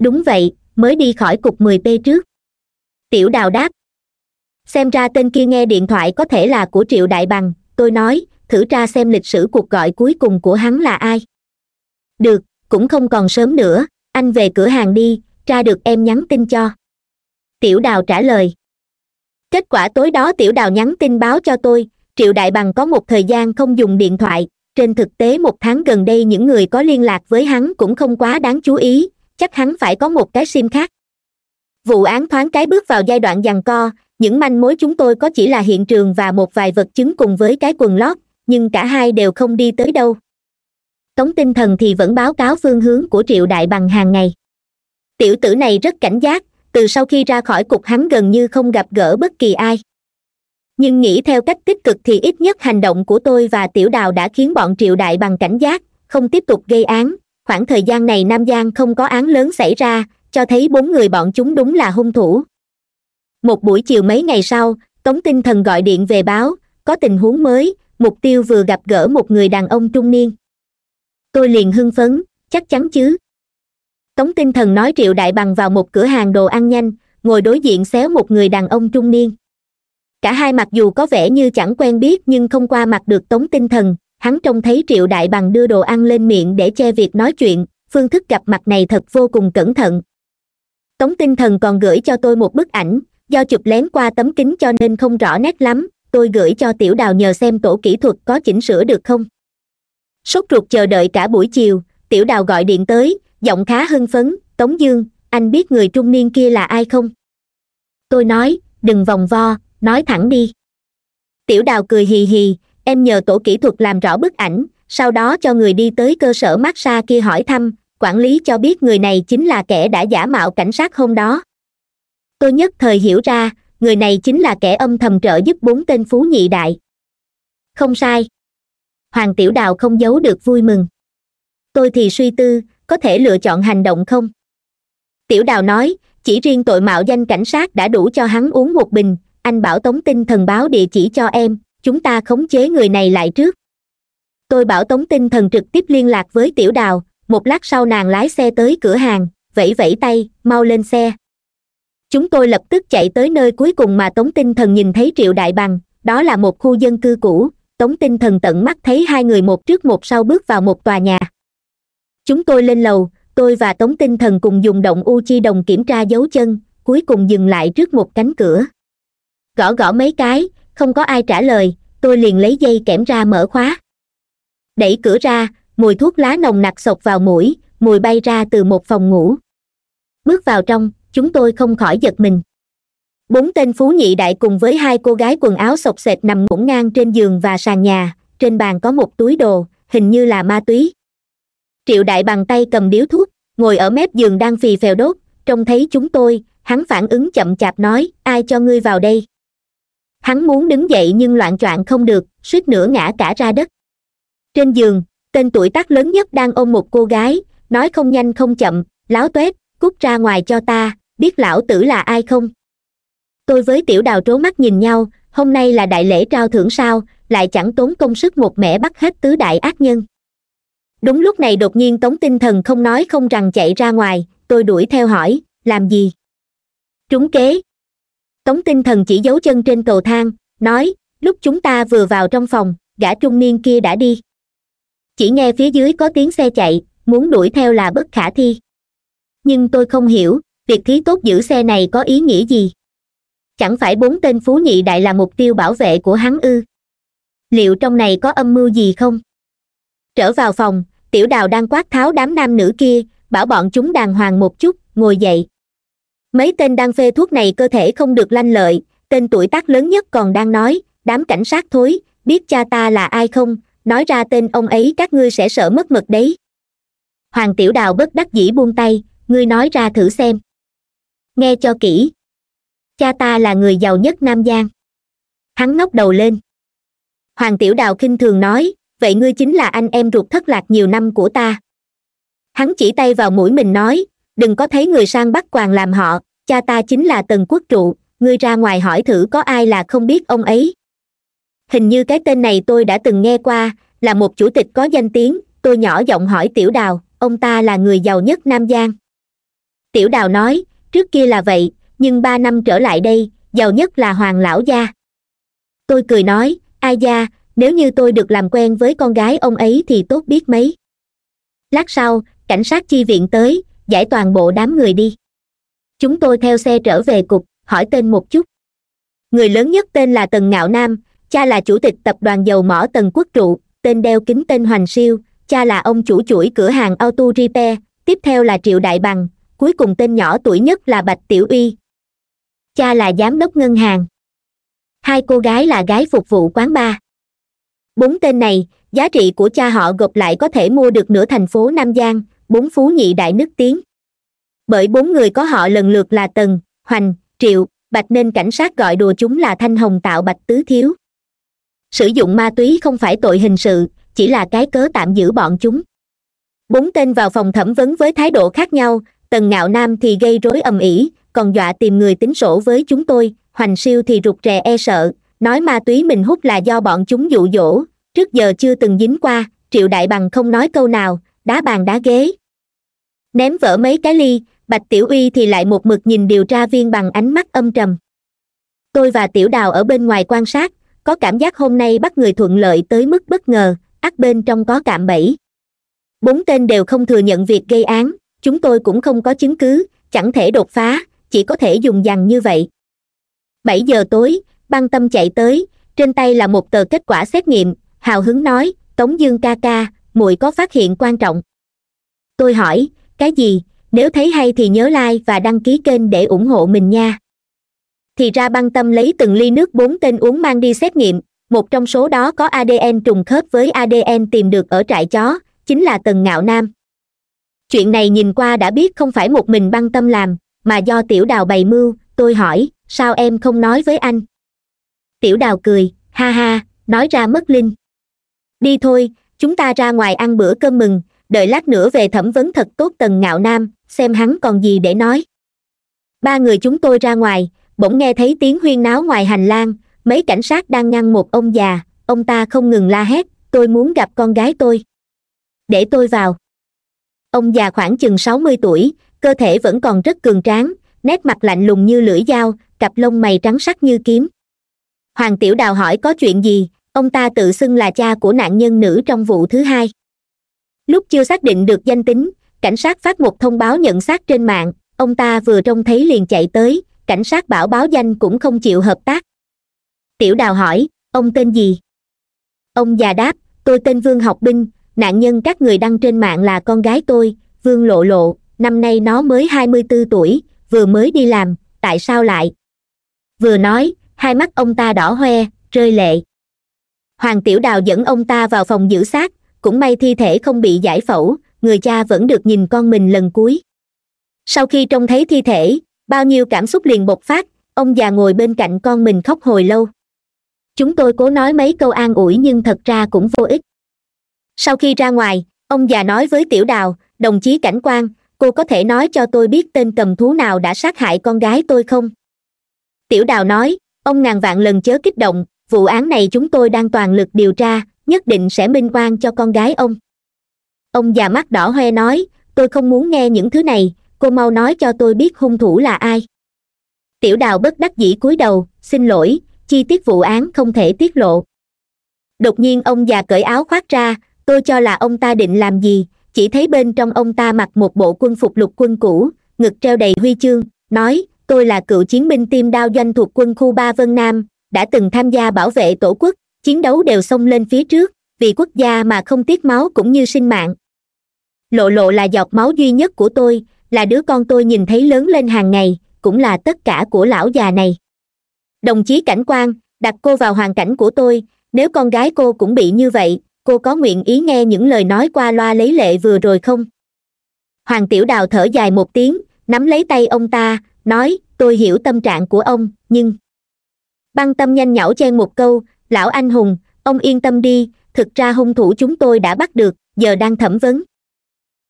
đúng vậy mới đi khỏi cục 10 p trước tiểu đào đáp xem ra tên kia nghe điện thoại có thể là của triệu đại bằng tôi nói thử tra xem lịch sử cuộc gọi cuối cùng của hắn là ai được cũng không còn sớm nữa anh về cửa hàng đi tra được em nhắn tin cho tiểu đào trả lời kết quả tối đó tiểu đào nhắn tin báo cho tôi triệu đại bằng có một thời gian không dùng điện thoại trên thực tế một tháng gần đây những người có liên lạc với hắn cũng không quá đáng chú ý chắc hắn phải có một cái sim khác vụ án thoáng cái bước vào giai đoạn giằng co những manh mối chúng tôi có chỉ là hiện trường và một vài vật chứng cùng với cái quần lót nhưng cả hai đều không đi tới đâu tống tinh thần thì vẫn báo cáo phương hướng của triệu đại bằng hàng ngày tiểu tử này rất cảnh giác từ sau khi ra khỏi cục hắn gần như không gặp gỡ bất kỳ ai nhưng nghĩ theo cách tích cực thì ít nhất hành động của tôi và tiểu đào đã khiến bọn triệu đại bằng cảnh giác không tiếp tục gây án khoảng thời gian này nam giang không có án lớn xảy ra cho thấy bốn người bọn chúng đúng là hung thủ một buổi chiều mấy ngày sau tống tinh thần gọi điện về báo có tình huống mới mục tiêu vừa gặp gỡ một người đàn ông trung niên tôi liền hưng phấn chắc chắn chứ tống tinh thần nói triệu đại bằng vào một cửa hàng đồ ăn nhanh ngồi đối diện xéo một người đàn ông trung niên cả hai mặc dù có vẻ như chẳng quen biết nhưng không qua mặt được tống tinh thần hắn trông thấy triệu đại bằng đưa đồ ăn lên miệng để che việc nói chuyện phương thức gặp mặt này thật vô cùng cẩn thận tống tinh thần còn gửi cho tôi một bức ảnh do chụp lén qua tấm kính cho nên không rõ nét lắm tôi gửi cho tiểu đào nhờ xem tổ kỹ thuật có chỉnh sửa được không sốt ruột chờ đợi cả buổi chiều tiểu đào gọi điện tới giọng khá hưng phấn tống dương anh biết người trung niên kia là ai không tôi nói đừng vòng vo nói thẳng đi tiểu đào cười hì hì em nhờ tổ kỹ thuật làm rõ bức ảnh sau đó cho người đi tới cơ sở massage kia hỏi thăm quản lý cho biết người này chính là kẻ đã giả mạo cảnh sát hôm đó tôi nhất thời hiểu ra người này chính là kẻ âm thầm trợ giúp bốn tên phú nhị đại không sai hoàng tiểu đào không giấu được vui mừng tôi thì suy tư có thể lựa chọn hành động không tiểu đào nói chỉ riêng tội mạo danh cảnh sát đã đủ cho hắn uống một bình anh bảo tống tinh thần báo địa chỉ cho em chúng ta khống chế người này lại trước tôi bảo tống tinh thần trực tiếp liên lạc với tiểu đào một lát sau nàng lái xe tới cửa hàng vẫy vẫy tay mau lên xe chúng tôi lập tức chạy tới nơi cuối cùng mà tống tinh thần nhìn thấy triệu đại bằng đó là một khu dân cư cũ tống tinh thần tận mắt thấy hai người một trước một sau bước vào một tòa nhà chúng tôi lên lầu tôi và tống tinh thần cùng dùng động u chi đồng kiểm tra dấu chân cuối cùng dừng lại trước một cánh cửa gõ gõ mấy cái không có ai trả lời tôi liền lấy dây kẽm ra mở khóa đẩy cửa ra mùi thuốc lá nồng nặc sộc vào mũi mùi bay ra từ một phòng ngủ bước vào trong chúng tôi không khỏi giật mình bốn tên phú nhị đại cùng với hai cô gái quần áo sộc sệt nằm ngổn ngang trên giường và sàn nhà trên bàn có một túi đồ hình như là ma túy triệu đại bằng tay cầm điếu thuốc ngồi ở mép giường đang phì phèo đốt trông thấy chúng tôi hắn phản ứng chậm chạp nói ai cho ngươi vào đây hắn muốn đứng dậy nhưng loạn choạng không được suýt nửa ngã cả ra đất trên giường tên tuổi tác lớn nhất đang ôm một cô gái nói không nhanh không chậm láo toét cút ra ngoài cho ta biết lão tử là ai không tôi với tiểu đào trố mắt nhìn nhau hôm nay là đại lễ trao thưởng sao lại chẳng tốn công sức một mẻ bắt hết tứ đại ác nhân đúng lúc này đột nhiên tống tinh thần không nói không rằng chạy ra ngoài tôi đuổi theo hỏi làm gì trúng kế tống tinh thần chỉ giấu chân trên cầu thang nói lúc chúng ta vừa vào trong phòng gã trung niên kia đã đi chỉ nghe phía dưới có tiếng xe chạy muốn đuổi theo là bất khả thi nhưng tôi không hiểu việc thí tốt giữ xe này có ý nghĩa gì chẳng phải bốn tên phú nhị đại là mục tiêu bảo vệ của hắn ư liệu trong này có âm mưu gì không trở vào phòng tiểu đào đang quát tháo đám nam nữ kia bảo bọn chúng đàng hoàng một chút ngồi dậy mấy tên đang phê thuốc này cơ thể không được lanh lợi tên tuổi tác lớn nhất còn đang nói đám cảnh sát thối biết cha ta là ai không nói ra tên ông ấy các ngươi sẽ sợ mất mật đấy hoàng tiểu đào bất đắc dĩ buông tay ngươi nói ra thử xem nghe cho kỹ cha ta là người giàu nhất nam giang hắn ngóc đầu lên hoàng tiểu đào khinh thường nói vậy ngươi chính là anh em ruột thất lạc nhiều năm của ta hắn chỉ tay vào mũi mình nói đừng có thấy người sang bắt quàng làm họ cha ta chính là tần quốc trụ ngươi ra ngoài hỏi thử có ai là không biết ông ấy hình như cái tên này tôi đã từng nghe qua là một chủ tịch có danh tiếng tôi nhỏ giọng hỏi tiểu đào ông ta là người giàu nhất nam giang tiểu đào nói trước kia là vậy nhưng ba năm trở lại đây giàu nhất là hoàng lão gia tôi cười nói ai gia nếu như tôi được làm quen với con gái ông ấy thì tốt biết mấy lát sau cảnh sát chi viện tới giải toàn bộ đám người đi chúng tôi theo xe trở về cục hỏi tên một chút người lớn nhất tên là tần ngạo nam cha là chủ tịch tập đoàn dầu mỏ tần quốc trụ tên đeo kính tên hoành siêu cha là ông chủ chuỗi cửa hàng auto repair tiếp theo là triệu đại bằng cuối cùng tên nhỏ tuổi nhất là bạch tiểu uy cha là giám đốc ngân hàng hai cô gái là gái phục vụ quán bar bốn tên này giá trị của cha họ gộp lại có thể mua được nửa thành phố nam giang bốn phú nhị đại nức tiếng bởi bốn người có họ lần lượt là tần hoành triệu bạch nên cảnh sát gọi đùa chúng là thanh hồng tạo bạch tứ thiếu sử dụng ma túy không phải tội hình sự chỉ là cái cớ tạm giữ bọn chúng bốn tên vào phòng thẩm vấn với thái độ khác nhau tần ngạo nam thì gây rối ầm ĩ còn dọa tìm người tính sổ với chúng tôi hoành siêu thì rụt rè e sợ nói ma túy mình hút là do bọn chúng dụ dỗ trước giờ chưa từng dính qua triệu đại bằng không nói câu nào đá bàn đá ghế ném vỡ mấy cái ly bạch tiểu uy thì lại một mực nhìn điều tra viên bằng ánh mắt âm trầm tôi và tiểu đào ở bên ngoài quan sát có cảm giác hôm nay bắt người thuận lợi tới mức bất ngờ ác bên trong có cạm bẫy bốn tên đều không thừa nhận việc gây án chúng tôi cũng không có chứng cứ chẳng thể đột phá chỉ có thể dùng dằn như vậy bảy giờ tối băng tâm chạy tới trên tay là một tờ kết quả xét nghiệm hào hứng nói tống dương ca ca muội có phát hiện quan trọng tôi hỏi cái gì nếu thấy hay thì nhớ like và đăng ký kênh để ủng hộ mình nha thì ra băng tâm lấy từng ly nước bốn tên uống mang đi xét nghiệm một trong số đó có adn trùng khớp với adn tìm được ở trại chó chính là tần ngạo nam chuyện này nhìn qua đã biết không phải một mình băng tâm làm mà do tiểu đào bày mưu tôi hỏi sao em không nói với anh tiểu đào cười ha ha nói ra mất linh đi thôi chúng ta ra ngoài ăn bữa cơm mừng đợi lát nữa về thẩm vấn thật tốt tần ngạo nam xem hắn còn gì để nói ba người chúng tôi ra ngoài bỗng nghe thấy tiếng huyên náo ngoài hành lang mấy cảnh sát đang ngăn một ông già ông ta không ngừng la hét tôi muốn gặp con gái tôi để tôi vào ông già khoảng chừng sáu mươi tuổi cơ thể vẫn còn rất cường tráng nét mặt lạnh lùng như lưỡi dao cặp lông mày trắng sắc như kiếm hoàng tiểu đào hỏi có chuyện gì ông ta tự xưng là cha của nạn nhân nữ trong vụ thứ hai lúc chưa xác định được danh tính cảnh sát phát một thông báo nhận xác trên mạng ông ta vừa trông thấy liền chạy tới cảnh sát bảo báo danh cũng không chịu hợp tác tiểu đào hỏi ông tên gì ông già đáp tôi tên vương học binh nạn nhân các người đăng trên mạng là con gái tôi vương lộ lộ năm nay nó mới hai mươi bốn tuổi vừa mới đi làm tại sao lại vừa nói hai mắt ông ta đỏ hoe rơi lệ hoàng tiểu đào dẫn ông ta vào phòng giữ xác cũng may thi thể không bị giải phẫu người cha vẫn được nhìn con mình lần cuối sau khi trông thấy thi thể bao nhiêu cảm xúc liền bộc phát ông già ngồi bên cạnh con mình khóc hồi lâu chúng tôi cố nói mấy câu an ủi nhưng thật ra cũng vô ích sau khi ra ngoài ông già nói với tiểu đào đồng chí cảnh quan cô có thể nói cho tôi biết tên cầm thú nào đã sát hại con gái tôi không tiểu đào nói ông ngàn vạn lần chớ kích động vụ án này chúng tôi đang toàn lực điều tra nhất định sẽ minh oan cho con gái ông ông già mắt đỏ hoe nói tôi không muốn nghe những thứ này cô mau nói cho tôi biết hung thủ là ai tiểu đào bất đắc dĩ cúi đầu xin lỗi chi tiết vụ án không thể tiết lộ đột nhiên ông già cởi áo khoác ra tôi cho là ông ta định làm gì chỉ thấy bên trong ông ta mặc một bộ quân phục lục quân cũ ngực treo đầy huy chương nói tôi là cựu chiến binh tiêm đao doanh thuộc quân khu ba vân nam đã từng tham gia bảo vệ tổ quốc chiến đấu đều xông lên phía trước vì quốc gia mà không tiếc máu cũng như sinh mạng lộ lộ là giọt máu duy nhất của tôi là đứa con tôi nhìn thấy lớn lên hàng ngày cũng là tất cả của lão già này đồng chí cảnh quan đặt cô vào hoàn cảnh của tôi nếu con gái cô cũng bị như vậy cô có nguyện ý nghe những lời nói qua loa lấy lệ vừa rồi không hoàng tiểu đào thở dài một tiếng nắm lấy tay ông ta nói tôi hiểu tâm trạng của ông nhưng băng tâm nhanh nhảu chen một câu lão anh hùng ông yên tâm đi thực ra hung thủ chúng tôi đã bắt được giờ đang thẩm vấn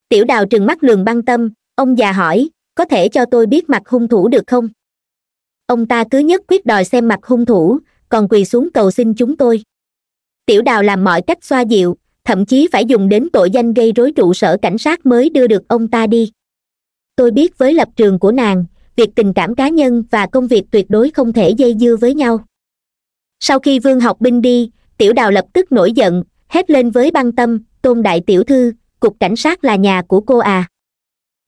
tiểu đào trừng mắt lường băng tâm ông già hỏi có thể cho tôi biết mặt hung thủ được không ông ta cứ nhất quyết đòi xem mặt hung thủ còn quỳ xuống cầu xin chúng tôi tiểu đào làm mọi cách xoa dịu thậm chí phải dùng đến tội danh gây rối trụ sở cảnh sát mới đưa được ông ta đi tôi biết với lập trường của nàng việc tình cảm cá nhân và công việc tuyệt đối không thể dây dưa với nhau sau khi vương học binh đi tiểu đào lập tức nổi giận hét lên với băng tâm tôn đại tiểu thư cục cảnh sát là nhà của cô à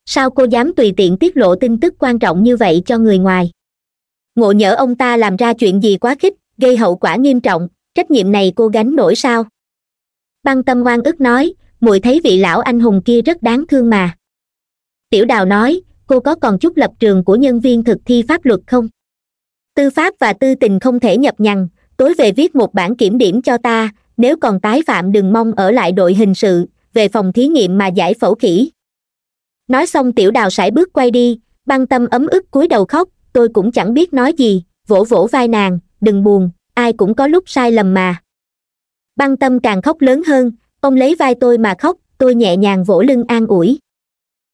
sao cô dám tùy tiện tiết lộ tin tức quan trọng như vậy cho người ngoài ngộ nhỡ ông ta làm ra chuyện gì quá khích gây hậu quả nghiêm trọng trách nhiệm này cô gánh nổi sao băng tâm oan ức nói muội thấy vị lão anh hùng kia rất đáng thương mà tiểu đào nói cô có còn chút lập trường của nhân viên thực thi pháp luật không tư pháp và tư tình không thể nhập nhằng tối về viết một bản kiểm điểm cho ta nếu còn tái phạm đừng mong ở lại đội hình sự về phòng thí nghiệm mà giải phẫu khỉ nói xong tiểu đào sải bước quay đi băng tâm ấm ức cúi đầu khóc tôi cũng chẳng biết nói gì vỗ vỗ vai nàng đừng buồn ai cũng có lúc sai lầm mà băng tâm càng khóc lớn hơn ông lấy vai tôi mà khóc tôi nhẹ nhàng vỗ lưng an ủi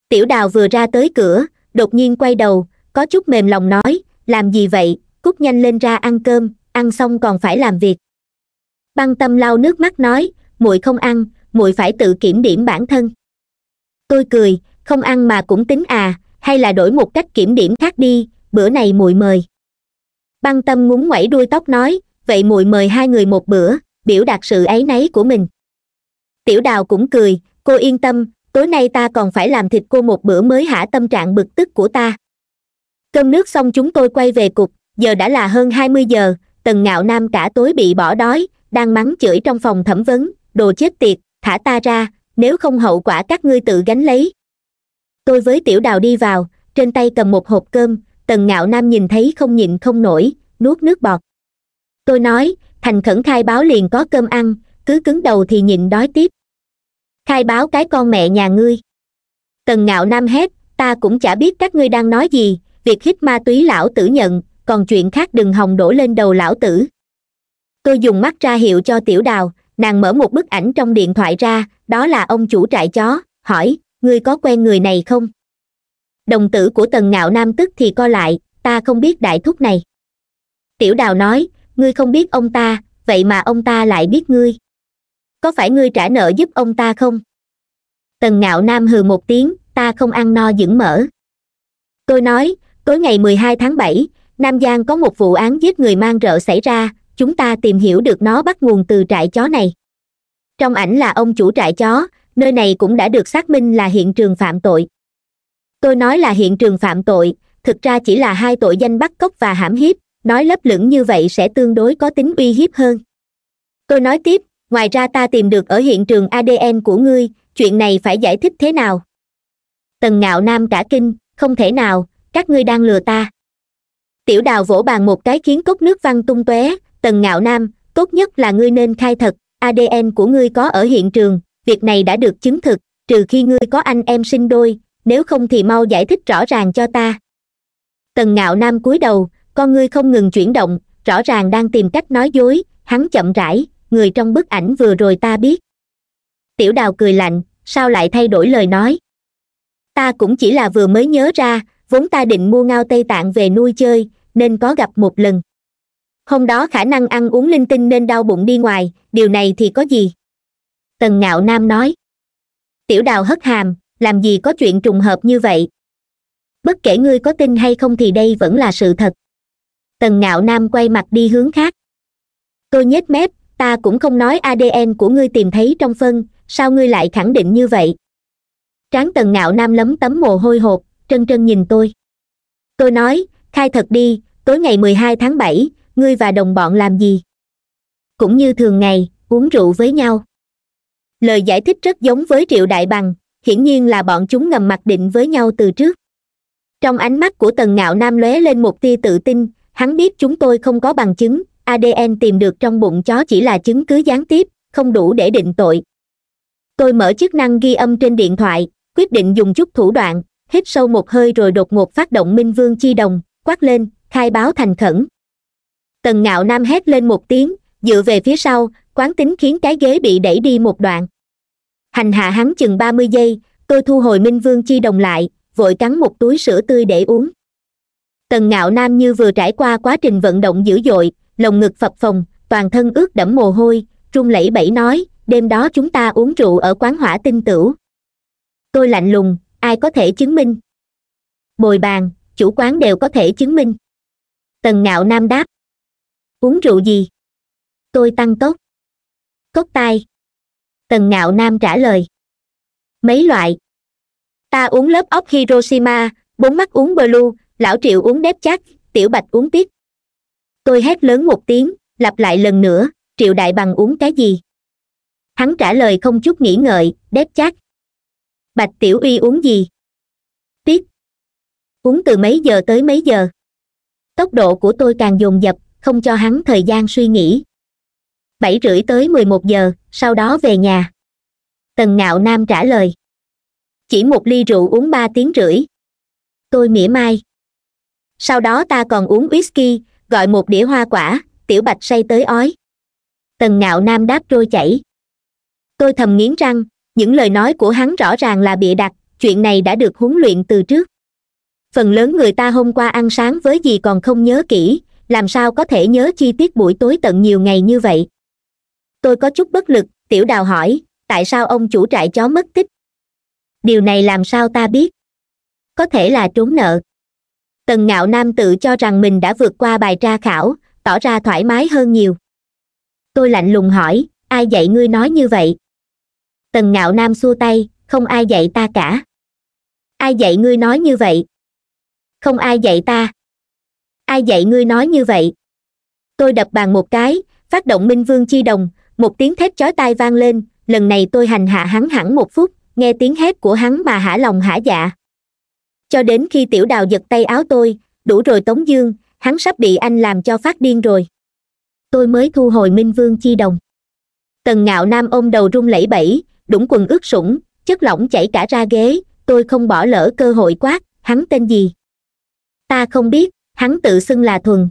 tiểu đào vừa ra tới cửa đột nhiên quay đầu có chút mềm lòng nói làm gì vậy cút nhanh lên ra ăn cơm ăn xong còn phải làm việc băng tâm lau nước mắt nói muội không ăn muội phải tự kiểm điểm bản thân tôi cười không ăn mà cũng tính à hay là đổi một cách kiểm điểm khác đi bữa này muội mời băng tâm ngúng ngoẩy đuôi tóc nói vậy muội mời hai người một bữa biểu đạt sự áy náy của mình tiểu đào cũng cười cô yên tâm tối nay ta còn phải làm thịt cô một bữa mới hả tâm trạng bực tức của ta cơm nước xong chúng tôi quay về cục giờ đã là hơn hai mươi giờ tần ngạo nam cả tối bị bỏ đói đang mắng chửi trong phòng thẩm vấn đồ chết tiệt thả ta ra nếu không hậu quả các ngươi tự gánh lấy tôi với tiểu đào đi vào trên tay cầm một hộp cơm tần ngạo nam nhìn thấy không nhịn không nổi nuốt nước bọt tôi nói thành khẩn khai báo liền có cơm ăn cứ cứng đầu thì nhịn đói tiếp khai báo cái con mẹ nhà ngươi tần ngạo nam hét ta cũng chả biết các ngươi đang nói gì việc hít ma túy lão tử nhận còn chuyện khác đừng hòng đổ lên đầu lão tử tôi dùng mắt ra hiệu cho tiểu đào nàng mở một bức ảnh trong điện thoại ra đó là ông chủ trại chó hỏi ngươi có quen người này không đồng tử của tần ngạo nam tức thì co lại ta không biết đại thúc này tiểu đào nói ngươi không biết ông ta vậy mà ông ta lại biết ngươi có phải ngươi trả nợ giúp ông ta không tần ngạo nam hừ một tiếng ta không ăn no dững mỡ tôi nói tối ngày 12 tháng 7, nam giang có một vụ án giết người mang rợ xảy ra chúng ta tìm hiểu được nó bắt nguồn từ trại chó này trong ảnh là ông chủ trại chó nơi này cũng đã được xác minh là hiện trường phạm tội tôi nói là hiện trường phạm tội thực ra chỉ là hai tội danh bắt cóc và hãm hiếp nói lấp lửng như vậy sẽ tương đối có tính uy hiếp hơn tôi nói tiếp ngoài ra ta tìm được ở hiện trường adn của ngươi chuyện này phải giải thích thế nào tần ngạo nam cả kinh không thể nào các ngươi đang lừa ta tiểu đào vỗ bàn một cái khiến cốc nước văng tung tóe tần ngạo nam tốt nhất là ngươi nên khai thật adn của ngươi có ở hiện trường việc này đã được chứng thực trừ khi ngươi có anh em sinh đôi nếu không thì mau giải thích rõ ràng cho ta tần ngạo nam cúi đầu con ngươi không ngừng chuyển động rõ ràng đang tìm cách nói dối hắn chậm rãi người trong bức ảnh vừa rồi ta biết tiểu đào cười lạnh sao lại thay đổi lời nói ta cũng chỉ là vừa mới nhớ ra vốn ta định mua ngao tây tạng về nuôi chơi nên có gặp một lần hôm đó khả năng ăn uống linh tinh nên đau bụng đi ngoài điều này thì có gì tần ngạo nam nói tiểu đào hất hàm làm gì có chuyện trùng hợp như vậy bất kể ngươi có tin hay không thì đây vẫn là sự thật tần ngạo nam quay mặt đi hướng khác tôi nhếch mép ta cũng không nói adn của ngươi tìm thấy trong phân sao ngươi lại khẳng định như vậy tráng tần ngạo nam lấm tấm mồ hôi hột trân trân nhìn tôi tôi nói khai thật đi tối ngày mười hai tháng bảy ngươi và đồng bọn làm gì cũng như thường ngày uống rượu với nhau lời giải thích rất giống với triệu đại bằng hiển nhiên là bọn chúng ngầm mặc định với nhau từ trước trong ánh mắt của tần ngạo nam lóe lên một tia tự tin hắn biết chúng tôi không có bằng chứng adn tìm được trong bụng chó chỉ là chứng cứ gián tiếp không đủ để định tội tôi mở chức năng ghi âm trên điện thoại quyết định dùng chút thủ đoạn hít sâu một hơi rồi đột ngột phát động minh vương chi đồng quát lên khai báo thành khẩn tần ngạo nam hét lên một tiếng dựa về phía sau quán tính khiến cái ghế bị đẩy đi một đoạn hành hạ hắn chừng ba mươi giây tôi thu hồi minh vương chi đồng lại vội cắn một túi sữa tươi để uống tần ngạo nam như vừa trải qua quá trình vận động dữ dội lồng ngực phập phồng toàn thân ướt đẫm mồ hôi Trung lẩy bẩy nói đêm đó chúng ta uống rượu ở quán hỏa tinh tửu tôi lạnh lùng ai có thể chứng minh bồi bàn chủ quán đều có thể chứng minh tần ngạo nam đáp uống rượu gì tôi tăng tốc cốc tai tần ngạo nam trả lời mấy loại ta uống lớp ốc hiroshima bốn mắt uống blue lão triệu uống đép chắc tiểu bạch uống tiết. tôi hét lớn một tiếng lặp lại lần nữa triệu đại bằng uống cái gì hắn trả lời không chút nghĩ ngợi đép chắc bạch tiểu uy uống gì uống từ mấy giờ tới mấy giờ tốc độ của tôi càng dồn dập không cho hắn thời gian suy nghĩ bảy rưỡi tới mười một giờ sau đó về nhà tần ngạo nam trả lời chỉ một ly rượu uống ba tiếng rưỡi tôi mỉa mai sau đó ta còn uống whisky gọi một đĩa hoa quả tiểu bạch say tới ói tần ngạo nam đáp trôi chảy tôi thầm nghiến răng những lời nói của hắn rõ ràng là bịa đặt chuyện này đã được huấn luyện từ trước phần lớn người ta hôm qua ăn sáng với gì còn không nhớ kỹ làm sao có thể nhớ chi tiết buổi tối tận nhiều ngày như vậy tôi có chút bất lực tiểu đào hỏi tại sao ông chủ trại chó mất tích điều này làm sao ta biết có thể là trốn nợ tần ngạo nam tự cho rằng mình đã vượt qua bài tra khảo tỏ ra thoải mái hơn nhiều tôi lạnh lùng hỏi ai dạy ngươi nói như vậy tần ngạo nam xua tay không ai dạy ta cả ai dạy ngươi nói như vậy không ai dạy ta ai dạy ngươi nói như vậy tôi đập bàn một cái phát động minh vương chi đồng một tiếng thét chói tai vang lên lần này tôi hành hạ hắn hẳn một phút nghe tiếng hét của hắn mà hả lòng hả dạ cho đến khi tiểu đào giật tay áo tôi đủ rồi tống dương hắn sắp bị anh làm cho phát điên rồi tôi mới thu hồi minh vương chi đồng tần ngạo nam ôm đầu run lẩy bẩy đũng quần ướt sũng chất lỏng chảy cả ra ghế tôi không bỏ lỡ cơ hội quát hắn tên gì ta không biết hắn tự xưng là thuần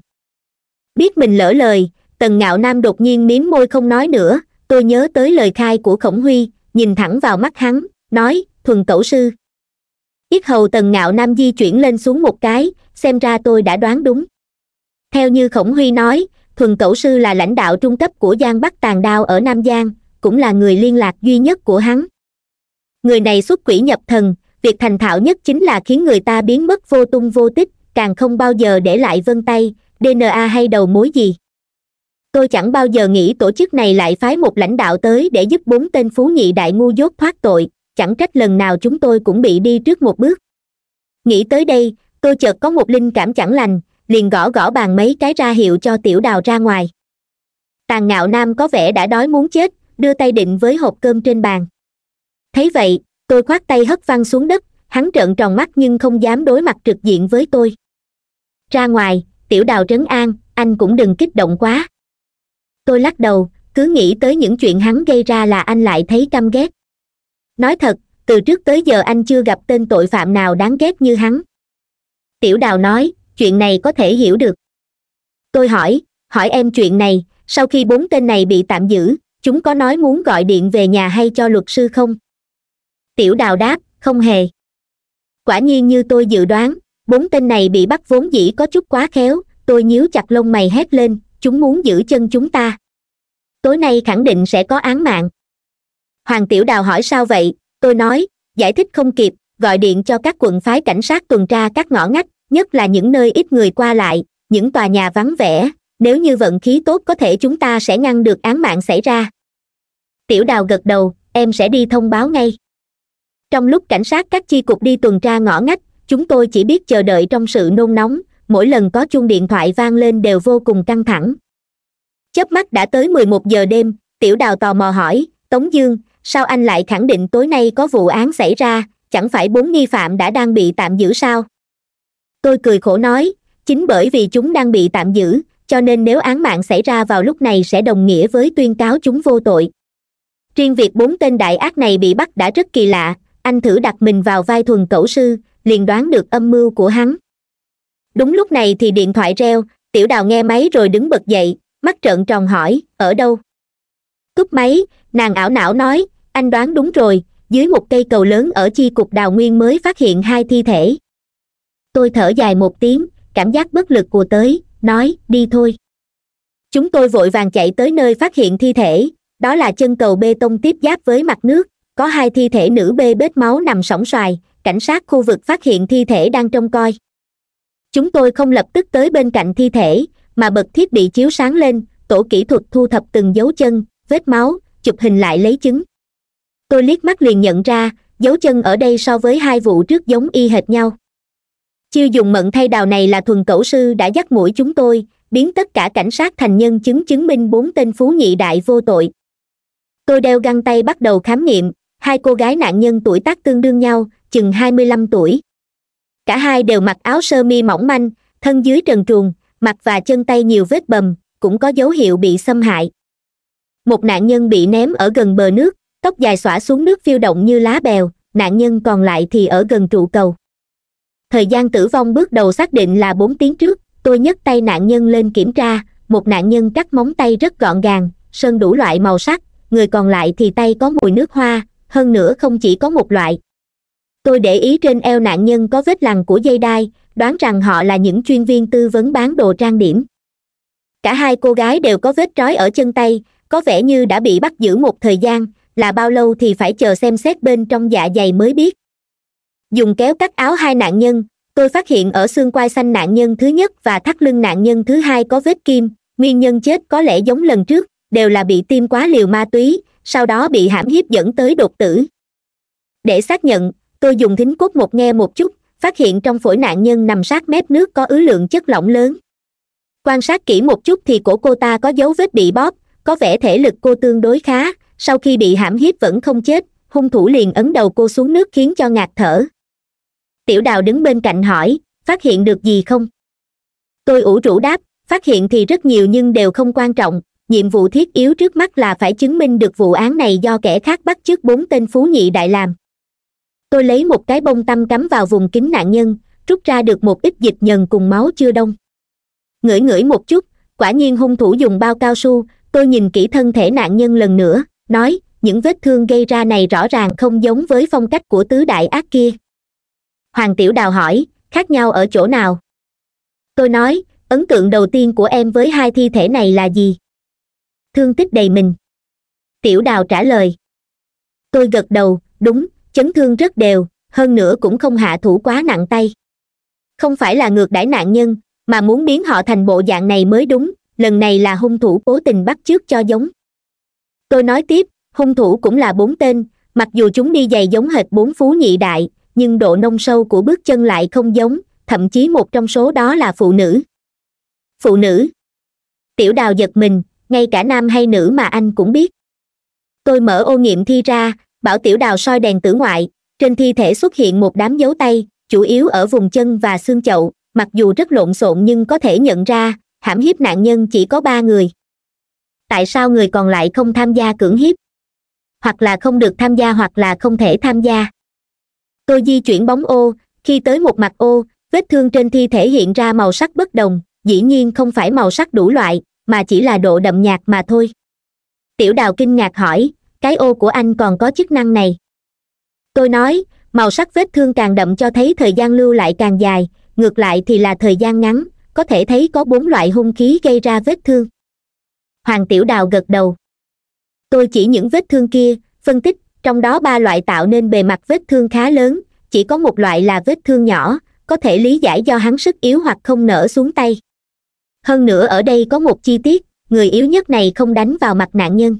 biết mình lỡ lời tần ngạo nam đột nhiên mím môi không nói nữa tôi nhớ tới lời khai của khổng huy nhìn thẳng vào mắt hắn nói thuần cẩu sư ít hầu tần ngạo nam di chuyển lên xuống một cái xem ra tôi đã đoán đúng theo như khổng huy nói thuần cẩu sư là lãnh đạo trung cấp của giang bắc tàn đao ở nam giang cũng là người liên lạc duy nhất của hắn người này xuất quỷ nhập thần việc thành thạo nhất chính là khiến người ta biến mất vô tung vô tích càng không bao giờ để lại vân tay dna hay đầu mối gì tôi chẳng bao giờ nghĩ tổ chức này lại phái một lãnh đạo tới để giúp bốn tên phú nhị đại ngu dốt thoát tội chẳng trách lần nào chúng tôi cũng bị đi trước một bước nghĩ tới đây tôi chợt có một linh cảm chẳng lành liền gõ gõ bàn mấy cái ra hiệu cho tiểu đào ra ngoài tàn ngạo nam có vẻ đã đói muốn chết đưa tay định với hộp cơm trên bàn thấy vậy tôi khoát tay hất văng xuống đất hắn trợn tròn mắt nhưng không dám đối mặt trực diện với tôi ra ngoài tiểu đào trấn an anh cũng đừng kích động quá tôi lắc đầu cứ nghĩ tới những chuyện hắn gây ra là anh lại thấy căm ghét nói thật từ trước tới giờ anh chưa gặp tên tội phạm nào đáng ghét như hắn tiểu đào nói chuyện này có thể hiểu được tôi hỏi hỏi em chuyện này sau khi bốn tên này bị tạm giữ chúng có nói muốn gọi điện về nhà hay cho luật sư không tiểu đào đáp không hề quả nhiên như tôi dự đoán bốn tên này bị bắt vốn dĩ có chút quá khéo tôi nhíu chặt lông mày hét lên chúng muốn giữ chân chúng ta tối nay khẳng định sẽ có án mạng hoàng tiểu đào hỏi sao vậy tôi nói giải thích không kịp gọi điện cho các quận phái cảnh sát tuần tra các ngõ ngách nhất là những nơi ít người qua lại những tòa nhà vắng vẻ nếu như vận khí tốt có thể chúng ta sẽ ngăn được án mạng xảy ra tiểu đào gật đầu em sẽ đi thông báo ngay trong lúc cảnh sát các chi cục đi tuần tra ngõ ngách chúng tôi chỉ biết chờ đợi trong sự nôn nóng mỗi lần có chuông điện thoại vang lên đều vô cùng căng thẳng chớp mắt đã tới mười một giờ đêm tiểu đào tò mò hỏi tống dương sao anh lại khẳng định tối nay có vụ án xảy ra chẳng phải bốn nghi phạm đã đang bị tạm giữ sao tôi cười khổ nói chính bởi vì chúng đang bị tạm giữ cho nên nếu án mạng xảy ra vào lúc này sẽ đồng nghĩa với tuyên cáo chúng vô tội riêng việc bốn tên đại ác này bị bắt đã rất kỳ lạ anh thử đặt mình vào vai thuần cẩu sư liền đoán được âm mưu của hắn đúng lúc này thì điện thoại reo tiểu đào nghe máy rồi đứng bật dậy mắt trợn tròn hỏi ở đâu cúp máy nàng ảo não nói anh đoán đúng rồi dưới một cây cầu lớn ở chi cục đào nguyên mới phát hiện hai thi thể tôi thở dài một tiếng cảm giác bất lực của tới nói đi thôi chúng tôi vội vàng chạy tới nơi phát hiện thi thể đó là chân cầu bê tông tiếp giáp với mặt nước có hai thi thể nữ bê bết máu nằm sóng xoài cảnh sát khu vực phát hiện thi thể đang trông coi chúng tôi không lập tức tới bên cạnh thi thể mà bật thiết bị chiếu sáng lên tổ kỹ thuật thu thập từng dấu chân vết máu chụp hình lại lấy chứng tôi liếc mắt liền nhận ra dấu chân ở đây so với hai vụ trước giống y hệt nhau chiêu dùng mận thay đào này là thuần cẩu sư đã dắt mũi chúng tôi biến tất cả cảnh sát thành nhân chứng chứng minh bốn tên phú nhị đại vô tội tôi đeo găng tay bắt đầu khám nghiệm hai cô gái nạn nhân tuổi tác tương đương nhau chừng hai mươi lăm tuổi cả hai đều mặc áo sơ mi mỏng manh thân dưới trần truồng mặt và chân tay nhiều vết bầm cũng có dấu hiệu bị xâm hại một nạn nhân bị ném ở gần bờ nước tóc dài xõa xuống nước phiêu động như lá bèo nạn nhân còn lại thì ở gần trụ cầu thời gian tử vong bước đầu xác định là bốn tiếng trước tôi nhấc tay nạn nhân lên kiểm tra một nạn nhân cắt móng tay rất gọn gàng sơn đủ loại màu sắc người còn lại thì tay có mùi nước hoa hơn nữa không chỉ có một loại tôi để ý trên eo nạn nhân có vết lằn của dây đai đoán rằng họ là những chuyên viên tư vấn bán đồ trang điểm cả hai cô gái đều có vết trói ở chân tay có vẻ như đã bị bắt giữ một thời gian là bao lâu thì phải chờ xem xét bên trong dạ dày mới biết dùng kéo cắt áo hai nạn nhân tôi phát hiện ở xương quai xanh nạn nhân thứ nhất và thắt lưng nạn nhân thứ hai có vết kim nguyên nhân chết có lẽ giống lần trước đều là bị tiêm quá liều ma túy sau đó bị hãm hiếp dẫn tới đột tử để xác nhận tôi dùng thính cốt một nghe một chút phát hiện trong phổi nạn nhân nằm sát mép nước có ứ lượng chất lỏng lớn quan sát kỹ một chút thì cổ cô ta có dấu vết bị bóp có vẻ thể lực cô tương đối khá sau khi bị hãm hiếp vẫn không chết hung thủ liền ấn đầu cô xuống nước khiến cho ngạt thở tiểu đào đứng bên cạnh hỏi phát hiện được gì không tôi ủ rũ đáp phát hiện thì rất nhiều nhưng đều không quan trọng nhiệm vụ thiết yếu trước mắt là phải chứng minh được vụ án này do kẻ khác bắt chước bốn tên phú nhị đại làm tôi lấy một cái bông tăm cắm vào vùng kính nạn nhân rút ra được một ít dịch nhần cùng máu chưa đông ngửi ngửi một chút quả nhiên hung thủ dùng bao cao su tôi nhìn kỹ thân thể nạn nhân lần nữa nói những vết thương gây ra này rõ ràng không giống với phong cách của tứ đại ác kia hoàng tiểu đào hỏi khác nhau ở chỗ nào tôi nói ấn tượng đầu tiên của em với hai thi thể này là gì thương tích đầy mình tiểu đào trả lời tôi gật đầu đúng chấn thương rất đều hơn nữa cũng không hạ thủ quá nặng tay không phải là ngược đãi nạn nhân mà muốn biến họ thành bộ dạng này mới đúng lần này là hung thủ cố tình bắt chước cho giống tôi nói tiếp hung thủ cũng là bốn tên mặc dù chúng đi giày giống hệt bốn phú nhị đại nhưng độ nông sâu của bước chân lại không giống thậm chí một trong số đó là phụ nữ phụ nữ tiểu đào giật mình ngay cả nam hay nữ mà anh cũng biết tôi mở ô nghiệm thi ra bảo tiểu đào soi đèn tử ngoại trên thi thể xuất hiện một đám dấu tay chủ yếu ở vùng chân và xương chậu mặc dù rất lộn xộn nhưng có thể nhận ra hãm hiếp nạn nhân chỉ có ba người tại sao người còn lại không tham gia cưỡng hiếp hoặc là không được tham gia hoặc là không thể tham gia tôi di chuyển bóng ô khi tới một mặt ô vết thương trên thi thể hiện ra màu sắc bất đồng dĩ nhiên không phải màu sắc đủ loại mà chỉ là độ đậm nhạt mà thôi tiểu đào kinh ngạc hỏi cái ô của anh còn có chức năng này tôi nói màu sắc vết thương càng đậm cho thấy thời gian lưu lại càng dài ngược lại thì là thời gian ngắn có thể thấy có bốn loại hung khí gây ra vết thương hoàng tiểu đào gật đầu tôi chỉ những vết thương kia phân tích trong đó ba loại tạo nên bề mặt vết thương khá lớn chỉ có một loại là vết thương nhỏ có thể lý giải do hắn sức yếu hoặc không nở xuống tay hơn nữa ở đây có một chi tiết người yếu nhất này không đánh vào mặt nạn nhân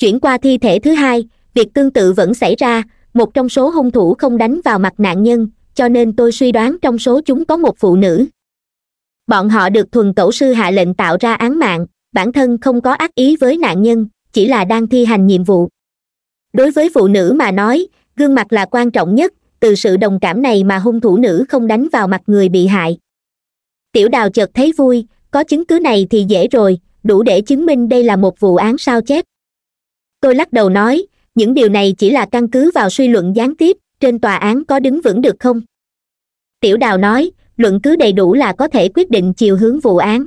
chuyển qua thi thể thứ hai việc tương tự vẫn xảy ra một trong số hung thủ không đánh vào mặt nạn nhân cho nên tôi suy đoán trong số chúng có một phụ nữ bọn họ được thuần tổ sư hạ lệnh tạo ra án mạng bản thân không có ác ý với nạn nhân chỉ là đang thi hành nhiệm vụ đối với phụ nữ mà nói gương mặt là quan trọng nhất từ sự đồng cảm này mà hung thủ nữ không đánh vào mặt người bị hại tiểu đào chợt thấy vui có chứng cứ này thì dễ rồi đủ để chứng minh đây là một vụ án sao chép tôi lắc đầu nói những điều này chỉ là căn cứ vào suy luận gián tiếp trên tòa án có đứng vững được không tiểu đào nói luận cứ đầy đủ là có thể quyết định chiều hướng vụ án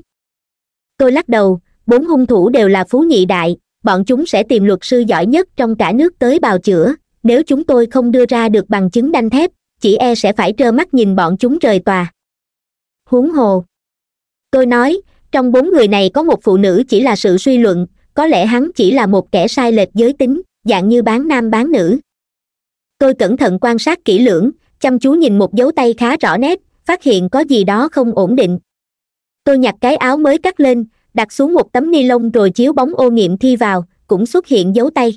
tôi lắc đầu bốn hung thủ đều là phú nhị đại bọn chúng sẽ tìm luật sư giỏi nhất trong cả nước tới bào chữa nếu chúng tôi không đưa ra được bằng chứng đanh thép chỉ e sẽ phải trơ mắt nhìn bọn chúng rời tòa huống hồ tôi nói trong bốn người này có một phụ nữ chỉ là sự suy luận có lẽ hắn chỉ là một kẻ sai lệch giới tính dạng như bán nam bán nữ tôi cẩn thận quan sát kỹ lưỡng chăm chú nhìn một dấu tay khá rõ nét phát hiện có gì đó không ổn định tôi nhặt cái áo mới cắt lên đặt xuống một tấm ni lông rồi chiếu bóng ô nghiệm thi vào cũng xuất hiện dấu tay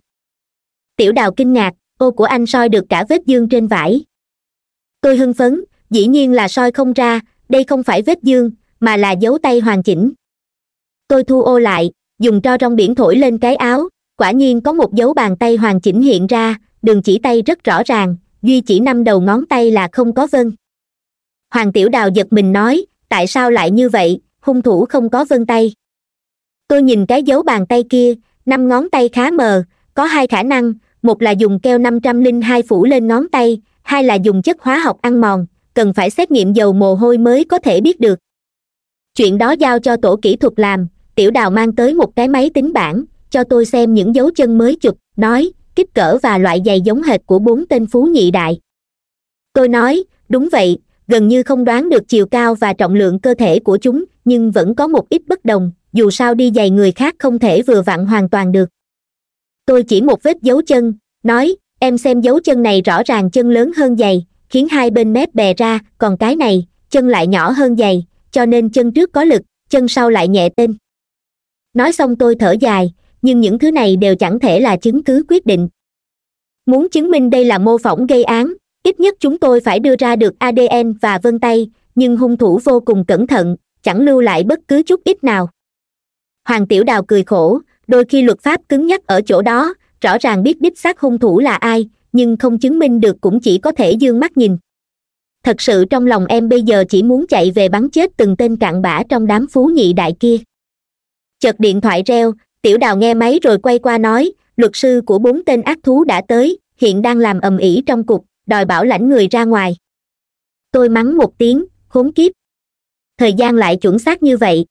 tiểu đào kinh ngạc ô của anh soi được cả vết dương trên vải tôi hưng phấn dĩ nhiên là soi không ra đây không phải vết dương mà là dấu tay hoàn chỉnh tôi thu ô lại dùng tro trong biển thổi lên cái áo quả nhiên có một dấu bàn tay hoàn chỉnh hiện ra đường chỉ tay rất rõ ràng duy chỉ năm đầu ngón tay là không có vân hoàng tiểu đào giật mình nói tại sao lại như vậy hung thủ không có vân tay tôi nhìn cái dấu bàn tay kia năm ngón tay khá mờ có hai khả năng một là dùng keo năm trăm linh hai phủ lên ngón tay hai là dùng chất hóa học ăn mòn cần phải xét nghiệm dầu mồ hôi mới có thể biết được chuyện đó giao cho tổ kỹ thuật làm tiểu đào mang tới một cái máy tính bảng cho tôi xem những dấu chân mới chụp nói kích cỡ và loại giày giống hệt của bốn tên phú nhị đại tôi nói đúng vậy gần như không đoán được chiều cao và trọng lượng cơ thể của chúng nhưng vẫn có một ít bất đồng dù sao đi giày người khác không thể vừa vặn hoàn toàn được tôi chỉ một vết dấu chân nói em xem dấu chân này rõ ràng chân lớn hơn giày khiến hai bên mép bè ra còn cái này chân lại nhỏ hơn giày cho nên chân trước có lực chân sau lại nhẹ tên nói xong tôi thở dài nhưng những thứ này đều chẳng thể là chứng cứ quyết định muốn chứng minh đây là mô phỏng gây án ít nhất chúng tôi phải đưa ra được adn và vân tay nhưng hung thủ vô cùng cẩn thận chẳng lưu lại bất cứ chút ít nào hoàng tiểu đào cười khổ đôi khi luật pháp cứng nhắc ở chỗ đó rõ ràng biết đích xác hung thủ là ai nhưng không chứng minh được cũng chỉ có thể d ư ơ n g mắt nhìn thật sự trong lòng em bây giờ chỉ muốn chạy về bắn chết từng tên cặn bã trong đám phú nhị đại kia chợt điện thoại reo tiểu đào nghe máy rồi quay qua nói luật sư của bốn tên ác thú đã tới hiện đang làm ầm ĩ trong cục đòi bảo lãnh người ra ngoài tôi mắng một tiếng khốn kiếp thời gian lại chuẩn xác như vậy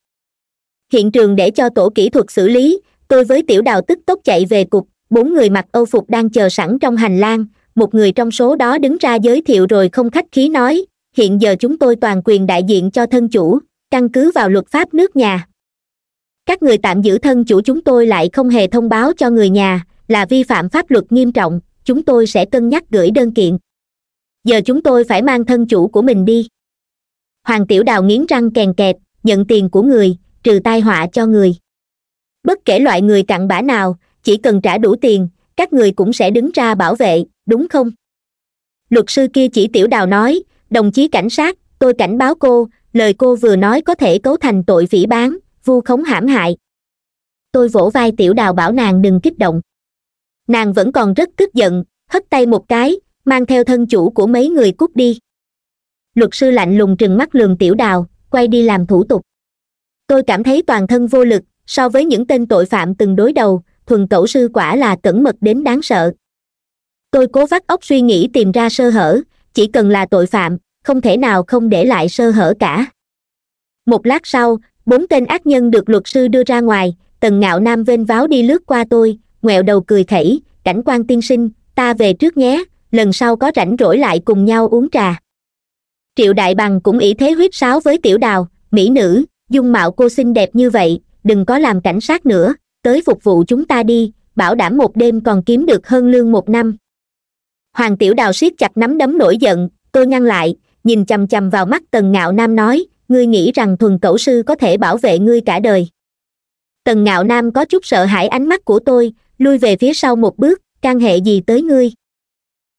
hiện trường để cho tổ kỹ thuật xử lý tôi với tiểu đào tức tốc chạy về cục bốn người mặc âu phục đang chờ sẵn trong hành lang một người trong số đó đứng ra giới thiệu rồi không khách khí nói hiện giờ chúng tôi toàn quyền đại diện cho thân chủ căn cứ vào luật pháp nước nhà các người tạm giữ thân chủ chúng tôi lại không hề thông báo cho người nhà là vi phạm pháp luật nghiêm trọng chúng tôi sẽ cân nhắc gửi đơn kiện giờ chúng tôi phải mang thân chủ của mình đi hoàng tiểu đào nghiến răng kèn kẹt nhận tiền của người trừ tai họa cho người bất kể loại người cặn bã nào chỉ cần trả đủ tiền các người cũng sẽ đứng ra bảo vệ đúng không luật sư kia chỉ tiểu đào nói đồng chí cảnh sát tôi cảnh báo cô lời cô vừa nói có thể cấu thành tội phỉ báng vu khống hãm hại tôi vỗ vai tiểu đào bảo nàng đừng kích động nàng vẫn còn rất tức giận hất tay một cái mang theo thân chủ của mấy người cút đi luật sư lạnh lùng trừng mắt lường tiểu đào quay đi làm thủ tục tôi cảm thấy toàn thân vô lực so với những tên tội phạm từng đối đầu thuần cẩu sư quả là cẩn mật đến đáng sợ tôi cố vắt óc suy nghĩ tìm ra sơ hở chỉ cần là tội phạm không thể nào không để lại sơ hở cả một lát sau bốn tên ác nhân được luật sư đưa ra ngoài tần ngạo nam vênh váo đi lướt qua tôi ngoẹo đầu cười khẩy cảnh quan tiên sinh ta về trước nhé lần sau có rảnh rỗi lại cùng nhau uống trà triệu đại bằng cũng ỷ thế huyết sáo với tiểu đào mỹ nữ dung mạo cô xinh đẹp như vậy đừng có làm cảnh sát nữa tới phục vụ chúng ta đi bảo đảm một đêm còn kiếm được hơn lương một năm hoàng tiểu đào siết chặt nắm đấm nổi giận tôi ngăn lại nhìn chằm chằm vào mắt tần ngạo nam nói ngươi nghĩ rằng thuần cẩu sư có thể bảo vệ ngươi cả đời tần ngạo nam có chút sợ hãi ánh mắt của tôi lui về phía sau một bước can hệ gì tới ngươi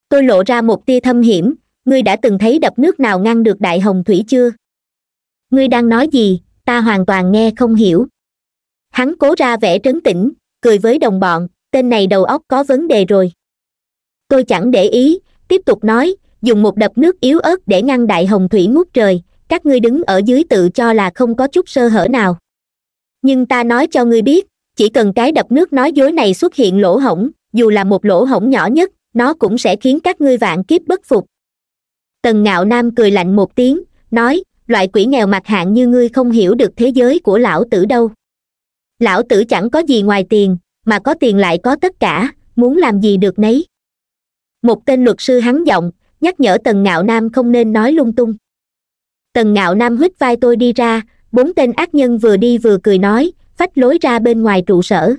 tôi lộ ra một tia thâm hiểm ngươi đã từng thấy đập nước nào ngăn được đại hồng thủy chưa ngươi đang nói gì ta hoàn toàn nghe không hiểu hắn cố ra vẻ trấn tĩnh cười với đồng bọn tên này đầu óc có vấn đề rồi tôi chẳng để ý tiếp tục nói dùng một đập nước yếu ớt để ngăn đại hồng thủy ngút trời các ngươi đứng ở dưới tự cho là không có chút sơ hở nào nhưng ta nói cho ngươi biết chỉ cần cái đập nước nói dối này xuất hiện lỗ hổng dù là một lỗ hổng nhỏ nhất nó cũng sẽ khiến các ngươi vạn kiếp bất phục tần ngạo nam cười lạnh một tiếng nói loại quỷ nghèo mặt hạng như ngươi không hiểu được thế giới của lão tử đâu lão tử chẳng có gì ngoài tiền mà có tiền lại có tất cả muốn làm gì được nấy một tên luật sư hắn giọng nhắc nhở tần ngạo nam không nên nói lung tung tần ngạo nam huýt vai tôi đi ra bốn tên ác nhân vừa đi vừa cười nói phách lối ra bên ngoài trụ sở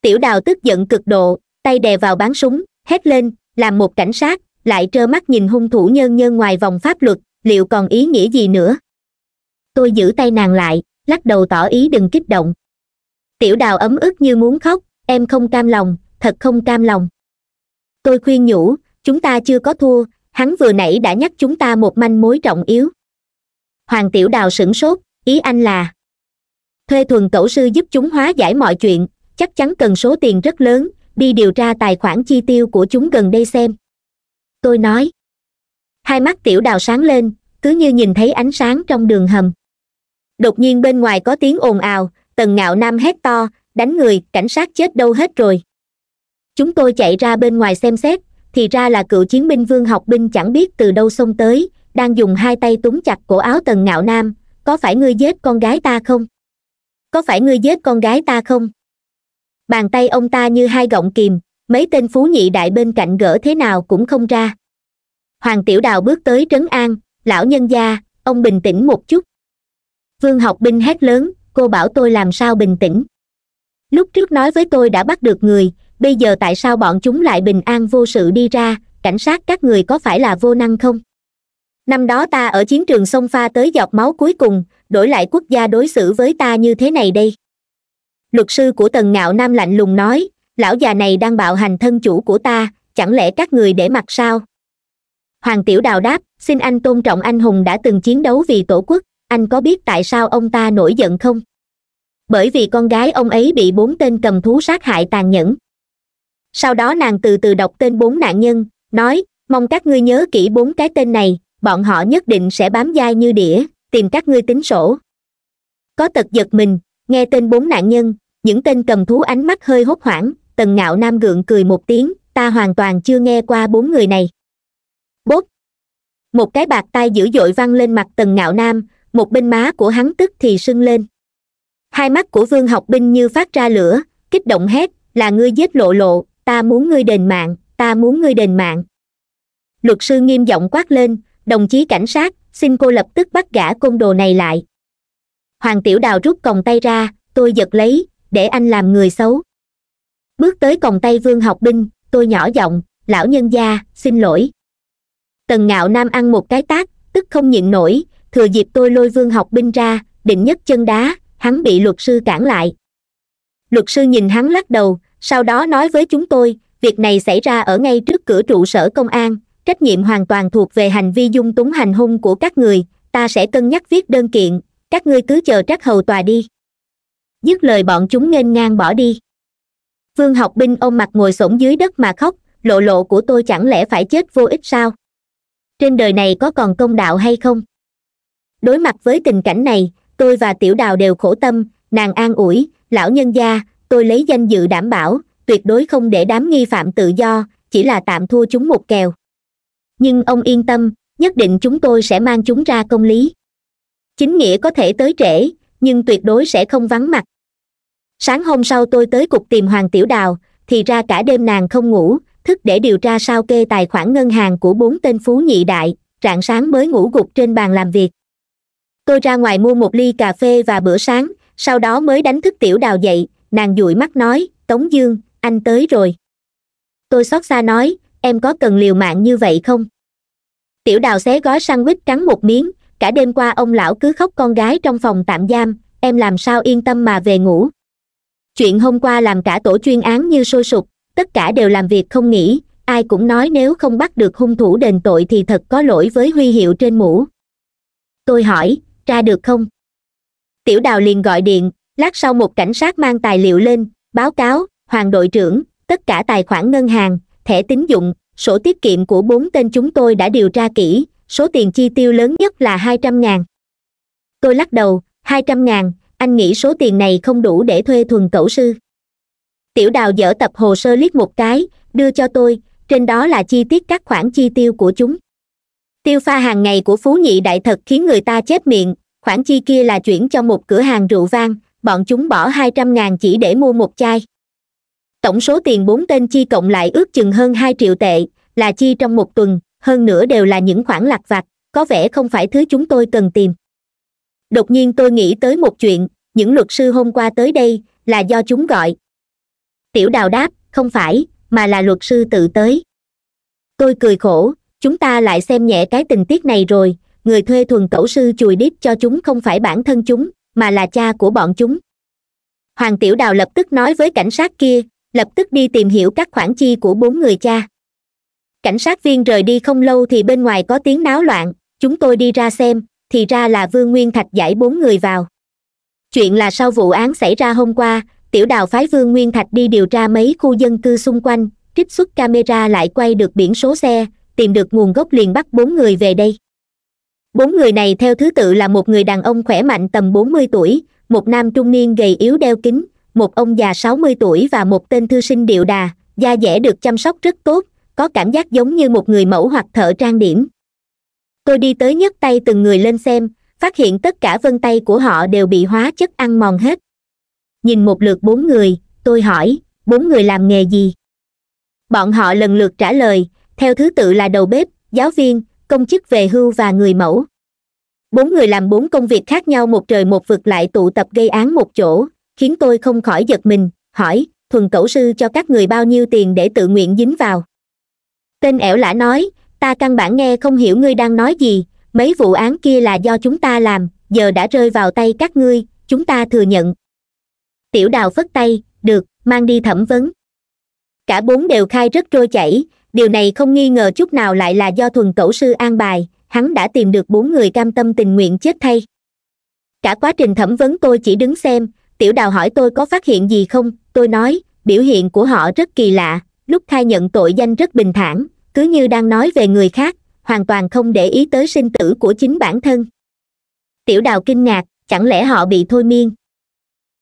tiểu đào tức giận cực độ tay đè vào bán súng hét lên làm một cảnh sát lại trơ mắt nhìn hung thủ nhân nhân ngoài vòng pháp luật liệu còn ý nghĩa gì nữa tôi giữ tay nàng lại lắc đầu tỏ ý đừng kích động tiểu đào ấm ức như muốn khóc em không cam lòng thật không cam lòng tôi khuyên nhủ chúng ta chưa có thua hắn vừa nãy đã nhắc chúng ta một manh mối trọng yếu hoàng tiểu đào sửng sốt ý anh là thuê thuần cẩu sư giúp chúng hóa giải mọi chuyện chắc chắn cần số tiền rất lớn đi điều tra tài khoản chi tiêu của chúng gần đây xem tôi nói hai mắt tiểu đào sáng lên cứ như nhìn thấy ánh sáng trong đường hầm đột nhiên bên ngoài có tiếng ồn ào tần ngạo nam hét to đánh người cảnh sát chết đâu hết rồi chúng tôi chạy ra bên ngoài xem xét thì ra là cựu chiến binh vương học binh chẳng biết từ đâu xông tới đang dùng hai tay túm chặt cổ áo tần ngạo nam có phải ngươi giết con gái ta không có phải ngươi giết con gái ta không bàn tay ông ta như hai gọng kìm mấy tên phú nhị đại bên cạnh gỡ thế nào cũng không ra hoàng tiểu đào bước tới trấn an lão nhân gia ông bình tĩnh một chút vương học binh hét lớn cô bảo tôi làm sao bình tĩnh lúc trước nói với tôi đã bắt được người bây giờ tại sao bọn chúng lại bình an vô sự đi ra cảnh sát các người có phải là vô năng không năm đó ta ở chiến trường sông pha tới giọt máu cuối cùng đổi lại quốc gia đối xử với ta như thế này đây luật sư của tần ngạo nam lạnh lùng nói lão già này đang bạo hành thân chủ của ta chẳng lẽ các người để mặt sao hoàng tiểu đào đáp xin anh tôn trọng anh hùng đã từng chiến đấu vì tổ quốc anh có biết tại sao ông ta nổi giận không bởi vì con gái ông ấy bị bốn tên cầm thú sát hại tàn nhẫn sau đó nàng từ từ đọc tên bốn nạn nhân nói mong các ngươi nhớ kỹ bốn cái tên này bọn họ nhất định sẽ bám dai như đĩa tìm các ngươi tính sổ có tật giật mình nghe tên bốn nạn nhân những tên cầm thú ánh mắt hơi hốt hoảng tần ngạo nam gượng cười một tiếng ta hoàn toàn chưa nghe qua bốn người này bốp một cái bạc tay dữ dội văng lên mặt tần ngạo nam một bên má của hắn tức thì sưng lên hai mắt của vương học binh như phát ra lửa kích động hét là ngươi giết lộ lộ ta muốn ngươi đền mạng ta muốn ngươi đền mạng luật sư nghiêm giọng quát lên đồng chí cảnh sát xin cô lập tức bắt gã côn đồ này lại hoàng tiểu đào rút còng tay ra tôi giật lấy để anh làm người xấu bước tới còng tay vương học binh tôi nhỏ giọng lão nhân gia xin lỗi tần ngạo nam ăn một cái tát tức không nhịn nổi thừa dịp tôi lôi vương học binh ra định nhất chân đá hắn bị luật sư cản lại luật sư nhìn hắn lắc đầu sau đó nói với chúng tôi việc này xảy ra ở ngay trước cửa trụ sở công an trách nhiệm hoàn toàn thuộc về hành vi dung túng hành hung của các người ta sẽ cân nhắc viết đơn kiện các ngươi cứ chờ trắc hầu tòa đi dứt lời bọn chúng nghênh ngang bỏ đi vương học binh ôm mặt ngồi xổm dưới đất mà khóc lộ lộ của tôi chẳng lẽ phải chết vô ích sao trên đời này có còn công đạo hay không đối mặt với tình cảnh này tôi và tiểu đào đều khổ tâm nàng an ủi lão nhân gia tôi lấy danh dự đảm bảo tuyệt đối không để đám nghi phạm tự do chỉ là tạm thua chúng một kèo nhưng ông yên tâm nhất định chúng tôi sẽ mang chúng ra công lý chính nghĩa có thể tới trễ nhưng tuyệt đối sẽ không vắng mặt sáng hôm sau tôi tới cục tìm hoàng tiểu đào thì ra cả đêm nàng không ngủ thức để điều tra sao kê tài khoản ngân hàng của bốn tên phú nhị đại rạng sáng mới ngủ gục trên bàn làm việc tôi ra ngoài mua một ly cà phê và bữa sáng sau đó mới đánh thức tiểu đào dậy nàng dụi mắt nói tống dương anh tới rồi tôi xót xa nói em có cần liều mạng như vậy không tiểu đào xé gói sandwich cắn một miếng cả đêm qua ông lão cứ khóc con gái trong phòng tạm giam em làm sao yên tâm mà về ngủ chuyện hôm qua làm cả tổ chuyên án như sôi sục tất cả đều làm việc không nghỉ ai cũng nói nếu không bắt được hung thủ đền tội thì thật có lỗi với huy hiệu trên mũ tôi hỏi ra được không tiểu đào liền gọi điện lát sau một cảnh sát mang tài liệu lên báo cáo hoàng đội trưởng tất cả tài khoản ngân hàng thẻ tín dụng sổ tiết kiệm của bốn tên chúng tôi đã điều tra kỹ số tiền chi tiêu lớn nhất là hai trăm ngàn tôi lắc đầu hai trăm ngàn anh nghĩ số tiền này không đủ để thuê thuần cẩu sư tiểu đào dở tập hồ sơ liếc một cái đưa cho tôi trên đó là chi tiết các khoản chi tiêu của chúng tiêu pha hàng ngày của phú nhị đại thật khiến người ta chết miệng khoản chi kia là chuyển cho một cửa hàng rượu vang bọn chúng bỏ hai trăm ngàn chỉ để mua một chai tổng số tiền bốn tên chi cộng lại ước chừng hơn hai triệu tệ là chi trong một tuần hơn nữa đều là những khoản lặt vặt có vẻ không phải thứ chúng tôi cần tìm đột nhiên tôi nghĩ tới một chuyện những luật sư hôm qua tới đây là do chúng gọi tiểu đào đáp không phải mà là luật sư tự tới tôi cười khổ chúng ta lại xem nhẹ cái tình tiết này rồi người thuê thuần cẩu sư chùi đít cho chúng không phải bản thân chúng mà là cha của bọn chúng hoàng tiểu đào lập tức nói với cảnh sát kia lập tức đi tìm hiểu các khoản chi của bốn người cha cảnh sát viên rời đi không lâu thì bên ngoài có tiếng náo loạn chúng tôi đi ra xem thì ra là vương nguyên thạch giải bốn người vào chuyện là sau vụ án xảy ra hôm qua tiểu đào phái vương nguyên thạch đi điều tra mấy khu dân cư xung quanh trích xuất camera lại quay được biển số xe tìm được nguồn gốc liền bắt bốn người về đây bốn người này theo thứ tự là một người đàn ông khỏe mạnh tầm bốn mươi tuổi một nam trung niên gầy yếu đeo kính một ông già sáu mươi tuổi và một tên thư sinh điệu đà da dẻ được chăm sóc rất tốt có cảm giác giống như một người mẫu hoặc thợ trang điểm tôi đi tới nhấc tay từng người lên xem phát hiện tất cả vân tay của họ đều bị hóa chất ăn mòn hết nhìn một lượt bốn người tôi hỏi bốn người làm nghề gì bọn họ lần lượt trả lời theo thứ tự là đầu bếp giáo viên công chức về hưu và người mẫu bốn người làm bốn công việc khác nhau một trời một vực lại tụ tập gây án một chỗ khiến tôi không khỏi giật mình hỏi thuần cẩu sư cho các người bao nhiêu tiền để tự nguyện dính vào tên ẻo lã nói ta căn bản nghe không hiểu ngươi đang nói gì mấy vụ án kia là do chúng ta làm giờ đã rơi vào tay các ngươi chúng ta thừa nhận tiểu đào phất tay được mang đi thẩm vấn cả bốn đều khai rất trôi chảy điều này không nghi ngờ chút nào lại là do thuần cẩu sư an bài hắn đã tìm được bốn người cam tâm tình nguyện chết thay cả quá trình thẩm vấn tôi chỉ đứng xem Tiểu đào hỏi tôi có phát hiện gì không, tôi nói, biểu hiện của họ rất kỳ lạ, lúc khai nhận tội danh rất bình thản, cứ như đang nói về người khác, hoàn toàn không để ý tới sinh tử của chính bản thân. Tiểu đào kinh ngạc, chẳng lẽ họ bị thôi miên?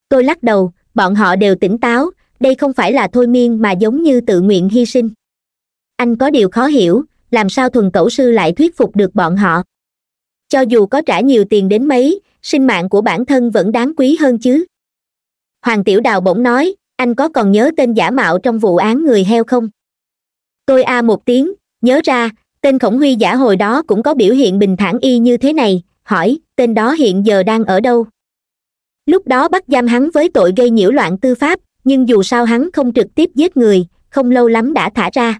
Tôi lắc đầu, bọn họ đều tỉnh táo, đây không phải là thôi miên mà giống như tự nguyện hy sinh. Anh có điều khó hiểu, làm sao thuần cẩu sư lại thuyết phục được bọn họ? Cho dù có trả nhiều tiền đến mấy, sinh mạng của bản thân vẫn đáng quý hơn chứ hoàng tiểu đào bỗng nói anh có còn nhớ tên giả mạo trong vụ án người heo không tôi a một tiếng nhớ ra tên khổng huy giả hồi đó cũng có biểu hiện bình thản y như thế này hỏi tên đó hiện giờ đang ở đâu lúc đó bắt giam hắn với tội gây nhiễu loạn tư pháp nhưng dù sao hắn không trực tiếp giết người không lâu lắm đã thả ra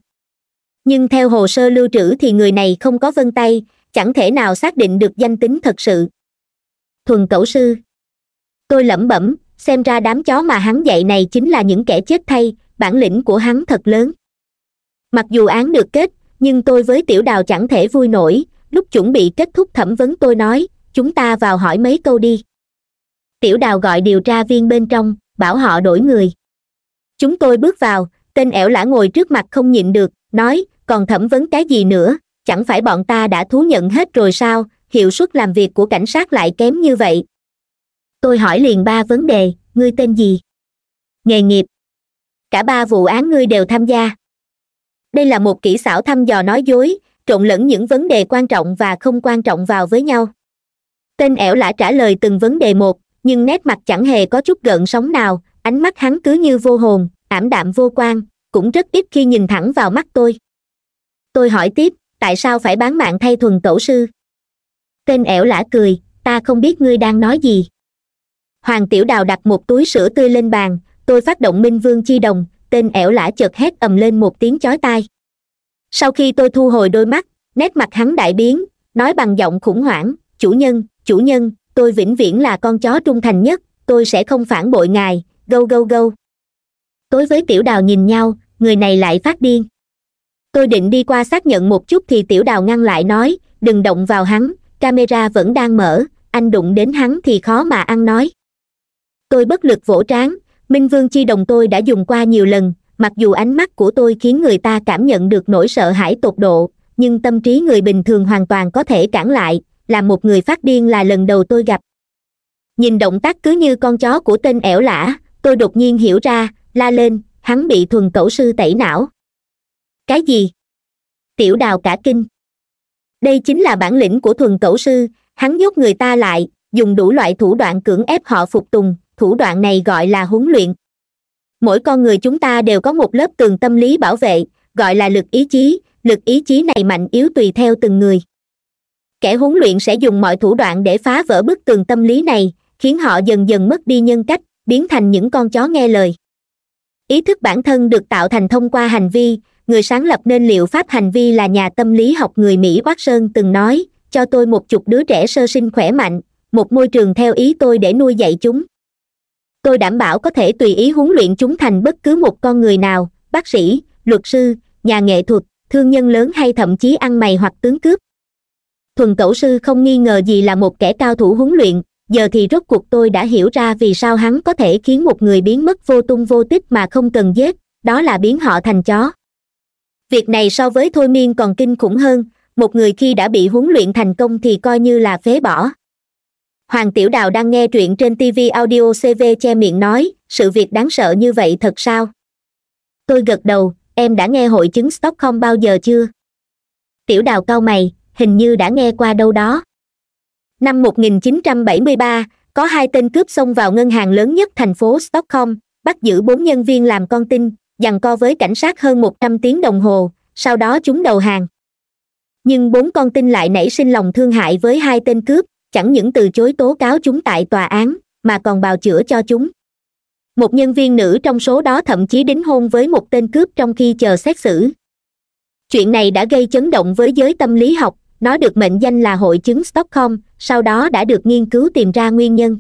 nhưng theo hồ sơ lưu trữ thì người này không có vân tay chẳng thể nào xác định được danh tính thật sự thuần cẩu sư tôi lẩm bẩm xem ra đám chó mà hắn dạy này chính là những kẻ chết thay bản lĩnh của hắn thật lớn mặc dù án được kết nhưng tôi với tiểu đào chẳng thể vui nổi lúc chuẩn bị kết thúc thẩm vấn tôi nói chúng ta vào hỏi mấy câu đi tiểu đào gọi điều tra viên bên trong bảo họ đổi người chúng tôi bước vào tên ẻo lã ngồi trước mặt không nhịn được nói còn thẩm vấn cái gì nữa chẳng phải bọn ta đã thú nhận hết rồi sao hiệu suất làm việc của cảnh sát lại kém như vậy tôi hỏi liền ba vấn đề ngươi tên gì nghề nghiệp cả ba vụ án ngươi đều tham gia đây là một kỹ xảo thăm dò nói dối trộn lẫn những vấn đề quan trọng và không quan trọng vào với nhau tên ẻo lã trả lời từng vấn đề một nhưng nét mặt chẳng hề có chút gợn sóng nào ánh mắt hắn cứ như vô hồn ảm đạm vô quan cũng rất ít khi nhìn thẳng vào mắt tôi tôi hỏi tiếp tại sao phải bán mạng thay thuần tổ sư tên ẻo lã cười ta không biết ngươi đang nói gì hoàng tiểu đào đặt một túi sữa tươi lên bàn tôi phát động minh vương chi đồng tên ẻo lả chợt hét ầm lên một tiếng chói tai sau khi tôi thu hồi đôi mắt nét mặt hắn đại biến nói bằng giọng khủng hoảng chủ nhân chủ nhân tôi vĩnh viễn là con chó trung thành nhất tôi sẽ không phản bội ngài gâu gâu gâu tối với tiểu đào nhìn nhau người này lại phát điên tôi định đi qua xác nhận một chút thì tiểu đào ngăn lại nói đừng động vào hắn camera vẫn đang mở anh đụng đến hắn thì khó mà ăn nói tôi bất lực vỗ trán minh vương chi đồng tôi đã dùng qua nhiều lần mặc dù ánh mắt của tôi khiến người ta cảm nhận được nỗi sợ hãi tột độ nhưng tâm trí người bình thường hoàn toàn có thể cản lại là một người phát điên là lần đầu tôi gặp nhìn động tác cứ như con chó của tên ẻo lả tôi đột nhiên hiểu ra la lên hắn bị thuần cẩu sư tẩy não cái gì tiểu đào cả kinh đây chính là bản lĩnh của thuần cẩu sư hắn nhốt người ta lại dùng đủ loại thủ đoạn cưỡng ép họ phục tùng thủ đoạn này gọi là huấn luyện mỗi con người chúng ta đều có một lớp tường tâm lý bảo vệ gọi là lực ý chí lực ý chí này mạnh yếu tùy theo từng người kẻ huấn luyện sẽ dùng mọi thủ đoạn để phá vỡ bức tường tâm lý này khiến họ dần dần mất đi nhân cách biến thành những con chó nghe lời ý thức bản thân được tạo thành thông qua hành vi người sáng lập nên liệu pháp hành vi là nhà tâm lý học người mỹ quát sơn từng nói cho tôi một chục đứa trẻ sơ sinh khỏe mạnh một môi trường theo ý tôi để nuôi dạy chúng tôi đảm bảo có thể tùy ý huấn luyện chúng thành bất cứ một con người nào bác sĩ luật sư nhà nghệ thuật thương nhân lớn hay thậm chí ăn mày hoặc tướng cướp thuần cẩu sư không nghi ngờ gì là một kẻ cao thủ huấn luyện giờ thì rốt cuộc tôi đã hiểu ra vì sao hắn có thể khiến một người biến mất vô tung vô tích mà không cần giết đó là biến họ thành chó việc này so với thôi miên còn kinh khủng hơn một người khi đã bị huấn luyện thành công thì coi như là phế bỏ hoàng tiểu đào đang nghe truyện trên tv audio cv che miệng nói sự việc đáng sợ như vậy thật sao tôi gật đầu em đã nghe hội chứng Stockholm bao giờ chưa tiểu đào cau mày hình như đã nghe qua đâu đó năm 1973, có hai tên cướp xông vào ngân hàng lớn nhất thành phố stockholm bắt giữ bốn nhân viên làm con tin giằng co với cảnh sát hơn 100 tiếng đồng hồ sau đó chúng đầu hàng nhưng bốn con tin lại nảy sinh lòng thương hại với hai tên cướp chẳng những từ chối tố cáo chúng tại tòa án mà còn bào chữa cho chúng một nhân viên nữ trong số đó thậm chí đính hôn với một tên cướp trong khi chờ xét xử chuyện này đã gây chấn động với giới tâm lý học nó được mệnh danh là hội chứng stockholm sau đó đã được nghiên cứu tìm ra nguyên nhân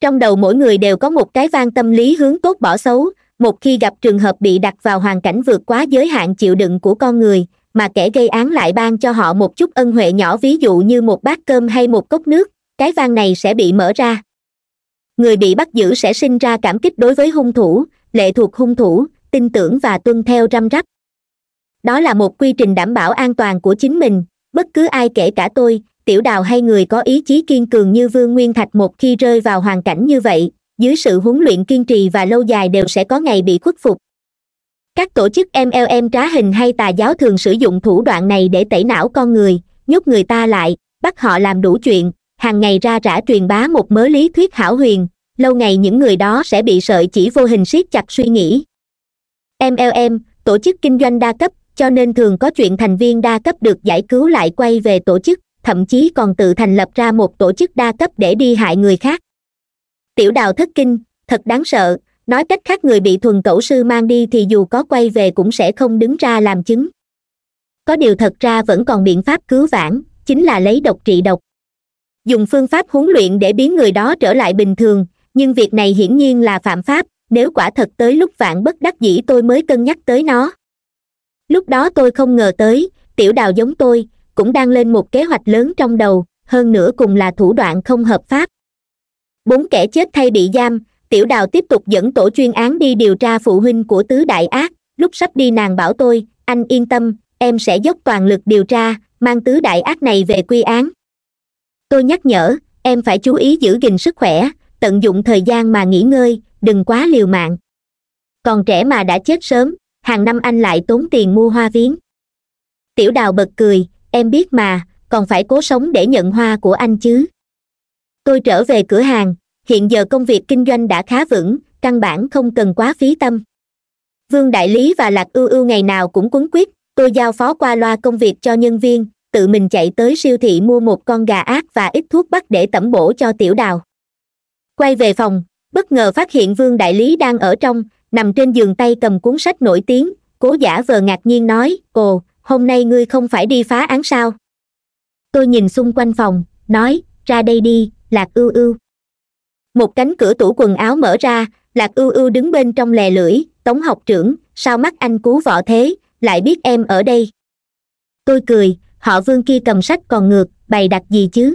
trong đầu mỗi người đều có một cái vang tâm lý hướng tốt bỏ xấu một khi gặp trường hợp bị đặt vào hoàn cảnh vượt quá giới hạn chịu đựng của con người mà kẻ gây án lại ban cho họ một chút ân huệ nhỏ ví dụ như một bát cơm hay một cốc nước cái van này sẽ bị mở ra người bị bắt giữ sẽ sinh ra cảm kích đối với hung thủ lệ thuộc hung thủ tin tưởng và tuân theo răm rắp đó là một quy trình đảm bảo an toàn của chính mình bất cứ ai kể cả tôi tiểu đào hay người có ý chí kiên cường như vương nguyên thạch một khi rơi vào hoàn cảnh như vậy dưới sự huấn luyện kiên trì và lâu dài đều sẽ có ngày bị khuất phục các tổ chức mlm trá hình hay tà giáo thường sử dụng thủ đoạn này để tẩy não con người nhốt người ta lại bắt họ làm đủ chuyện hàng ngày ra rã truyền bá một mớ lý thuyết hảo huyền lâu ngày những người đó sẽ bị sợi chỉ vô hình siết chặt suy nghĩ mlm tổ chức kinh doanh đa cấp cho nên thường có chuyện thành viên đa cấp được giải cứu lại quay về tổ chức thậm chí còn tự thành lập ra một tổ chức đa cấp để đi hại người khác tiểu đào thất kinh thật đáng sợ nói cách khác người bị thuần tổ sư mang đi thì dù có quay về cũng sẽ không đứng ra làm chứng có điều thật ra vẫn còn biện pháp cứu vãn chính là lấy độc trị độc dùng phương pháp huấn luyện để biến người đó trở lại bình thường nhưng việc này hiển nhiên là phạm pháp nếu quả thật tới lúc vạn bất đắc dĩ tôi mới cân nhắc tới nó lúc đó tôi không ngờ tới tiểu đào giống tôi cũng đang lên một kế hoạch lớn trong đầu hơn nữa cùng là thủ đoạn không hợp pháp bốn kẻ chết thay bị giam tiểu đào tiếp tục dẫn tổ chuyên án đi điều tra phụ huynh của tứ đại ác lúc sắp đi nàng bảo tôi anh yên tâm em sẽ dốc toàn lực điều tra mang tứ đại ác này về quy án tôi nhắc nhở em phải chú ý giữ gìn sức khỏe tận dụng thời gian mà nghỉ ngơi đừng quá liều mạng còn trẻ mà đã chết sớm hàng năm anh lại tốn tiền mua hoa viếng tiểu đào bật cười em biết mà còn phải cố sống để nhận hoa của anh chứ tôi trở về cửa hàng hiện giờ công việc kinh doanh đã khá vững căn bản không cần quá phí tâm vương đại lý và lạc ưu ưu ngày nào cũng quấn quýt tôi giao phó qua loa công việc cho nhân viên tự mình chạy tới siêu thị mua một con gà ác và ít thuốc bắc để tẩm bổ cho tiểu đào quay về phòng bất ngờ phát hiện vương đại lý đang ở trong nằm trên giường tay cầm cuốn sách nổi tiếng cố giả vờ ngạc nhiên nói ồ hôm nay ngươi không phải đi phá án sao tôi nhìn xung quanh phòng nói ra đây đi lạc ưu ưu một cánh cửa tủ quần áo mở ra lạc ưu ưu đứng bên trong lè lưỡi tống học trưởng sao mắt anh cú võ thế lại biết em ở đây tôi cười họ vương kia cầm sách còn ngược bày đặt gì chứ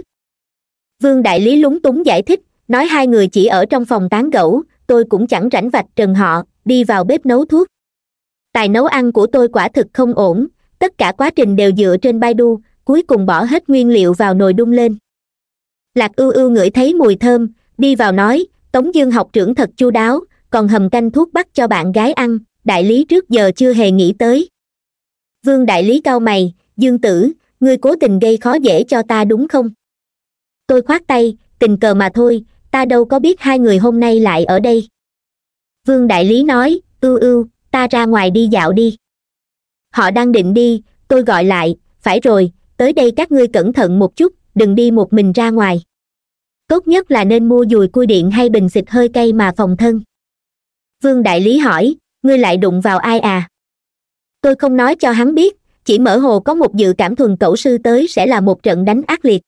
vương đại lý lúng túng giải thích nói hai người chỉ ở trong phòng tán gẫu tôi cũng chẳng rảnh vạch trần họ đi vào bếp nấu thuốc tài nấu ăn của tôi quả thực không ổn tất cả quá trình đều dựa trên baidu cuối cùng bỏ hết nguyên liệu vào nồi đun lên lạc ưu ưu ngửi thấy mùi thơm đi vào nói tống dương học trưởng thật chu đáo còn hầm canh thuốc bắc cho bạn gái ăn đại lý trước giờ chưa hề nghĩ tới vương đại lý cau mày dương tử ngươi cố tình gây khó dễ cho ta đúng không tôi khoát tay tình cờ mà thôi ta đâu có biết hai người hôm nay lại ở đây vương đại lý nói ưu ưu ta ra ngoài đi dạo đi họ đang định đi tôi gọi lại phải rồi tới đây các ngươi cẩn thận một chút đừng đi một mình ra ngoài tốt nhất là nên mua dùi cui điện hay bình xịt hơi cay mà phòng thân vương đại lý hỏi ngươi lại đụng vào ai à tôi không nói cho hắn biết chỉ mở hồ có một dự cảm thuần cẩu sư tới sẽ là một trận đánh ác liệt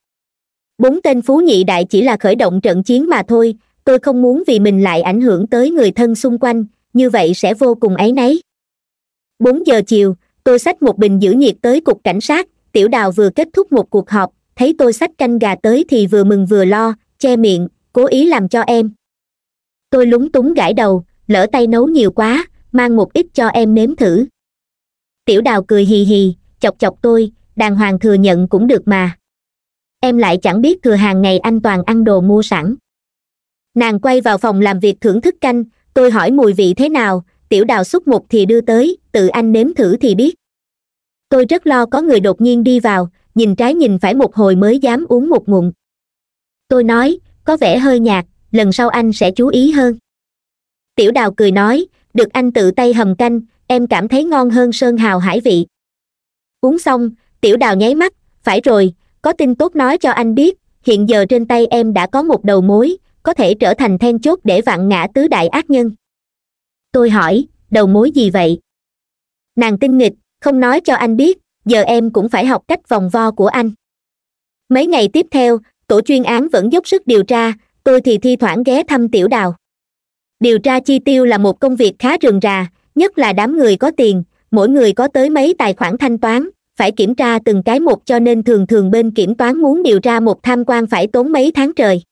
bốn tên phú nhị đại chỉ là khởi động trận chiến mà thôi tôi không muốn vì mình lại ảnh hưởng tới người thân xung quanh như vậy sẽ vô cùng ấy nấy. bốn giờ chiều tôi xách một bình giữ nhiệt tới cục cảnh sát tiểu đào vừa kết thúc một cuộc họp thấy tôi xách canh gà tới thì vừa mừng vừa lo che miệng cố ý làm cho em tôi lúng túng gãi đầu lỡ tay nấu nhiều quá mang một ít cho em nếm thử tiểu đào cười hì hì chọc chọc tôi đàng hoàng thừa nhận cũng được mà em lại chẳng biết thừa hàng ngày anh toàn ăn đồ mua sẵn nàng quay vào phòng làm việc thưởng thức canh tôi hỏi mùi vị thế nào tiểu đào xúc một thì đưa tới tự anh nếm thử thì biết tôi rất lo có người đột nhiên đi vào nhìn trái nhìn phải một hồi mới dám uống một ngụm tôi nói có vẻ hơi nhạt lần sau anh sẽ chú ý hơn tiểu đào cười nói được anh tự tay hầm canh em cảm thấy ngon hơn sơn hào hải vị uống xong tiểu đào nháy mắt phải rồi có tin tốt nói cho anh biết hiện giờ trên tay em đã có một đầu mối có thể trở thành then chốt để vặn ngã tứ đại ác nhân tôi hỏi đầu mối gì vậy nàng tinh nghịch không nói cho anh biết giờ em cũng phải học cách vòng vo của anh mấy ngày tiếp theo tổ chuyên án vẫn dốc sức điều tra tôi thì thi thoảng ghé thăm tiểu đào điều tra chi tiêu là một công việc khá rườm rà nhất là đám người có tiền mỗi người có tới mấy tài khoản thanh toán phải kiểm tra từng cái một cho nên thường thường bên kiểm toán muốn điều tra một tham quan phải tốn mấy tháng trời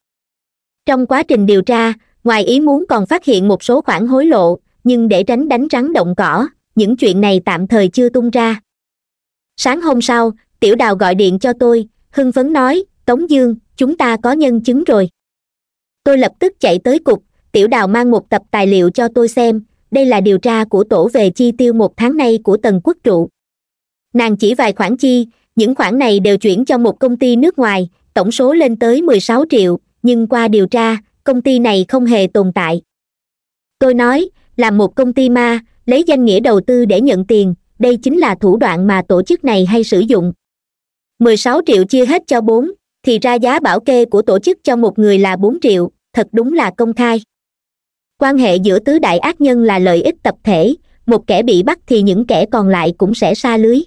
trong quá trình điều tra ngoài ý muốn còn phát hiện một số khoản hối lộ nhưng để tránh đánh rắn động cỏ những chuyện này tạm thời chưa tung ra sáng hôm sau tiểu đào gọi điện cho tôi hưng phấn nói tống dương chúng ta có nhân chứng rồi tôi lập tức chạy tới cục tiểu đào mang một tập tài liệu cho tôi xem đây là điều tra của tổ về chi tiêu một tháng nay của tần quốc trụ nàng chỉ vài khoản chi những khoản này đều chuyển cho một công ty nước ngoài tổng số lên tới mười sáu triệu nhưng qua điều tra công ty này không hề tồn tại tôi nói là một công ty ma lấy danh nghĩa đầu tư để nhận tiền đây chính là thủ đoạn mà tổ chức này hay sử dụng mười sáu triệu chia hết cho bốn thì ra giá bảo kê của tổ chức cho một người là bốn triệu thật đúng là công khai quan hệ giữa tứ đại ác nhân là lợi ích tập thể một kẻ bị bắt thì những kẻ còn lại cũng sẽ xa lưới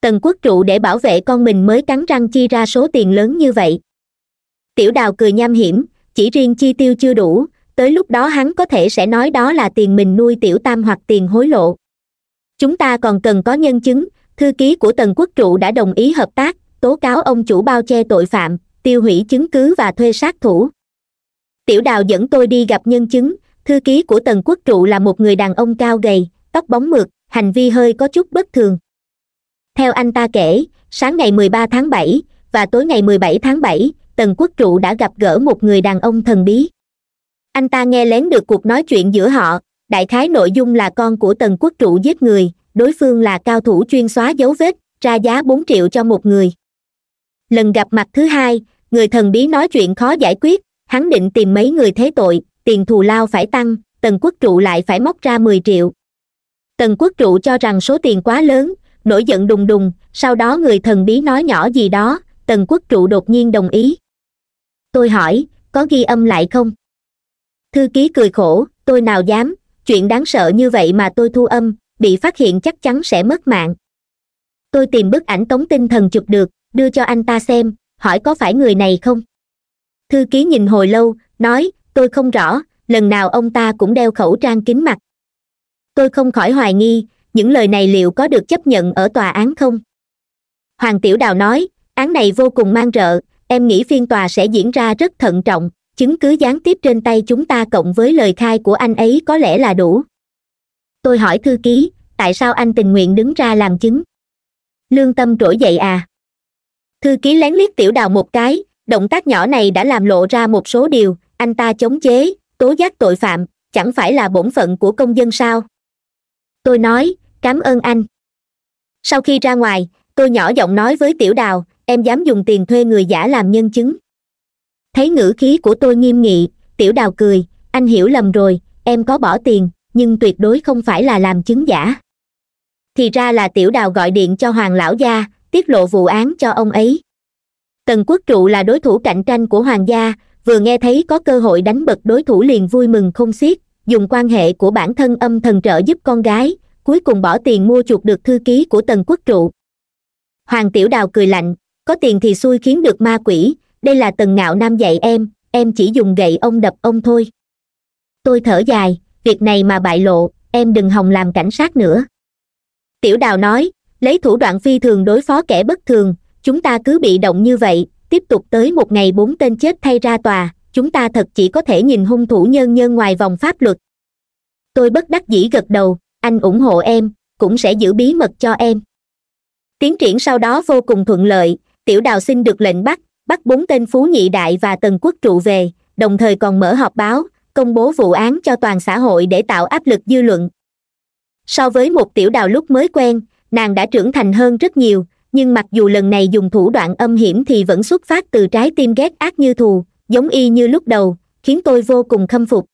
tần quốc trụ để bảo vệ con mình mới cắn răng chi ra số tiền lớn như vậy tiểu đào cười nham hiểm chỉ riêng chi tiêu chưa đủ tới lúc đó hắn có thể sẽ nói đó là tiền mình nuôi tiểu tam hoặc tiền hối lộ chúng ta còn cần có nhân chứng thư ký của tần quốc trụ đã đồng ý hợp tác tố cáo ông chủ bao che tội phạm tiêu hủy chứng cứ và thuê sát thủ tiểu đào dẫn tôi đi gặp nhân chứng thư ký của tần quốc trụ là một người đàn ông cao gầy tóc bóng mượt hành vi hơi có chút bất thường theo anh ta kể sáng ngày 13 tháng 7 và tối ngày 17 tháng 7, tần quốc trụ đã gặp gỡ một người đàn ông thần bí anh ta nghe lén được cuộc nói chuyện giữa họ đại khái nội dung là con của tần quốc trụ giết người đối phương là cao thủ chuyên xóa dấu vết ra giá 4 triệu cho một người lần gặp mặt thứ hai người thần bí nói chuyện khó giải quyết hắn định tìm mấy người thế tội tiền thù lao phải tăng tần quốc trụ lại phải móc ra mười triệu tần quốc trụ cho rằng số tiền quá lớn nổi giận đùng đùng sau đó người thần bí nói nhỏ gì đó tần quốc trụ đột nhiên đồng ý tôi hỏi có ghi âm lại không thư ký cười khổ tôi nào dám chuyện đáng sợ như vậy mà tôi thu âm bị phát hiện chắc chắn sẽ mất mạng tôi tìm bức ảnh tống tinh thần chụp được đưa cho anh ta xem hỏi có phải người này không thư ký nhìn hồi lâu nói tôi không rõ lần nào ông ta cũng đeo khẩu trang kín mặt tôi không khỏi hoài nghi những lời này liệu có được chấp nhận ở tòa án không hoàng tiểu đào nói án này vô cùng mang rợ em nghĩ phiên tòa sẽ diễn ra rất thận trọng chứng cứ gián tiếp trên tay chúng ta cộng với lời khai của anh ấy có lẽ là đủ tôi hỏi thư ký tại sao anh tình nguyện đứng ra làm chứng lương tâm trỗi dậy à thư ký lén liếc tiểu đào một cái động tác nhỏ này đã làm lộ ra một số điều anh ta chống chế tố giác tội phạm chẳng phải là bổn phận của công dân sao tôi nói cảm ơn anh sau khi ra ngoài tôi nhỏ giọng nói với tiểu đào em dám dùng tiền thuê người giả làm nhân chứng thấy ngữ khí của tôi nghiêm nghị tiểu đào cười anh hiểu lầm rồi em có bỏ tiền nhưng tuyệt đối không phải là làm chứng giả thì ra là tiểu đào gọi điện cho hoàng lão gia tiết lộ vụ án cho ông ấy tần quốc trụ là đối thủ cạnh tranh của hoàng gia vừa nghe thấy có cơ hội đánh bật đối thủ liền vui mừng không xiết dùng quan hệ của bản thân âm thần trợ giúp con gái cuối cùng bỏ tiền mua chuộc được thư ký của tần quốc trụ hoàng tiểu đào cười lạnh có tiền thì xui khiến được ma quỷ đây là tần ngạo nam dạy em em chỉ dùng gậy ông đập ông thôi tôi thở dài việc này mà bại lộ em đừng hòng làm cảnh sát nữa tiểu đào nói lấy thủ đoạn phi thường đối phó kẻ bất thường chúng ta cứ bị động như vậy tiếp tục tới một ngày bốn tên chết thay ra tòa chúng ta thật chỉ có thể nhìn hung thủ nhân nhân ngoài vòng pháp luật tôi bất đắc dĩ gật đầu anh ủng hộ em cũng sẽ giữ bí mật cho em tiến triển sau đó vô cùng thuận lợi tiểu đào xin được lệnh bắt bắt bốn tên phú nhị đại và tần quốc trụ về đồng thời còn mở họp báo công bố vụ án cho toàn xã hội để tạo áp lực dư luận so với một tiểu đào lúc mới quen nàng đã trưởng thành hơn rất nhiều nhưng mặc dù lần này dùng thủ đoạn âm hiểm thì vẫn xuất phát từ trái tim ghét ác như thù giống y như lúc đầu khiến tôi vô cùng khâm phục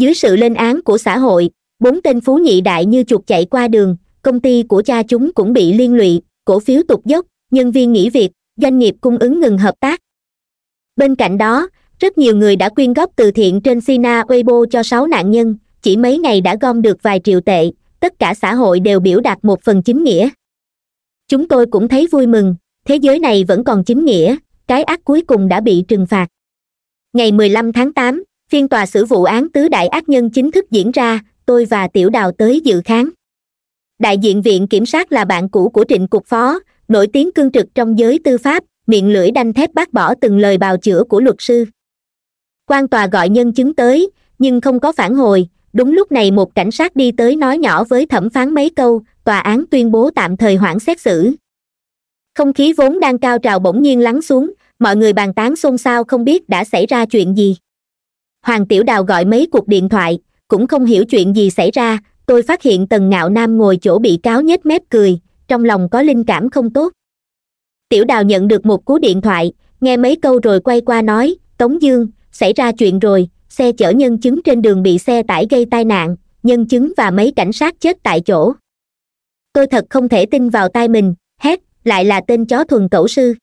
dưới sự lên án của xã hội bốn tên phú nhị đại như chuột chạy qua đường công ty của cha chúng cũng bị liên lụy cổ phiếu tụt dốc nhân viên nghỉ việc doanh nghiệp cung ứng ngừng hợp tác bên cạnh đó rất nhiều người đã quyên góp từ thiện trên sina weibo cho sáu nạn nhân chỉ mấy ngày đã gom được vài triệu tệ tất cả xã hội đều biểu đạt một phần chính nghĩa chúng tôi cũng thấy vui mừng thế giới này vẫn còn chính nghĩa cái ác cuối cùng đã bị trừng phạt ngày 15 tháng 8, phiên tòa xử vụ án tứ đại ác nhân chính thức diễn ra tôi và tiểu đào tới dự kháng đại diện viện kiểm sát là bạn cũ của trịnh cục phó nổi tiếng cương trực trong giới tư pháp miệng lưỡi đanh thép bác bỏ từng lời bào chữa của luật sư quan tòa gọi nhân chứng tới nhưng không có phản hồi đúng lúc này một cảnh sát đi tới nói nhỏ với thẩm phán mấy câu tòa án tuyên bố tạm thời hoãn xét xử không khí vốn đang cao trào bỗng nhiên lắng xuống mọi người bàn tán xôn xao không biết đã xảy ra chuyện gì hoàng tiểu đào gọi mấy cuộc điện thoại cũng không hiểu chuyện gì xảy ra tôi phát hiện tần ngạo nam ngồi chỗ bị cáo nhếch mép cười trong lòng có linh cảm không tốt tiểu đào nhận được một cú điện thoại nghe mấy câu rồi quay qua nói tống dương xảy ra chuyện rồi xe chở nhân chứng trên đường bị xe tải gây tai nạn nhân chứng và mấy cảnh sát chết tại chỗ tôi thật không thể tin vào tai mình hét lại là tên chó thuần cẩu sư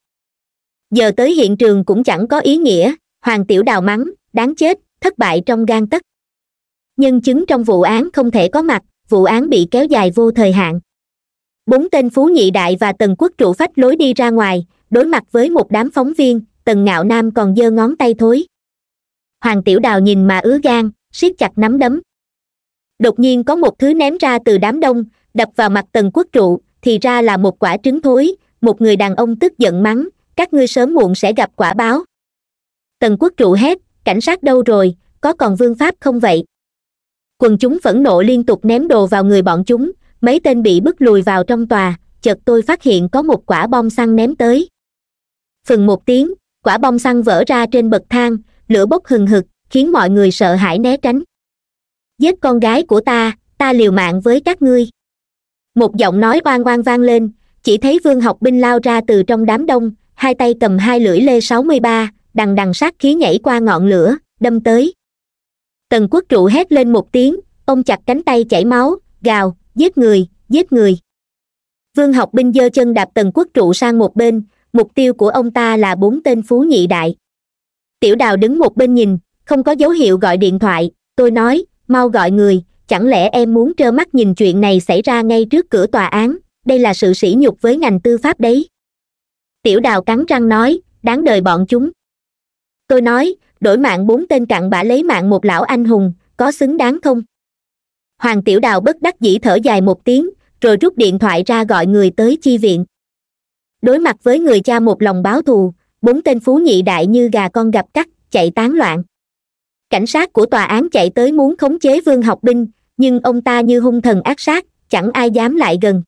giờ tới hiện trường cũng chẳng có ý nghĩa hoàng tiểu đào mắng đáng chết thất bại trong gan tất nhân chứng trong vụ án không thể có mặt vụ án bị kéo dài vô thời hạn bốn tên phú nhị đại và tần quốc trụ phách lối đi ra ngoài đối mặt với một đám phóng viên tần ngạo nam còn giơ ngón tay thối hoàng tiểu đào nhìn mà ứa gan siết chặt nắm đấm đột nhiên có một thứ ném ra từ đám đông đập vào mặt tần quốc trụ thì ra là một quả trứng thối một người đàn ông tức giận mắng các ngươi sớm muộn sẽ gặp quả báo tần quốc trụ hét cảnh sát đâu rồi có còn vương pháp không vậy quần chúng phẫn nộ liên tục ném đồ vào người bọn chúng mấy tên bị bức lùi vào trong tòa chợt tôi phát hiện có một quả bom xăng ném tới Phần một tiếng quả bom xăng vỡ ra trên bậc thang lửa bốc hừng hực khiến mọi người sợ hãi né tránh giết con gái của ta ta liều mạng với các ngươi một giọng nói oan oan vang lên chỉ thấy vương học binh lao ra từ trong đám đông hai tay cầm hai lưỡi lê sáu mươi ba đằng đằng sát khí nhảy qua ngọn lửa đâm tới tần quốc trụ hét lên một tiếng ông chặt cánh tay chảy máu gào giết người giết người vương học binh giơ chân đạp tần quốc trụ sang một bên mục tiêu của ông ta là bốn tên phú nhị đại tiểu đào đứng một bên nhìn không có dấu hiệu gọi điện thoại tôi nói mau gọi người chẳng lẽ em muốn trơ mắt nhìn chuyện này xảy ra ngay trước cửa tòa án đây là sự sỉ nhục với ngành tư pháp đấy tiểu đào cắn răng nói đáng đời bọn chúng tôi nói đổi mạng bốn tên cặn bã lấy mạng một lão anh hùng có xứng đáng không hoàng tiểu đào bất đắc dĩ thở dài một tiếng rồi rút điện thoại ra gọi người tới chi viện đối mặt với người cha một lòng báo thù bốn tên phú nhị đại như gà con gặp cắt chạy tán loạn cảnh sát của tòa án chạy tới muốn khống chế vương học binh nhưng ông ta như hung thần ác sát chẳng ai dám lại gần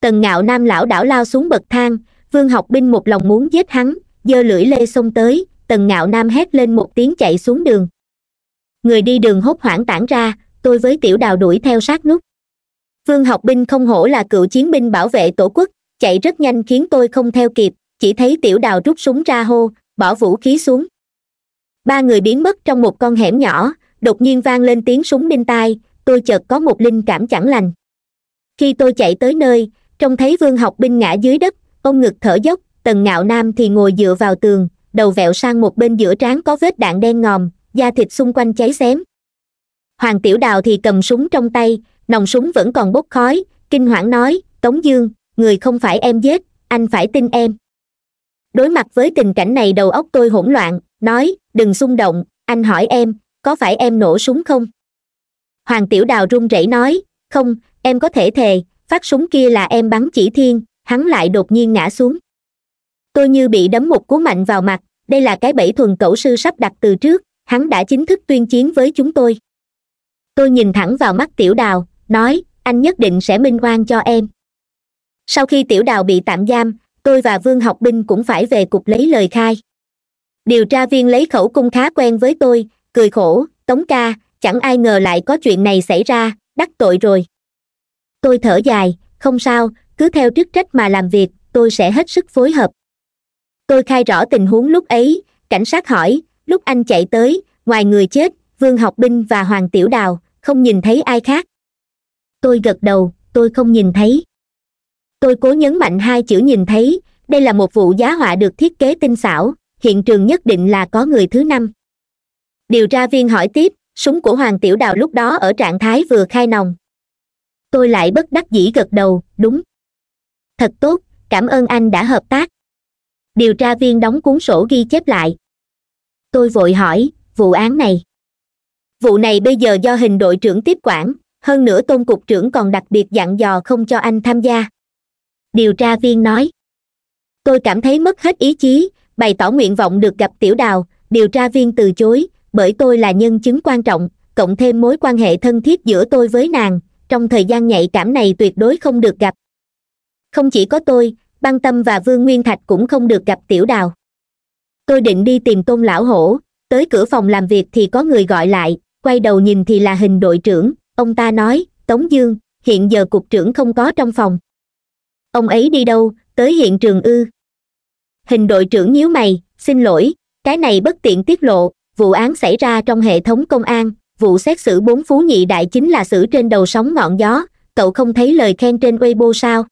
tần ngạo nam lão đảo lao xuống bậc thang vương học binh một lòng muốn giết hắn giơ lưỡi lê xông tới tần ngạo nam hét lên một tiếng chạy xuống đường người đi đường hốt hoảng tản ra tôi với tiểu đào đuổi theo sát nút vương học binh không hổ là cựu chiến binh bảo vệ tổ quốc chạy rất nhanh khiến tôi không theo kịp chỉ thấy tiểu đào rút súng ra hô bỏ vũ khí xuống ba người biến mất trong một con hẻm nhỏ đột nhiên vang lên tiếng súng bên tai tôi chợt có một linh cảm chẳng lành khi tôi chạy tới nơi trông thấy vương học binh ngã dưới đất ông ngực thở dốc tần ngạo nam thì ngồi dựa vào tường đầu vẹo sang một bên giữa trán có vết đạn đen ngòm da thịt xung quanh cháy xém hoàng tiểu đào thì cầm súng trong tay nòng súng vẫn còn bốc khói kinh hoảng nói tống dương người không phải em giết anh phải tin em đối mặt với tình cảnh này đầu óc tôi hỗn loạn nói đừng xung động anh hỏi em có phải em nổ súng không hoàng tiểu đào run rẩy nói không em có thể thề phát súng kia là em bắn chỉ thiên hắn lại đột nhiên ngã xuống tôi như bị đấm một cú mạnh vào mặt đây là cái bẫy thuần cẩu sư sắp đặt từ trước hắn đã chính thức tuyên chiến với chúng tôi tôi nhìn thẳng vào mắt tiểu đào nói anh nhất định sẽ minh oan cho em sau khi tiểu đào bị tạm giam tôi và vương học binh cũng phải về cục lấy lời khai điều tra viên lấy khẩu cung khá quen với tôi cười khổ tống ca chẳng ai ngờ lại có chuyện này xảy ra đắc tội rồi tôi thở dài không sao cứ theo chức trách mà làm việc tôi sẽ hết sức phối hợp tôi khai rõ tình huống lúc ấy cảnh sát hỏi lúc anh chạy tới ngoài người chết vương học binh và hoàng tiểu đào không nhìn thấy ai khác tôi gật đầu tôi không nhìn thấy tôi cố nhấn mạnh hai chữ nhìn thấy đây là một vụ giá họa được thiết kế tinh xảo hiện trường nhất định là có người thứ năm điều tra viên hỏi tiếp súng của hoàng tiểu đào lúc đó ở trạng thái vừa khai nòng tôi lại bất đắc dĩ gật đầu đúng thật tốt cảm ơn anh đã hợp tác điều tra viên đóng cuốn sổ ghi chép lại tôi vội hỏi vụ án này vụ này bây giờ do hình đội trưởng tiếp quản hơn nữa tôn cục trưởng còn đặc biệt dặn dò không cho anh tham gia điều tra viên nói tôi cảm thấy mất hết ý chí bày tỏ nguyện vọng được gặp tiểu đào điều tra viên từ chối bởi tôi là nhân chứng quan trọng cộng thêm mối quan hệ thân thiết giữa tôi với nàng trong thời gian nhạy cảm này tuyệt đối không được gặp không chỉ có tôi băng tâm và vương nguyên thạch cũng không được gặp tiểu đào tôi định đi tìm tôn lão hổ tới cửa phòng làm việc thì có người gọi lại quay đầu nhìn thì là hình đội trưởng ông ta nói tống dương hiện giờ cục trưởng không có trong phòng ông ấy đi đâu tới hiện trường ư hình đội trưởng nhíu mày xin lỗi cái này bất tiện tiết lộ vụ án xảy ra trong hệ thống công an vụ xét xử bốn phú nhị đại chính là xử trên đầu sóng ngọn gió cậu không thấy lời khen trên weibo sao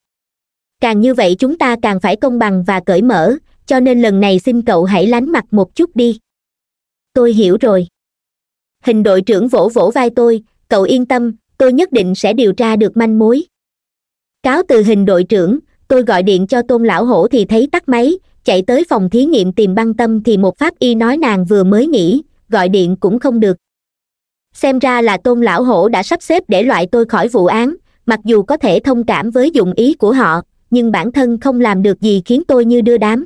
càng như vậy chúng ta càng phải công bằng và cởi mở cho nên lần này xin cậu hãy lánh mặt một chút đi tôi hiểu rồi hình đội trưởng vỗ vỗ vai tôi cậu yên tâm tôi nhất định sẽ điều tra được manh mối cáo từ hình đội trưởng tôi gọi điện cho tôn lão hổ thì thấy tắt máy chạy tới phòng thí nghiệm tìm băng tâm thì một pháp y nói nàng vừa mới nghỉ gọi điện cũng không được xem ra là tôn lão hổ đã sắp xếp để loại tôi khỏi vụ án mặc dù có thể thông cảm với dụng ý của họ nhưng bản thân không làm được gì khiến tôi như đưa đám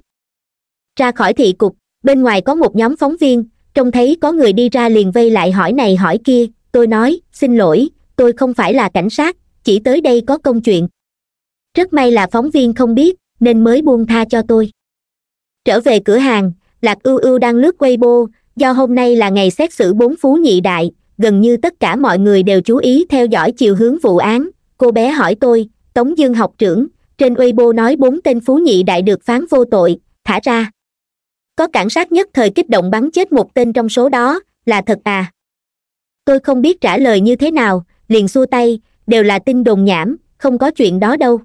ra khỏi thị cục bên ngoài có một nhóm phóng viên trông thấy có người đi ra liền vây lại hỏi này hỏi kia tôi nói xin lỗi tôi không phải là cảnh sát chỉ tới đây có công chuyện rất may là phóng viên không biết nên mới buông tha cho tôi trở về cửa hàng lạc ưu ưu đang lướt weibo do hôm nay là ngày xét xử bốn phú nhị đại gần như tất cả mọi người đều chú ý theo dõi chiều hướng vụ án cô bé hỏi tôi tống dương học trưởng trên weibo nói bốn tên phú nhị đại được phán vô tội thả ra có cảnh sát nhất thời kích động bắn chết một tên trong số đó là thật à tôi không biết trả lời như thế nào liền xua tay đều là tin đồn nhảm không có chuyện đó đâu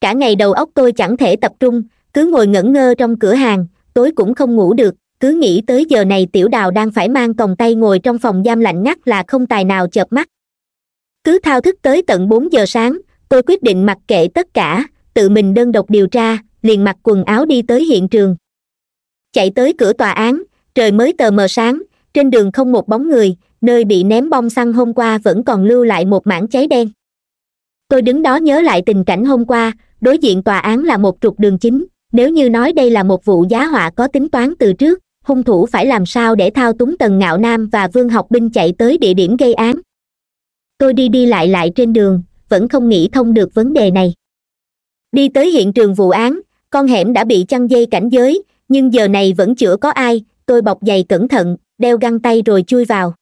cả ngày đầu óc tôi chẳng thể tập trung cứ ngồi ngẩn ngơ trong cửa hàng tối cũng không ngủ được cứ nghĩ tới giờ này tiểu đào đang phải mang còng tay ngồi trong phòng giam lạnh ngắt là không tài nào chợp mắt cứ thao thức tới tận bốn giờ sáng tôi quyết định mặc kệ tất cả tự mình đơn độc điều tra liền mặc quần áo đi tới hiện trường chạy tới cửa tòa án trời mới tờ mờ sáng trên đường không một bóng người nơi bị ném bom xăng hôm qua vẫn còn lưu lại một mảng cháy đen tôi đứng đó nhớ lại tình cảnh hôm qua đối diện tòa án là một trục đường chính nếu như nói đây là một vụ giá họa có tính toán từ trước hung thủ phải làm sao để thao túng tần ngạo nam và vương học binh chạy tới địa điểm gây án tôi đi đi lại lại trên đường vẫn không nghĩ thông được vấn đề này đi tới hiện trường vụ án con hẻm đã bị chăn dây cảnh giới nhưng giờ này vẫn chưa có ai tôi bọc giày cẩn thận đeo găng tay rồi chui vào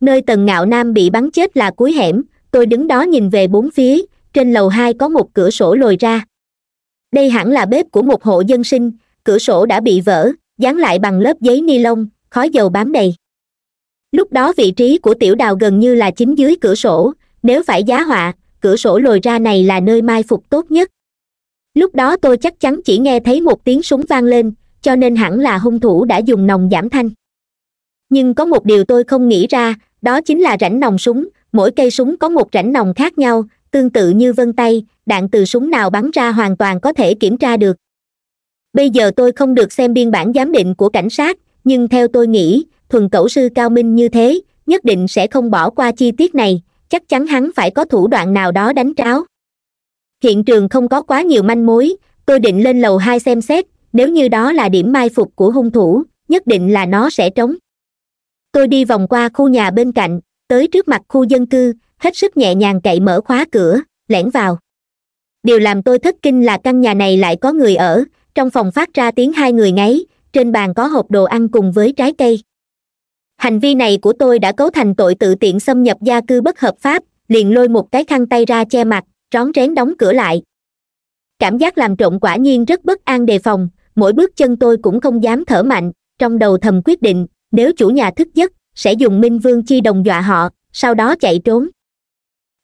nơi tần ngạo nam bị bắn chết là cuối hẻm tôi đứng đó nhìn về bốn phía trên lầu hai có một cửa sổ lồi ra đây hẳn là bếp của một hộ dân sinh cửa sổ đã bị vỡ dán lại bằng lớp giấy ni lông khói dầu bám đầy lúc đó vị trí của tiểu đào gần như là chính dưới cửa sổ nếu phải giá họa cửa sổ lồi ra này là nơi mai phục tốt nhất lúc đó tôi chắc chắn chỉ nghe thấy một tiếng súng vang lên cho nên hẳn là hung thủ đã dùng nòng giảm thanh nhưng có một điều tôi không nghĩ ra đó chính là rãnh nòng súng mỗi cây súng có một rãnh nòng khác nhau tương tự như vân tay đạn từ súng nào bắn ra hoàn toàn có thể kiểm tra được bây giờ tôi không được xem biên bản giám định của cảnh sát nhưng theo tôi nghĩ thuần cẩu sư cao minh như thế nhất định sẽ không bỏ qua chi tiết này chắc chắn hắn phải có thủ đoạn nào đó đánh tráo hiện trường không có quá nhiều manh mối tôi định lên lầu hai xem xét nếu như đó là điểm mai phục của hung thủ nhất định là nó sẽ trống tôi đi vòng qua khu nhà bên cạnh tới trước mặt khu dân cư hết sức nhẹ nhàng cậy mở khóa cửa lẻn vào điều làm tôi thất kinh là căn nhà này lại có người ở trong phòng phát ra tiếng hai người ngáy trên bàn có hộp đồ ăn cùng với trái cây hành vi này của tôi đã cấu thành tội tự tiện xâm nhập gia cư bất hợp pháp liền lôi một cái khăn tay ra che mặt rón rén đóng cửa lại cảm giác làm trộm quả nhiên rất bất an đề phòng mỗi bước chân tôi cũng không dám thở mạnh trong đầu thầm quyết định nếu chủ nhà thức giấc sẽ dùng minh vương chi đồng dọa họ sau đó chạy trốn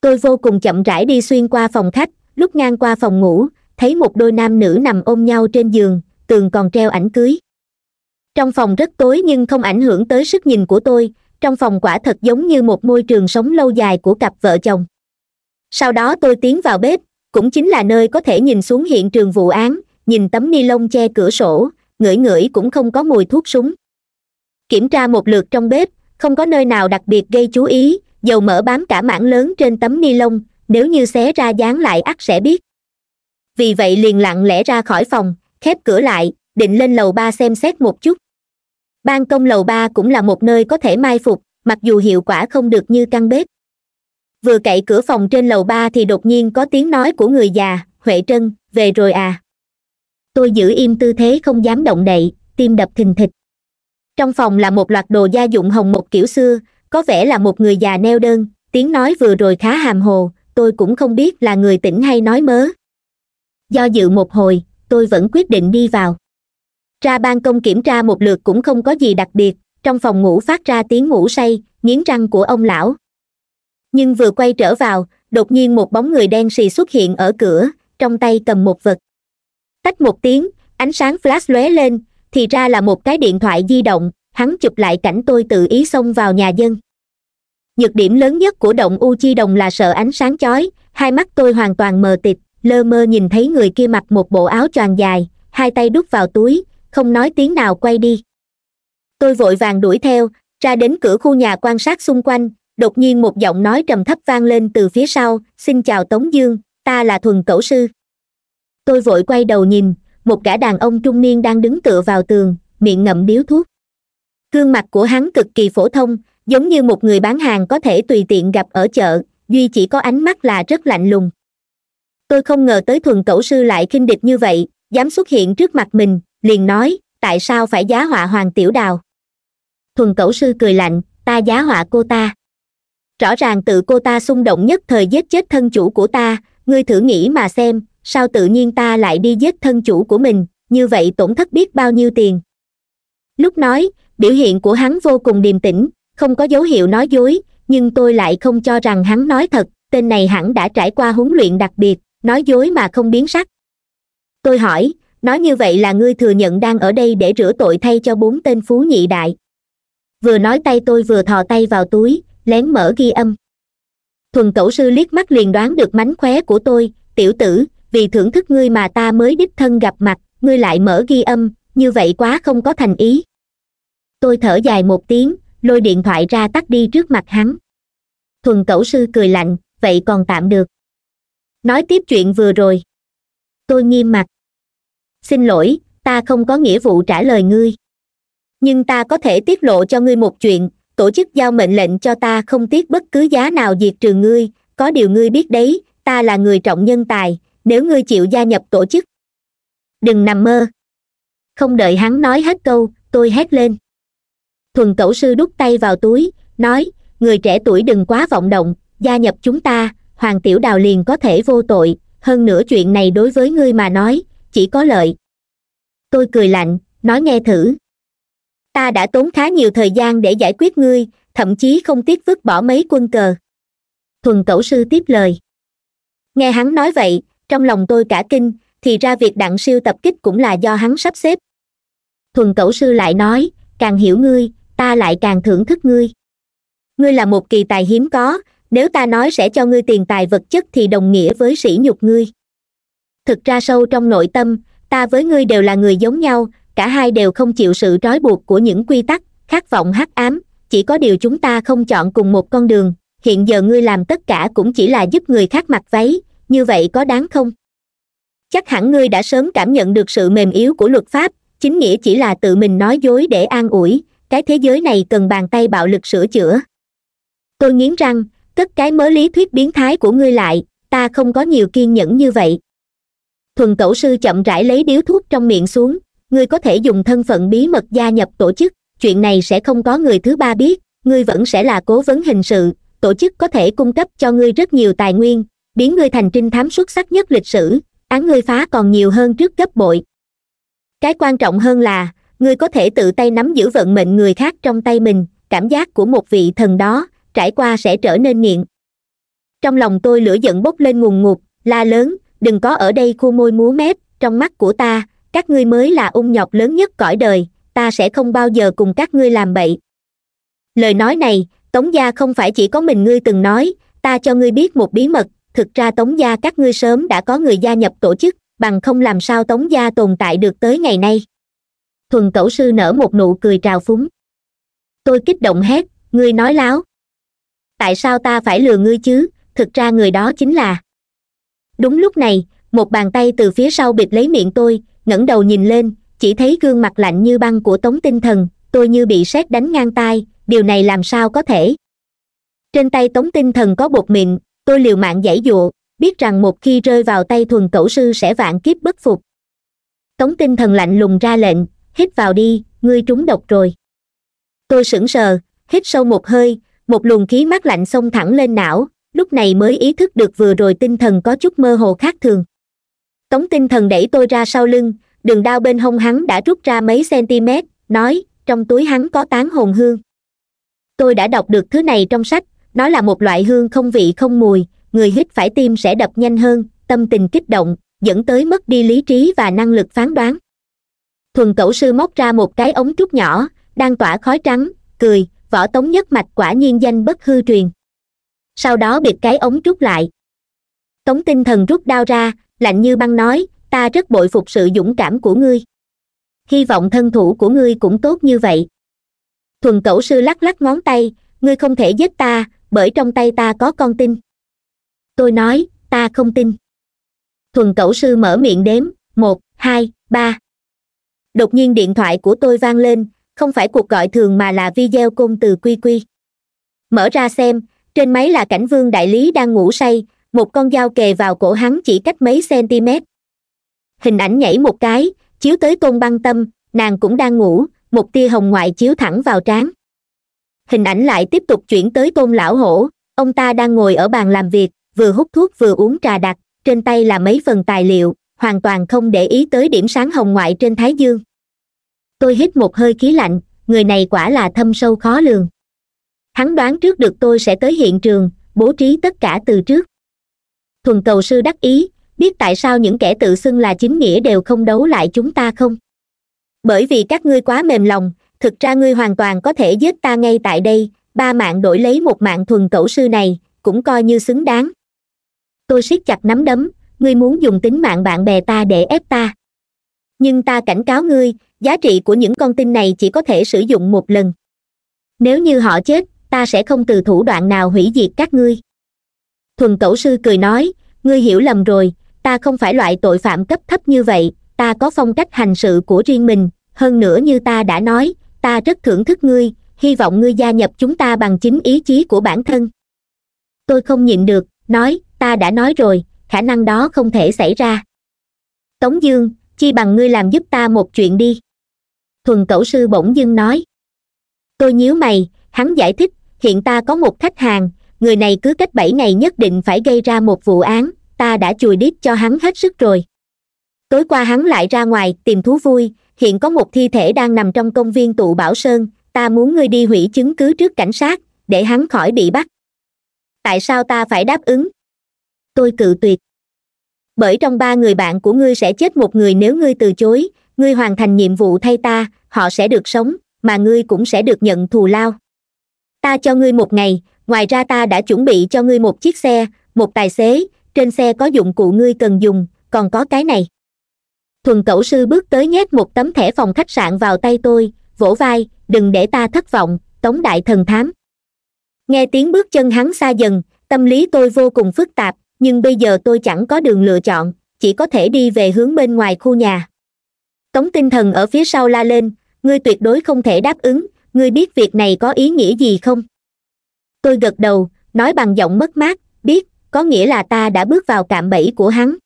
tôi vô cùng chậm rãi đi xuyên qua phòng khách lúc ngang qua phòng ngủ thấy một đôi nam nữ nằm ôm nhau trên giường tường còn treo ảnh cưới trong phòng rất tối nhưng không ảnh hưởng tới sức nhìn của tôi trong phòng quả thật giống như một môi trường sống lâu dài của cặp vợ chồng sau đó tôi tiến vào bếp cũng chính là nơi có thể nhìn xuống hiện trường vụ án nhìn tấm ni lông che cửa sổ ngửi ngửi cũng không có mùi thuốc súng kiểm tra một lượt trong bếp không có nơi nào đặc biệt gây chú ý dầu mỡ bám cả mảng lớn trên tấm ni lông nếu như xé ra dán lại ắt sẽ biết vì vậy liền lặng lẽ ra khỏi phòng khép cửa lại định lên lầu ba xem xét một chút ban công lầu ba cũng là một nơi có thể mai phục mặc dù hiệu quả không được như căn bếp vừa cậy cửa phòng trên lầu ba thì đột nhiên có tiếng nói của người già huệ trân về rồi à tôi giữ im tư thế không dám động đậy tim đập thình thịch trong phòng là một loạt đồ gia dụng hồng một kiểu xưa có vẻ là một người già neo đơn tiếng nói vừa rồi khá hàm hồ tôi cũng không biết là người tỉnh hay nói mớ do dự một hồi tôi vẫn quyết định đi vào ra ban công kiểm tra một lượt cũng không có gì đặc biệt trong phòng ngủ phát ra tiếng ngủ say nghiến răng của ông lão nhưng vừa quay trở vào đột nhiên một bóng người đen xì xuất hiện ở cửa trong tay cầm một vật tách một tiếng ánh sáng flash lóe lên thì ra là một cái điện thoại di động hắn chụp lại cảnh tôi tự ý xông vào nhà dân nhược điểm lớn nhất của động u chi đồng là sợ ánh sáng chói hai mắt tôi hoàn toàn mờ tịt lơ mơ nhìn thấy người kia mặc một bộ áo choàng dài hai tay đút vào túi không nói tiếng nào quay đi tôi vội vàng đuổi theo ra đến cửa khu nhà quan sát xung quanh đột nhiên một giọng nói trầm thấp vang lên từ phía sau xin chào tống dương ta là thuần cẩu sư tôi vội quay đầu nhìn một gã đàn ông trung niên đang đứng tựa vào tường miệng ngậm điếu thuốc gương mặt của hắn cực kỳ phổ thông giống như một người bán hàng có thể tùy tiện gặp ở chợ duy chỉ có ánh mắt là rất lạnh lùng tôi không ngờ tới thuần cẩu sư lại khinh địch như vậy dám xuất hiện trước mặt mình liền nói tại sao phải giá họa hoàng tiểu đào thuần cẩu sư cười lạnh ta giá họa cô ta rõ ràng tự cô ta xung động nhất thời giết chết thân chủ của ta ngươi thử nghĩ mà xem sao tự nhiên ta lại đi giết thân chủ của mình như vậy tổn thất biết bao nhiêu tiền lúc nói biểu hiện của hắn vô cùng điềm tĩnh không có dấu hiệu nói dối nhưng tôi lại không cho rằng hắn nói thật tên này hẳn đã trải qua huấn luyện đặc biệt nói dối mà không biến sắc tôi hỏi nói như vậy là ngươi thừa nhận đang ở đây để rửa tội thay cho bốn tên phú nhị đại vừa nói tay tôi vừa thò tay vào túi lén mở ghi âm thuần cẩu sư liếc mắt liền đoán được mánh khóe của tôi tiểu tử vì thưởng thức ngươi mà ta mới đích thân gặp mặt ngươi lại mở ghi âm như vậy quá không có thành ý tôi thở dài một tiếng lôi điện thoại ra tắt đi trước mặt hắn thuần cẩu sư cười lạnh vậy còn tạm được nói tiếp chuyện vừa rồi tôi nghiêm mặt xin lỗi ta không có nghĩa vụ trả lời ngươi nhưng ta có thể tiết lộ cho ngươi một chuyện tổ chức giao mệnh lệnh cho ta không tiếc bất cứ giá nào diệt trừ ngươi có điều ngươi biết đấy ta là người trọng nhân tài nếu ngươi chịu gia nhập tổ chức đừng nằm mơ không đợi hắn nói hết câu tôi hét lên thuần cẩu sư đút tay vào túi nói người trẻ tuổi đừng quá vọng động gia nhập chúng ta hoàng tiểu đào liền có thể vô tội hơn nữa chuyện này đối với ngươi mà nói chỉ có lợi tôi cười lạnh nói nghe thử ta đã tốn khá nhiều thời gian để giải quyết ngươi thậm chí không tiếc vứt bỏ mấy quân cờ thuần cẩu sư tiếp lời nghe hắn nói vậy trong lòng tôi cả kinh thì ra việc đặng siêu tập kích cũng là do hắn sắp xếp thuần cẩu sư lại nói càng hiểu ngươi ta lại càng thưởng thức ngươi ngươi là một kỳ tài hiếm có nếu ta nói sẽ cho ngươi tiền tài vật chất thì đồng nghĩa với sỉ nhục ngươi thực ra sâu trong nội tâm ta với ngươi đều là người giống nhau cả hai đều không chịu sự trói buộc của những quy tắc khát vọng hắc ám chỉ có điều chúng ta không chọn cùng một con đường hiện giờ ngươi làm tất cả cũng chỉ là giúp người khác mặc váy như vậy có đáng không chắc hẳn ngươi đã sớm cảm nhận được sự mềm yếu của luật pháp chính nghĩa chỉ là tự mình nói dối để an ủi cái thế giới này cần bàn tay bạo lực sửa chữa tôi nghiến răng cất cái mớ lý thuyết biến thái của ngươi lại ta không có nhiều kiên nhẫn như vậy thuần cẩu sư chậm rãi lấy điếu thuốc trong miệng xuống ngươi có thể dùng thân phận bí mật gia nhập tổ chức chuyện này sẽ không có người thứ ba biết ngươi vẫn sẽ là cố vấn hình sự tổ chức có thể cung cấp cho ngươi rất nhiều tài nguyên biến ngươi thành trinh thám xuất sắc nhất lịch sử án ngươi phá còn nhiều hơn trước gấp bội cái quan trọng hơn là ngươi có thể tự tay nắm giữ vận mệnh người khác trong tay mình cảm giác của một vị thần đó trải qua sẽ trở nên nghiện trong lòng tôi lửa giận bốc lên ngùn ngụt la lớn đừng có ở đây khu môi múa mép trong mắt của ta các ngươi mới là ung nhọc lớn nhất cõi đời ta sẽ không bao giờ cùng các ngươi làm bậy lời nói này tống gia không phải chỉ có mình ngươi từng nói ta cho ngươi biết một bí mật thực ra tống gia các ngươi sớm đã có người gia nhập tổ chức bằng không làm sao tống gia tồn tại được tới ngày nay thuần tẩu sư nở một nụ cười trào phúng tôi kích động hét ngươi nói láo tại sao ta phải lừa ngươi chứ thực ra người đó chính là đúng lúc này một bàn tay từ phía sau bịt lấy miệng tôi ngẩng đầu nhìn lên chỉ thấy gương mặt lạnh như băng của tống tinh thần tôi như bị sét đánh ngang tai điều này làm sao có thể trên tay tống tinh thần có bột mịn tôi liều mạng giải dụa biết rằng một khi rơi vào tay thuần cẩu sư sẽ vạn kiếp bất phục tống tinh thần lạnh lùng ra lệnh hít vào đi ngươi trúng độc rồi tôi sững sờ hít sâu một hơi một luồng khí mát lạnh xông thẳng lên não lúc này mới ý thức được vừa rồi tinh thần có chút mơ hồ khác thường tống tinh thần đẩy tôi ra sau lưng đường đao bên hông hắn đã rút ra mấy cm nói trong túi hắn có tán hồn hương tôi đã đọc được thứ này trong sách nó là một loại hương không vị không mùi người hít phải tim sẽ đập nhanh hơn tâm tình kích động dẫn tới mất đi lý trí và năng lực phán đoán thuần cẩu sư móc ra một cái ống trúc nhỏ đang tỏa khói trắng cười võ tống nhất mạch quả nhiên danh bất hư truyền sau đó bịt cái ống trúc lại tống tinh thần rút đao ra lạnh như băng nói ta rất bội phục sự dũng cảm của ngươi hy vọng thân thủ của ngươi cũng tốt như vậy thuần cẩu sư lắc lắc ngón tay ngươi không thể giết ta bởi trong tay ta có con tin tôi nói ta không tin thuần cẩu sư mở miệng đếm một hai ba đột nhiên điện thoại của tôi vang lên không phải cuộc gọi thường mà là video côn từ quy quy mở ra xem trên máy là cảnh vương đại lý đang ngủ say một con dao kề vào cổ hắn chỉ cách mấy cm hình ảnh nhảy một cái chiếu tới tôn băng tâm nàng cũng đang ngủ một tia hồng ngoại chiếu thẳng vào trán hình ảnh lại tiếp tục chuyển tới tôn lão hổ ông ta đang ngồi ở bàn làm việc vừa hút thuốc vừa uống trà đặc trên tay là mấy phần tài liệu hoàn toàn không để ý tới điểm sáng hồng ngoại trên thái dương tôi hít một hơi khí lạnh người này quả là thâm sâu khó lường hắn đoán trước được tôi sẽ tới hiện trường bố trí tất cả từ trước thuần cầu sư đắc ý biết tại sao những kẻ tự xưng là chính nghĩa đều không đấu lại chúng ta không bởi vì các ngươi quá mềm lòng thực ra ngươi hoàn toàn có thể giết ta ngay tại đây ba mạng đổi lấy một mạng thuần cẩu sư này cũng coi như xứng đáng tôi siết chặt nắm đấm ngươi muốn dùng tính mạng bạn bè ta để ép ta nhưng ta cảnh cáo ngươi giá trị của những con tin này chỉ có thể sử dụng một lần nếu như họ chết ta sẽ không từ thủ đoạn nào hủy diệt các ngươi thuần cẩu sư cười nói ngươi hiểu lầm rồi ta không phải loại tội phạm cấp thấp như vậy ta có phong cách hành sự của riêng mình hơn nữa như ta đã nói ta rất thưởng thức ngươi hy vọng ngươi gia nhập chúng ta bằng chính ý chí của bản thân tôi không nhịn được nói ta đã nói rồi khả năng đó không thể xảy ra tống dương chi bằng ngươi làm giúp ta một chuyện đi thuần cẩu sư bỗng dưng nói tôi nhíu mày hắn giải thích hiện ta có một khách hàng người này cứ cách bảy ngày nhất định phải gây ra một vụ án ta đã chùi đít cho hắn hết sức rồi tối qua hắn lại ra ngoài tìm thú vui hiện có một thi thể đang nằm trong công viên tụ bảo sơn ta muốn ngươi đi hủy chứng cứ trước cảnh sát để hắn khỏi bị bắt tại sao ta phải đáp ứng tôi cự tuyệt bởi trong ba người bạn của ngươi sẽ chết một người nếu ngươi từ chối ngươi hoàn thành nhiệm vụ thay ta họ sẽ được sống mà ngươi cũng sẽ được nhận thù lao ta cho ngươi một ngày ngoài ra ta đã chuẩn bị cho ngươi một chiếc xe một tài xế trên xe có dụng cụ ngươi cần dùng còn có cái này thuần cẩu sư bước tới nhét một tấm thẻ phòng khách sạn vào tay tôi vỗ vai đừng để ta thất vọng tống đại thần thám nghe tiếng bước chân hắn xa dần tâm lý tôi vô cùng phức tạp nhưng bây giờ tôi chẳng có đường lựa chọn chỉ có thể đi về hướng bên ngoài khu nhà tống tinh thần ở phía sau la lên ngươi tuyệt đối không thể đáp ứng ngươi biết việc này có ý nghĩa gì không tôi gật đầu nói bằng giọng mất mát biết có nghĩa là ta đã bước vào cạm bẫy của hắn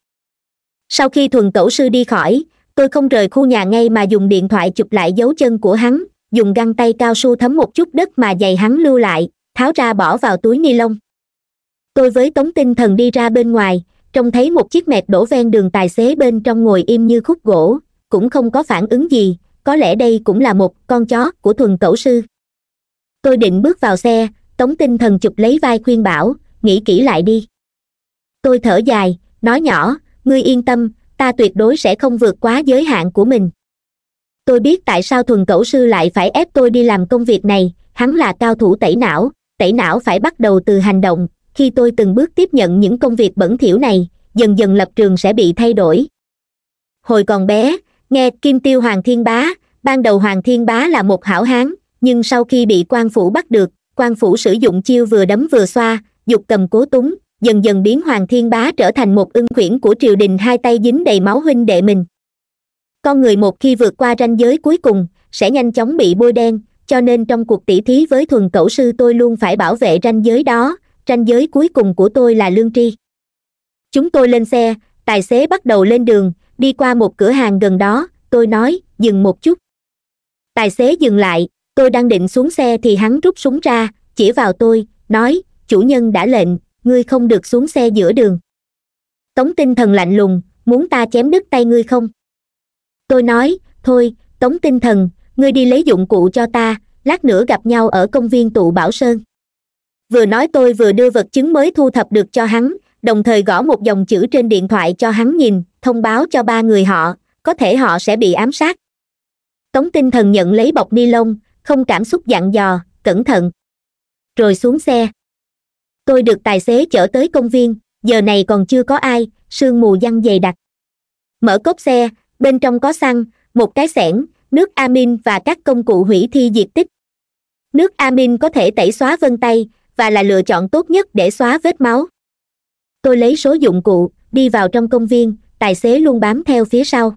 sau khi thuần tổ sư đi khỏi tôi không rời khu nhà ngay mà dùng điện thoại chụp lại dấu chân của hắn dùng găng tay cao su thấm một chút đất mà giày hắn lưu lại tháo ra bỏ vào túi ni lông tôi với tống tinh thần đi ra bên ngoài trông thấy một chiếc mẹt đổ ven đường tài xế bên trong ngồi im như khúc gỗ cũng không có phản ứng gì có lẽ đây cũng là một con chó của thuần cẩu sư tôi định bước vào xe tống tinh thần chụp lấy vai khuyên bảo nghĩ kỹ lại đi tôi thở dài nói nhỏ ngươi yên tâm ta tuyệt đối sẽ không vượt quá giới hạn của mình tôi biết tại sao thuần cẩu sư lại phải ép tôi đi làm công việc này hắn là cao thủ tẩy não tẩy não phải bắt đầu từ hành động khi tôi từng bước tiếp nhận những công việc bẩn thỉu này dần dần lập trường sẽ bị thay đổi hồi còn bé nghe kim tiêu hoàng thiên bá ban đầu hoàng thiên bá là một hảo hán nhưng sau khi bị quan phủ bắt được quan phủ sử dụng chiêu vừa đấm vừa xoa dục cầm cố túng dần dần biến hoàng thiên bá trở thành một ưng khuyển của triều đình hai tay dính đầy máu huynh đệ mình con người một khi vượt qua ranh giới cuối cùng sẽ nhanh chóng bị bôi đen cho nên trong cuộc tỉ thí với thuần cẩu sư tôi luôn phải bảo vệ ranh giới đó ranh giới cuối cùng của tôi là lương tri chúng tôi lên xe tài xế bắt đầu lên đường đi qua một cửa hàng gần đó tôi nói dừng một chút tài xế dừng lại tôi đang định xuống xe thì hắn rút súng ra chỉ vào tôi nói chủ nhân đã lệnh ngươi không được xuống xe giữa đường tống tinh thần lạnh lùng muốn ta chém đứt tay ngươi không tôi nói thôi tống tinh thần ngươi đi lấy dụng cụ cho ta lát nữa gặp nhau ở công viên tụ bảo sơn vừa nói tôi vừa đưa vật chứng mới thu thập được cho hắn đồng thời gõ một dòng chữ trên điện thoại cho hắn nhìn thông báo cho ba người họ có thể họ sẽ bị ám sát tống tinh thần nhận lấy bọc ni lông không cảm xúc dặn dò cẩn thận rồi xuống xe tôi được tài xế chở tới công viên giờ này còn chưa có ai sương mù giăng dày đặc mở cốp xe bên trong có xăng một cái xẻng nước amin và các công cụ hủy thi diệt tích nước amin có thể tẩy xóa vân tay và là lựa chọn tốt nhất để xóa vết máu tôi lấy số dụng cụ đi vào trong công viên tài xế luôn bám theo phía sau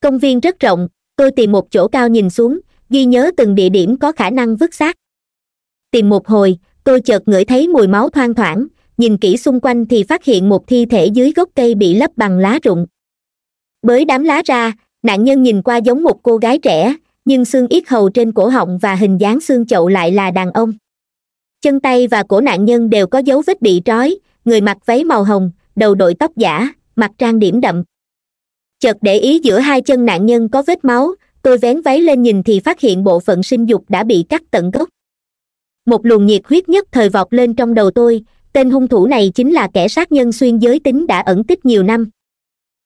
công viên rất rộng tôi tìm một chỗ cao nhìn xuống ghi nhớ từng địa điểm có khả năng vứt xác tìm một hồi tôi chợt ngửi thấy mùi máu thoang thoảng nhìn kỹ xung quanh thì phát hiện một thi thể dưới gốc cây bị lấp bằng lá rụng bới đám lá ra nạn nhân nhìn qua giống một cô gái trẻ nhưng xương yết hầu trên cổ họng và hình dáng xương chậu lại là đàn ông chân tay và cổ nạn nhân đều có dấu vết bị trói người mặc váy màu hồng đầu đội tóc giả mặt trang điểm đậm chợt để ý giữa hai chân nạn nhân có vết máu tôi vén váy lên nhìn thì phát hiện bộ phận sinh dục đã bị cắt tận gốc một luồng nhiệt huyết nhất thời vọt lên trong đầu tôi tên hung thủ này chính là kẻ sát nhân xuyên giới tính đã ẩn tích nhiều năm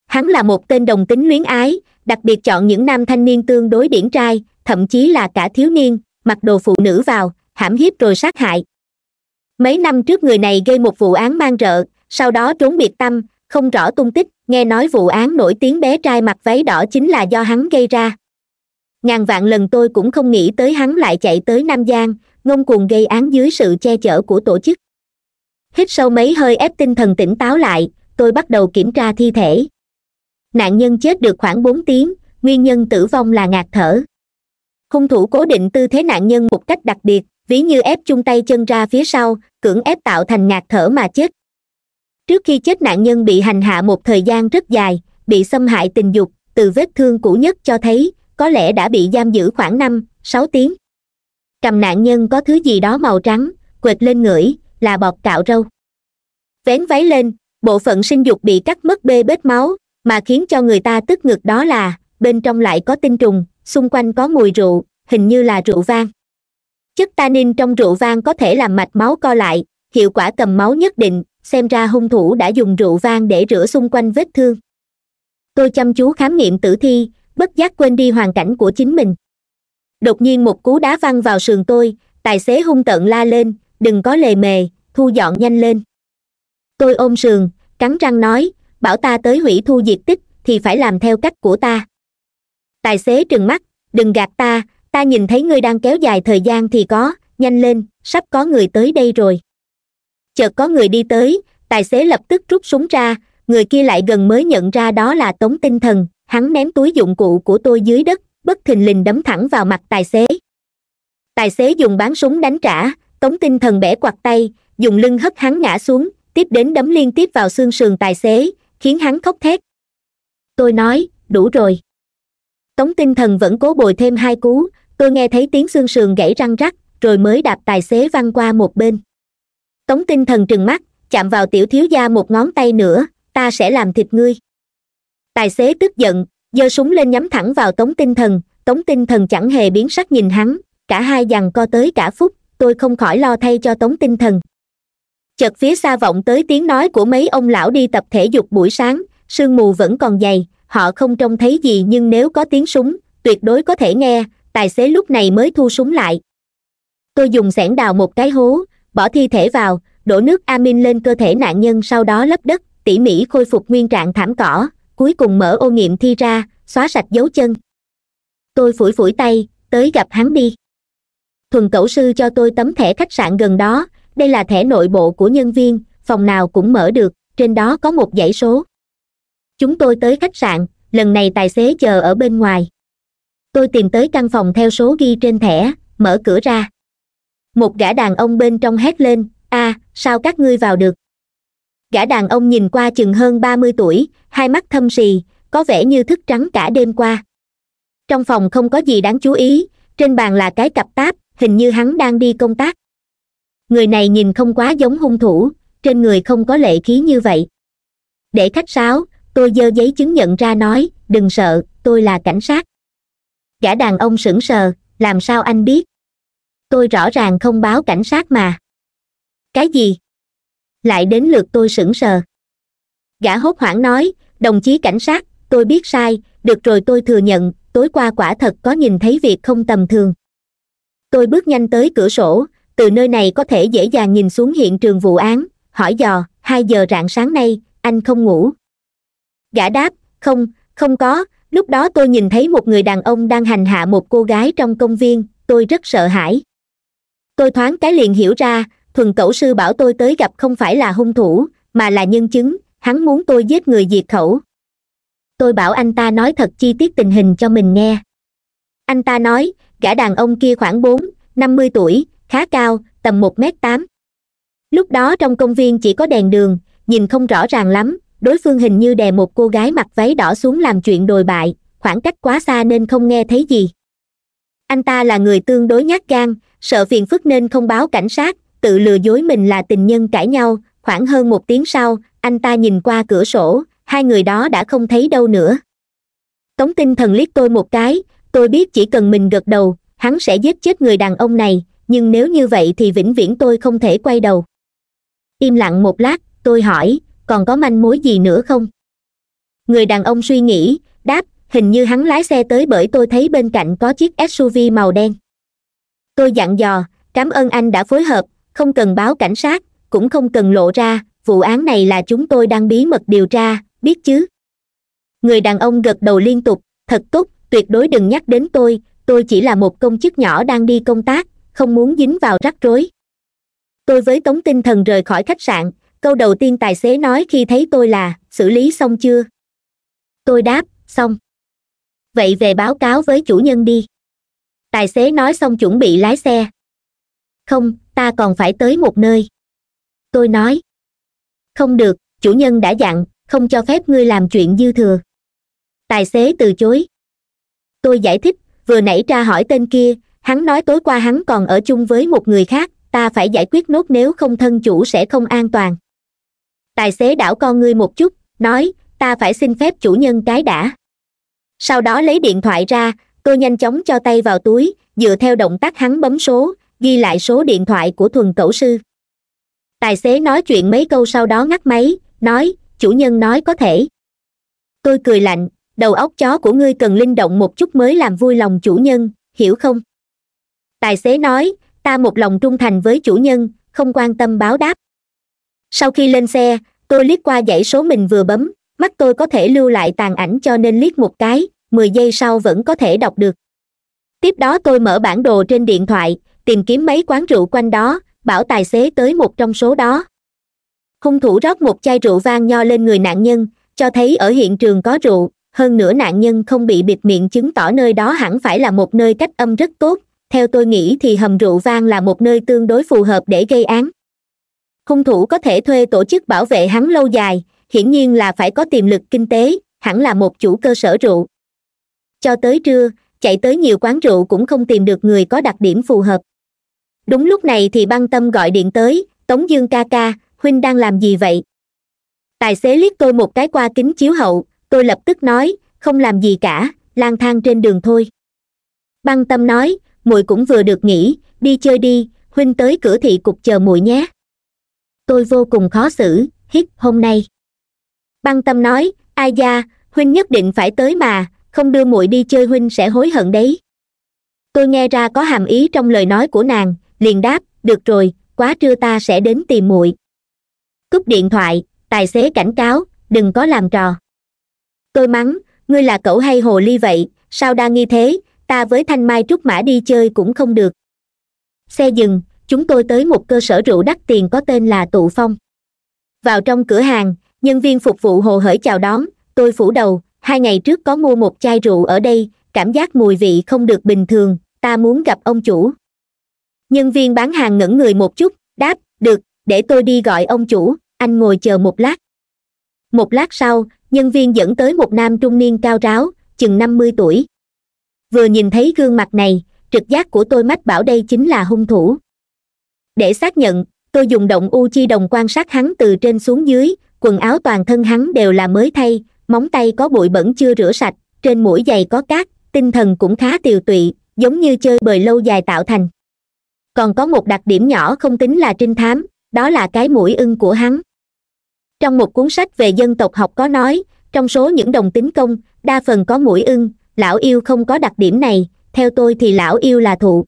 hắn là một tên đồng tính luyến ái đặc biệt chọn những nam thanh niên tương đối điển trai thậm chí là cả thiếu niên mặc đồ phụ nữ vào hãm hiếp rồi sát hại mấy năm trước người này gây một vụ án mang rợ sau đó trốn biệt tâm không rõ tung tích nghe nói vụ án nổi tiếng bé trai mặc váy đỏ chính là do hắn gây ra ngàn vạn lần tôi cũng không nghĩ tới hắn lại chạy tới nam giang ngông cuồng gây án dưới sự che chở của tổ chức hít sâu mấy hơi ép tinh thần tỉnh táo lại tôi bắt đầu kiểm tra thi thể nạn nhân chết được khoảng bốn tiếng nguyên nhân tử vong là ngạt thở hung thủ cố định tư thế nạn nhân một cách đặc biệt ví như ép chung tay chân ra phía sau cưỡng ép tạo thành ngạt thở mà chết trước khi chết nạn nhân bị hành hạ một thời gian rất dài bị xâm hại tình dục từ vết thương cũ nhất cho thấy có lẽ đã bị giam giữ khoảng năm sáu tiếng cầm nạn nhân có thứ gì đó màu trắng quệt lên ngửi là bọt cạo râu vén váy lên bộ phận sinh dục bị cắt mất bê bết máu mà khiến cho người ta tức ngực đó là bên trong lại có tinh trùng xung quanh có mùi rượu hình như là rượu vang chất tannin trong rượu vang có thể làm mạch máu co lại hiệu quả cầm máu nhất định xem ra hung thủ đã dùng rượu vang để rửa xung quanh vết thương tôi chăm chú khám nghiệm tử thi bất giác quên đi hoàn cảnh của chính mình đột nhiên một cú đá văng vào sườn tôi tài xế hung tợn la lên đừng có lề mề thu dọn nhanh lên tôi ôm sườn cắn răng nói bảo ta tới hủy thu diệt tích thì phải làm theo cách của ta tài xế trừng mắt đừng gạt ta ta nhìn thấy ngươi đang kéo dài thời gian thì có nhanh lên sắp có người tới đây rồi chợt có người đi tới tài xế lập tức rút súng ra người kia lại gần mới nhận ra đó là tống tinh thần hắn ném túi dụng cụ của tôi dưới đất bất thình lình đấm thẳng vào mặt tài xế tài xế dùng bán súng đánh trả tống tinh thần bẻ quạt tay dùng lưng hất hắn ngã xuống tiếp đến đấm liên tiếp vào xương sườn tài xế khiến hắn khóc thét tôi nói đủ rồi tống tinh thần vẫn cố bồi thêm hai cú tôi nghe thấy tiếng xương sườn gãy răng rắc rồi mới đạp tài xế văng qua một bên tống tinh thần trừng mắt chạm vào tiểu thiếu gia một ngón tay nữa ta sẽ làm thịt ngươi tài xế tức giận giơ súng lên nhắm thẳng vào tống tinh thần tống tinh thần chẳng hề biến sắc nhìn hắn cả hai dằn co tới cả phút tôi không khỏi lo thay cho tống tinh thần chợt phía xa vọng tới tiếng nói của mấy ông lão đi tập thể dục buổi sáng sương mù vẫn còn dày họ không trông thấy gì nhưng nếu có tiếng súng tuyệt đối có thể nghe tài xế lúc này mới thu súng lại tôi dùng xẻng đào một cái hố bỏ thi thể vào đổ nước amin lên cơ thể nạn nhân sau đó lấp đất tỉ mỉ khôi phục nguyên trạng thảm cỏ cuối cùng mở ô nghiệm thi ra xóa sạch dấu chân tôi phủi phủi tay tới gặp hắn đi thuần cẩu sư cho tôi tấm thẻ khách sạn gần đó đây là thẻ nội bộ của nhân viên phòng nào cũng mở được trên đó có một dãy số chúng tôi tới khách sạn lần này tài xế chờ ở bên ngoài tôi tìm tới căn phòng theo số ghi trên thẻ mở cửa ra một gã đàn ông bên trong hét lên a à, sao các ngươi vào được gã đàn ông nhìn qua chừng hơn ba mươi tuổi hai mắt thâm sì có vẻ như thức trắng cả đêm qua trong phòng không có gì đáng chú ý trên bàn là cái cặp táp hình như hắn đang đi công tác người này nhìn không quá giống hung thủ trên người không có lệ khí như vậy để khách sáo tôi dơ giấy chứng nhận ra nói đừng sợ tôi là cảnh sát gã đàn ông sững sờ làm sao anh biết tôi rõ ràng không báo cảnh sát mà cái gì lại đến lượt tôi sững sờ gã hốt hoảng nói đồng chí cảnh sát tôi biết sai được rồi tôi thừa nhận tối qua quả thật có nhìn thấy việc không tầm thường tôi bước nhanh tới cửa sổ từ nơi này có thể dễ dàng nhìn xuống hiện trường vụ án hỏi dò hai giờ rạng sáng nay anh không ngủ gã đáp không không có lúc đó tôi nhìn thấy một người đàn ông đang hành hạ một cô gái trong công viên tôi rất sợ hãi tôi thoáng cái liền hiểu ra thuần cẩu sư bảo tôi tới gặp không phải là hung thủ mà là nhân chứng hắn muốn tôi giết người diệt khẩu tôi bảo anh ta nói thật chi tiết tình hình cho mình nghe anh ta nói gã đàn ông kia khoảng bốn năm mươi tuổi khá cao tầm một m tám lúc đó trong công viên chỉ có đèn đường nhìn không rõ ràng lắm đối phương hình như đè một cô gái mặc váy đỏ xuống làm chuyện đồi bại khoảng cách quá xa nên không nghe thấy gì anh ta là người tương đối nhát gan sợ phiền phức nên không báo cảnh sát tự lừa dối mình là tình nhân cãi nhau khoảng hơn một tiếng sau anh ta nhìn qua cửa sổ hai người đó đã không thấy đâu nữa tống tinh thần liếc tôi một cái tôi biết chỉ cần mình gật đầu hắn sẽ giết chết người đàn ông này nhưng nếu như vậy thì vĩnh viễn tôi không thể quay đầu im lặng một lát tôi hỏi còn có manh mối gì nữa không người đàn ông suy nghĩ đáp hình như hắn lái xe tới bởi tôi thấy bên cạnh có chiếc suv màu đen tôi dặn dò cảm ơn anh đã phối hợp không cần báo cảnh sát cũng không cần lộ ra vụ án này là chúng tôi đang bí mật điều tra biết chứ người đàn ông gật đầu liên tục thật tốt tuyệt đối đừng nhắc đến tôi tôi chỉ là một công chức nhỏ đang đi công tác không muốn dính vào rắc rối tôi với tống tinh thần rời khỏi khách sạn câu đầu tiên tài xế nói khi thấy tôi là xử lý xong chưa tôi đáp xong vậy về báo cáo với chủ nhân đi tài xế nói xong chuẩn bị lái xe không ta còn phải tới một nơi tôi nói không được chủ nhân đã dặn không cho phép ngươi làm chuyện dư thừa tài xế từ chối tôi giải thích vừa nãy tra hỏi tên kia hắn nói tối qua hắn còn ở chung với một người khác ta phải giải quyết nốt nếu không thân chủ sẽ không an toàn tài xế đảo con ngươi một chút nói ta phải xin phép chủ nhân cái đã sau đó lấy điện thoại ra tôi nhanh chóng cho tay vào túi dựa theo động tác hắn bấm số ghi lại số điện thoại của thuần cẩu sư tài xế nói chuyện mấy câu sau đó ngắt máy nói chủ nhân nói có thể tôi cười lạnh đầu óc chó của ngươi cần linh động một chút mới làm vui lòng chủ nhân hiểu không tài xế nói ta một lòng trung thành với chủ nhân không quan tâm báo đáp sau khi lên xe tôi liếc qua dãy số mình vừa bấm mắt tôi có thể lưu lại tàn ảnh cho nên liếc một cái mười giây sau vẫn có thể đọc được tiếp đó tôi mở bản đồ trên điện thoại tìm kiếm mấy quán rượu quanh đó bảo tài xế tới một trong số đó hung thủ rót một chai rượu vang nho lên người nạn nhân cho thấy ở hiện trường có rượu hơn nữa nạn nhân không bị bịt miệng chứng tỏ nơi đó hẳn phải là một nơi cách âm rất tốt theo tôi nghĩ thì hầm rượu vang là một nơi tương đối phù hợp để gây án hung thủ có thể thuê tổ chức bảo vệ hắn lâu dài hiển nhiên là phải có tiềm lực kinh tế hẳn là một chủ cơ sở rượu cho tới trưa chạy tới nhiều quán rượu cũng không tìm được người có đặc điểm phù hợp đúng lúc này thì băng tâm gọi điện tới tống dương ca ca huynh đang làm gì vậy tài xế liếc tôi một cái qua kính chiếu hậu tôi lập tức nói không làm gì cả lang thang trên đường thôi băng tâm nói muội cũng vừa được nghỉ đi chơi đi huynh tới cửa thị cục chờ muội nhé tôi vô cùng khó xử hít hôm nay băng tâm nói ai da huynh nhất định phải tới mà không đưa muội đi chơi huynh sẽ hối hận đấy tôi nghe ra có hàm ý trong lời nói của nàng liền đáp được rồi quá trưa ta sẽ đến tìm muội cúp điện thoại tài xế cảnh cáo đừng có làm trò tôi mắng ngươi là cậu hay hồ ly vậy sao đa nghi thế ta với thanh mai trúc mã đi chơi cũng không được xe dừng chúng tôi tới một cơ sở rượu đắt tiền có tên là tụ phong vào trong cửa hàng nhân viên phục vụ hồ hởi chào đón tôi phủ đầu hai ngày trước có mua một chai rượu ở đây cảm giác mùi vị không được bình thường ta muốn gặp ông chủ nhân viên bán hàng ngẩng người một chút đáp được để tôi đi gọi ông chủ anh ngồi chờ một lát một lát sau nhân viên dẫn tới một nam trung niên cao ráo chừng năm mươi tuổi vừa nhìn thấy gương mặt này trực giác của tôi mách bảo đây chính là hung thủ để xác nhận tôi dùng động u chi đồng quan sát hắn từ trên xuống dưới quần áo toàn thân hắn đều là mới thay móng tay có bụi bẩn chưa rửa sạch trên mũi giày có cát tinh thần cũng khá tiều tụy giống như chơi bời lâu dài tạo thành còn có một đặc điểm nhỏ không tính là trinh thám đó là cái mũi ưng của hắn trong một cuốn sách về dân tộc học có nói trong số những đồng tính công đa phần có mũi ưng lão yêu không có đặc điểm này theo tôi thì lão yêu là thụ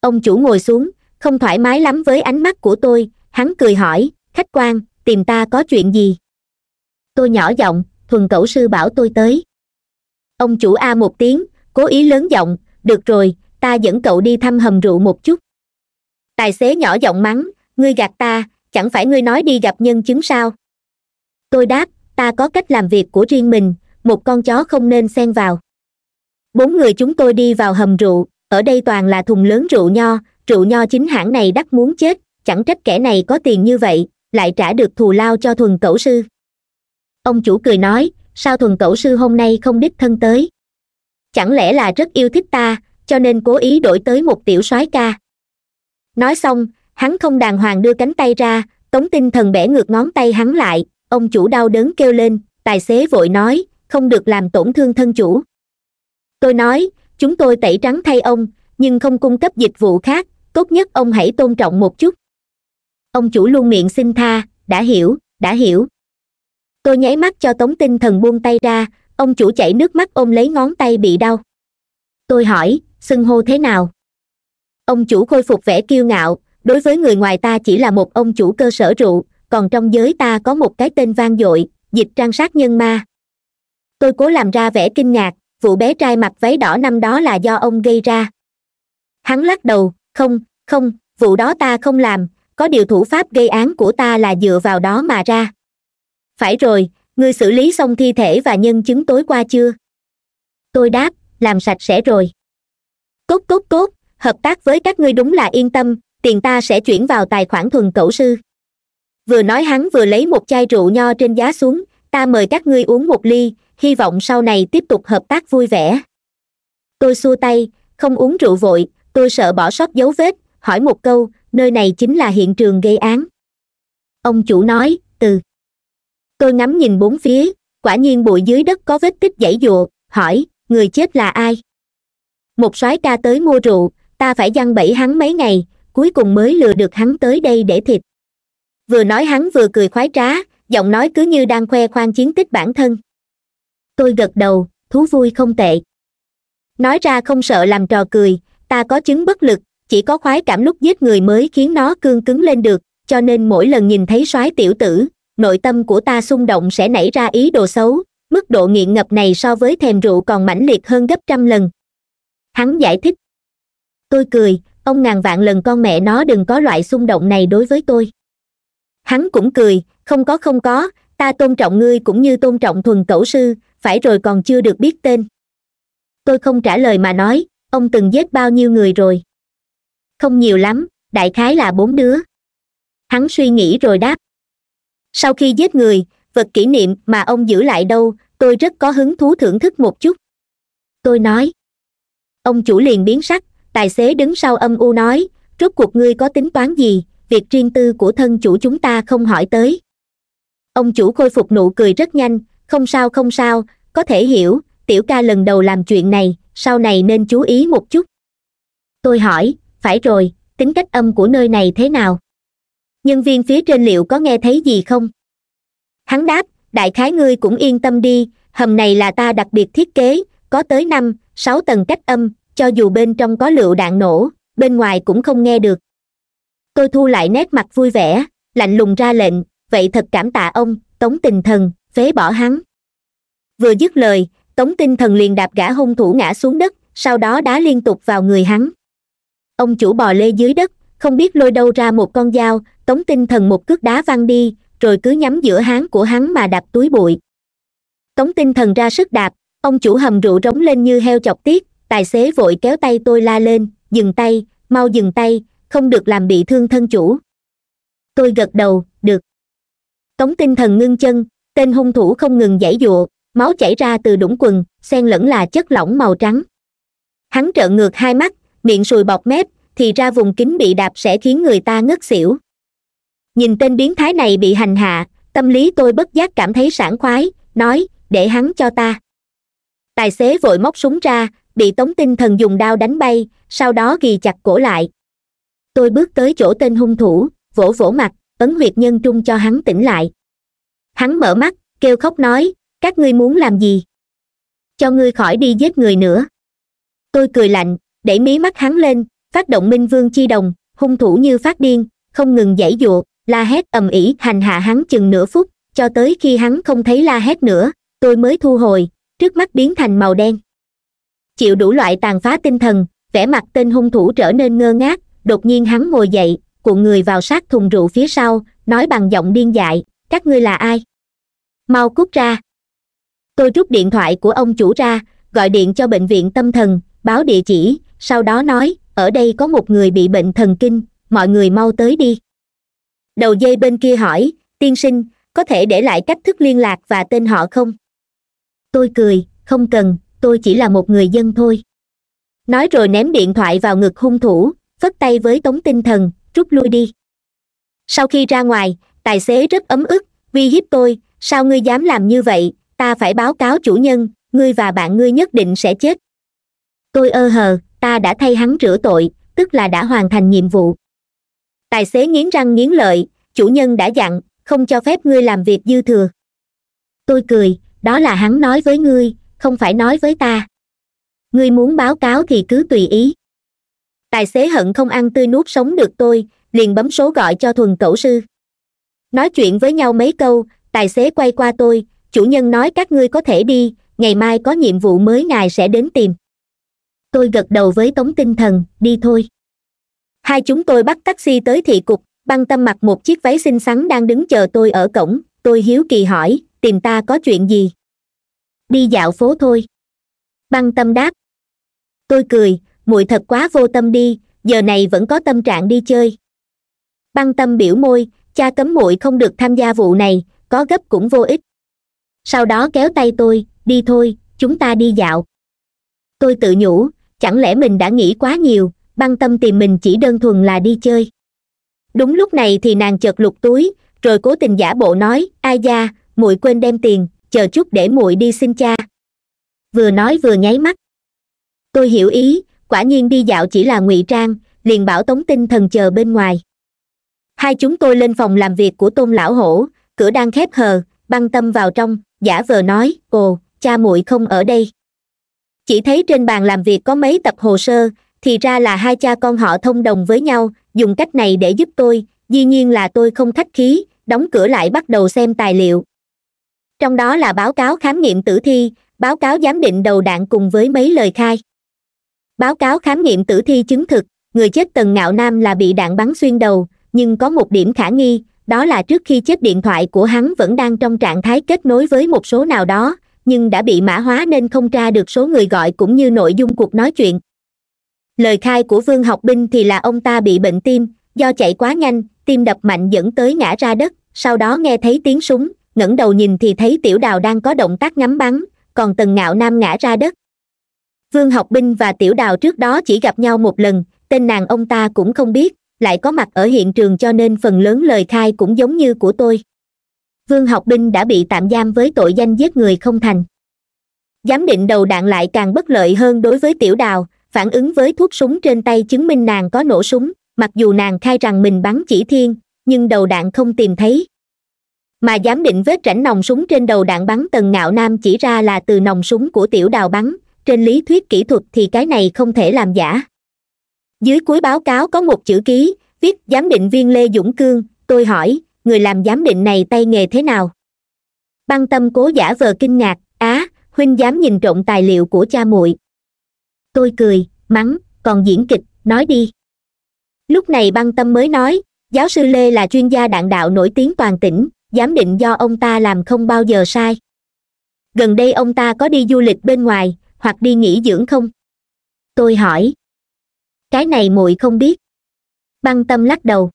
ông chủ ngồi xuống không thoải mái lắm với ánh mắt của tôi hắn cười hỏi khách quan tìm ta có chuyện gì tôi nhỏ giọng thuần cẩu sư bảo tôi tới ông chủ a một tiếng cố ý lớn giọng được rồi ta dẫn cậu đi thăm hầm rượu một chút tài xế nhỏ giọng mắng ngươi gạt ta chẳng phải ngươi nói đi gặp nhân chứng sao tôi đáp ta có cách làm việc của riêng mình một con chó không nên xen vào bốn người chúng tôi đi vào hầm rượu ở đây toàn là thùng lớn rượu nho rượu nho chính hãng này đắt muốn chết chẳng trách kẻ này có tiền như vậy lại trả được thù lao cho thuần cẩu sư ông chủ cười nói sao thuần cẩu sư hôm nay không đích thân tới chẳng lẽ là rất yêu thích ta cho nên cố ý đổi tới một tiểu soái ca nói xong hắn không đàng hoàng đưa cánh tay ra tống tinh thần bẻ ngược ngón tay hắn lại ông chủ đau đớn kêu lên tài xế vội nói không được làm tổn thương thân chủ tôi nói chúng tôi tẩy trắng thay ông nhưng không cung cấp dịch vụ khác tốt nhất ông hãy tôn trọng một chút ông chủ luôn miệng xin tha đã hiểu đã hiểu tôi nháy mắt cho tống tinh thần buông tay ra ông chủ chảy nước mắt ôm lấy ngón tay bị đau tôi hỏi xưng hô thế nào ông chủ khôi phục vẻ kiêu ngạo đối với người ngoài ta chỉ là một ông chủ cơ sở rượu còn trong giới ta có một cái tên vang dội dịch trang sát nhân ma tôi cố làm ra vẻ kinh ngạc vụ bé trai mặc váy đỏ năm đó là do ông gây ra hắn lắc đầu không không vụ đó ta không làm có điều thủ pháp gây án của ta là dựa vào đó mà ra phải rồi ngươi xử lý xong thi thể và nhân chứng tối qua chưa tôi đáp làm sạch sẽ rồi cốt cốt cốt hợp tác với các ngươi đúng là yên tâm tiền ta sẽ chuyển vào tài khoản thuần cẩu sư vừa nói hắn vừa lấy một chai rượu nho trên giá xuống ta mời các ngươi uống một ly hy vọng sau này tiếp tục hợp tác vui vẻ tôi xua tay không uống rượu vội tôi sợ bỏ sót dấu vết hỏi một câu nơi này chính là hiện trường gây án ông chủ nói từ tôi ngắm nhìn bốn phía quả nhiên bụi dưới đất có vết tích dãy dụa hỏi người chết là ai một soái ca tới mua rượu ta phải giăng bẫy hắn mấy ngày cuối cùng mới lừa được hắn tới đây để thịt vừa nói hắn vừa cười khoái trá giọng nói cứ như đang khoe khoang chiến tích bản thân tôi gật đầu thú vui không tệ nói ra không sợ làm trò cười ta có chứng bất lực chỉ có khoái cảm lúc giết người mới khiến nó cương cứng lên được cho nên mỗi lần nhìn thấy soái tiểu tử nội tâm của ta xung động sẽ nảy ra ý đồ xấu mức độ nghiện ngập này so với thèm rượu còn mãnh liệt hơn gấp trăm lần hắn giải thích tôi cười ông ngàn vạn lần con mẹ nó đừng có loại xung động này đối với tôi hắn cũng cười không có không có ta tôn trọng ngươi cũng như tôn trọng thuần cẩu sư phải rồi còn chưa được biết tên tôi không trả lời mà nói ông từng giết bao nhiêu người rồi không nhiều lắm đại khái là bốn đứa hắn suy nghĩ rồi đáp sau khi giết người vật kỷ niệm mà ông giữ lại đâu tôi rất có hứng thú thưởng thức một chút tôi nói ông chủ liền biến sắc tài xế đứng sau âm u nói rốt cuộc ngươi có tính toán gì việc riêng tư của thân chủ chúng ta không hỏi tới ông chủ khôi phục nụ cười rất nhanh không sao không sao có thể hiểu tiểu ca lần đầu làm chuyện này sau này nên chú ý một chút tôi hỏi phải rồi tính cách âm của nơi này thế nào nhân viên phía trên liệu có nghe thấy gì không hắn đáp đại khái ngươi cũng yên tâm đi hầm này là ta đặc biệt thiết kế có tới năm sáu tầng cách âm cho dù bên trong có lựu đạn nổ bên ngoài cũng không nghe được tôi thu lại nét mặt vui vẻ lạnh lùng ra lệnh vậy thật cảm tạ ông tống tình thần phế bỏ hắn vừa dứt lời tống tinh thần liền đạp gã hung thủ ngã xuống đất sau đó đá liên tục vào người hắn ông chủ bò lê dưới đất không biết lôi đâu ra một con dao tống tinh thần một cước đá văng đi rồi cứ nhắm giữa háng của hắn mà đạp túi bụi tống tinh thần ra sức đạp ông chủ hầm rượu rống lên như heo chọc tiết tài xế vội kéo tay tôi la lên dừng tay mau dừng tay không được làm bị thương thân chủ tôi gật đầu được tống tinh thần ngưng chân tên hung thủ không ngừng giãy dụa máu chảy ra từ đũng quần xen lẫn là chất lỏng màu trắng hắn trợn ngược hai mắt miệng sùi bọc mép thì ra vùng kính bị đạp sẽ khiến người ta ngất xỉu nhìn tên biến thái này bị hành hạ tâm lý tôi bất giác cảm thấy sảng khoái nói để hắn cho ta tài xế vội móc súng ra bị tống tinh thần dùng đao đánh bay sau đó ghi chặt cổ lại tôi bước tới chỗ tên hung thủ vỗ vỗ mặt ấn huyệt nhân trung cho hắn tỉnh lại hắn mở mắt kêu khóc nói các ngươi muốn làm gì cho ngươi khỏi đi giết người nữa tôi cười lạnh để mí mắt hắn lên phát động minh vương chi đồng hung thủ như phát điên không ngừng giãy giụa la hét ầm ĩ hành hạ hắn chừng nửa phút cho tới khi hắn không thấy la hét nữa tôi mới thu hồi trước mắt biến thành màu đen chịu đủ loại tàn phá tinh thần vẻ mặt tên hung thủ trở nên ngơ ngác đột nhiên hắn ngồi dậy cuộn người vào sát thùng rượu phía sau nói bằng giọng điên dại các ngươi là ai mau cút ra tôi rút điện thoại của ông chủ ra gọi điện cho bệnh viện tâm thần báo địa chỉ sau đó nói ở đây có một người bị bệnh thần kinh mọi người mau tới đi đầu dây bên kia hỏi tiên sinh có thể để lại cách thức liên lạc và tên họ không tôi cười không cần tôi chỉ là một người dân thôi nói rồi ném điện thoại vào ngực hung thủ phất tay với tống tinh thần rút lui đi sau khi ra ngoài tài xế rất ấm ức vi hiếp tôi sao ngươi dám làm như vậy ta phải báo cáo chủ nhân ngươi và bạn ngươi nhất định sẽ chết tôi ơ hờ ta đã thay hắn rửa tội tức là đã hoàn thành nhiệm vụ tài xế nghiến răng nghiến lợi chủ nhân đã dặn không cho phép ngươi làm việc dư thừa tôi cười đó là hắn nói với ngươi không phải nói với ta ngươi muốn báo cáo thì cứ tùy ý tài xế hận không ăn tươi nuốt sống được tôi liền bấm số gọi cho thuần cẩu sư nói chuyện với nhau mấy câu tài xế quay qua tôi chủ nhân nói các ngươi có thể đi ngày mai có nhiệm vụ mới ngài sẽ đến tìm tôi gật đầu với tống tinh thần đi thôi hai chúng tôi bắt taxi tới thị cục băng tâm mặc một chiếc váy xinh xắn đang đứng chờ tôi ở cổng tôi hiếu kỳ hỏi tìm ta có chuyện gì đi dạo phố thôi băng tâm đáp tôi cười muội thật quá vô tâm đi giờ này vẫn có tâm trạng đi chơi băng tâm biểu môi cha cấm muội không được tham gia vụ này có gấp cũng vô ích sau đó kéo tay tôi đi thôi chúng ta đi dạo tôi tự nhủ chẳng lẽ mình đã nghĩ quá nhiều băng tâm tìm mình chỉ đơn thuần là đi chơi đúng lúc này thì nàng chợt lục túi rồi cố tình giả bộ nói ai da muội quên đem tiền chờ chút để muội đi xin cha vừa nói vừa nháy mắt tôi hiểu ý quả nhiên đi dạo chỉ là ngụy trang liền bảo tống tinh thần chờ bên ngoài hai chúng tôi lên phòng làm việc của tôn lão hổ cửa đang khép hờ băng tâm vào trong giả vờ nói ồ cha muội không ở đây chỉ thấy trên bàn làm việc có mấy tập hồ sơ thì ra là hai cha con họ thông đồng với nhau dùng cách này để giúp tôi dĩ nhiên là tôi không khách khí đóng cửa lại bắt đầu xem tài liệu trong đó là báo cáo khám nghiệm tử thi báo cáo giám định đầu đạn cùng với mấy lời khai báo cáo khám nghiệm tử thi chứng thực người chết tần ngạo nam là bị đạn bắn xuyên đầu nhưng có một điểm khả nghi đó là trước khi chết điện thoại của hắn vẫn đang trong trạng thái kết nối với một số nào đó nhưng đã bị mã hóa nên không tra được số người gọi cũng như nội dung cuộc nói chuyện lời khai của vương học binh thì là ông ta bị bệnh tim do chạy quá nhanh tim đập mạnh dẫn tới ngã ra đất sau đó nghe thấy tiếng súng ngẩng đầu nhìn thì thấy tiểu đào đang có động tác ngắm bắn còn tần ngạo nam ngã ra đất vương học binh và tiểu đào trước đó chỉ gặp nhau một lần tên nàng ông ta cũng không biết lại có mặt ở hiện trường cho nên phần lớn lời khai cũng giống như của tôi vương học binh đã bị tạm giam với tội danh giết người không thành giám định đầu đạn lại càng bất lợi hơn đối với tiểu đào phản ứng với thuốc súng trên tay chứng minh nàng có nổ súng mặc dù nàng khai rằng mình bắn chỉ thiên nhưng đầu đạn không tìm thấy mà giám định vết rãnh nòng súng trên đầu đạn bắn tần ngạo nam chỉ ra là từ nòng súng của tiểu đào bắn trên lý thuyết kỹ thuật thì cái này không thể làm giả dưới cuối báo cáo có một chữ ký viết giám định viên lê dũng cương tôi hỏi người làm giám định này tay nghề thế nào băng tâm cố giả vờ kinh ngạc á huynh dám nhìn trộm tài liệu của cha muội tôi cười mắng còn diễn kịch nói đi lúc này băng tâm mới nói giáo sư lê là chuyên gia đạn đạo nổi tiếng toàn tỉnh giám định do ông ta làm không bao giờ sai gần đây ông ta có đi du lịch bên ngoài hoặc đi nghỉ dưỡng không tôi hỏi cái này muội không biết băng tâm lắc đầu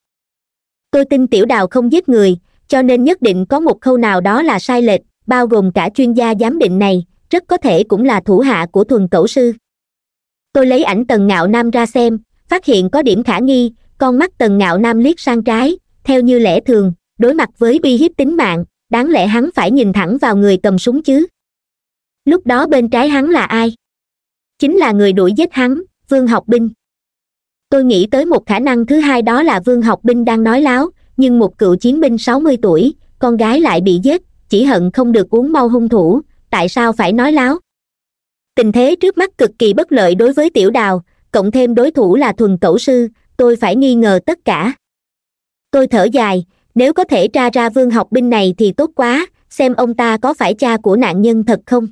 tôi tin tiểu đào không giết người cho nên nhất định có một khâu nào đó là sai lệch bao gồm cả chuyên gia giám định này rất có thể cũng là thủ hạ của thuần cẩu sư tôi lấy ảnh tần ngạo nam ra xem phát hiện có điểm khả nghi con mắt tần ngạo nam liếc sang trái theo như lẽ thường đối mặt với uy hiếp tính mạng đáng lẽ hắn phải nhìn thẳng vào người cầm súng chứ lúc đó bên trái hắn là ai chính là người đuổi giết hắn vương học binh tôi nghĩ tới một khả năng thứ hai đó là vương học binh đang nói láo nhưng một cựu chiến binh sáu mươi tuổi con gái lại bị giết chỉ hận không được uống mau hung thủ tại sao phải nói láo tình thế trước mắt cực kỳ bất lợi đối với tiểu đào cộng thêm đối thủ là thuần cẩu sư tôi phải nghi ngờ tất cả tôi thở dài nếu có thể tra ra vương học binh này thì tốt quá xem ông ta có phải cha của nạn nhân thật không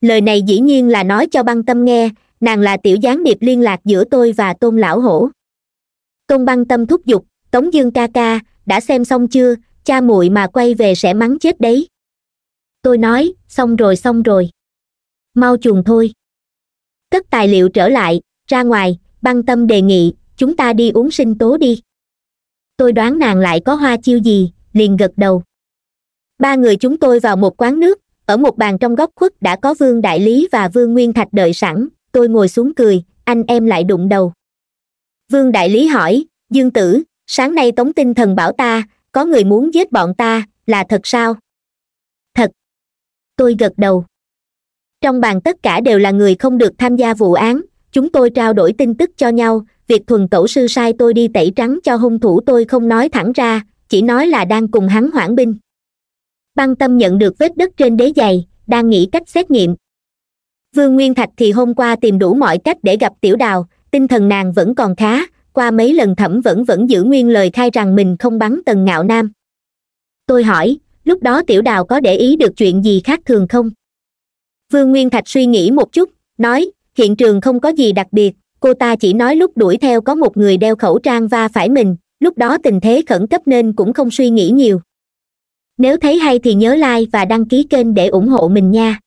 lời này dĩ nhiên là nói cho băng tâm nghe nàng là tiểu gián điệp liên lạc giữa tôi và tôn lão hổ tôn băng tâm thúc giục tống dương ca ca đã xem xong chưa cha muội mà quay về sẽ mắng chết đấy tôi nói xong rồi xong rồi mau chuồn thôi cất tài liệu trở lại ra ngoài băng tâm đề nghị chúng ta đi uống sinh tố đi tôi đoán nàng lại có hoa chiêu gì liền gật đầu ba người chúng tôi vào một quán nước ở một bàn trong góc khuất đã có vương đại lý và vương nguyên thạch đợi sẵn tôi ngồi xuống cười anh em lại đụng đầu vương đại lý hỏi dương tử sáng nay tống tinh thần bảo ta có người muốn giết bọn ta là thật sao thật tôi gật đầu trong bàn tất cả đều là người không được tham gia vụ án chúng tôi trao đổi tin tức cho nhau việc thuần tẩu sư sai tôi đi tẩy trắng cho hung thủ tôi không nói thẳng ra chỉ nói là đang cùng hắn hoãn binh băng tâm nhận được vết đất trên đế giày đang nghĩ cách xét nghiệm vương nguyên thạch thì hôm qua tìm đủ mọi cách để gặp tiểu đào tinh thần nàng vẫn còn khá qua mấy lần thẩm vẫn vẫn giữ nguyên lời khai rằng mình không bắn tần ngạo nam tôi hỏi lúc đó tiểu đào có để ý được chuyện gì khác thường không vương nguyên thạch suy nghĩ một chút nói hiện trường không có gì đặc biệt cô ta chỉ nói lúc đuổi theo có một người đeo khẩu trang va phải mình lúc đó tình thế khẩn cấp nên cũng không suy nghĩ nhiều nếu thấy hay thì nhớ like và đăng ký kênh để ủng hộ mình nha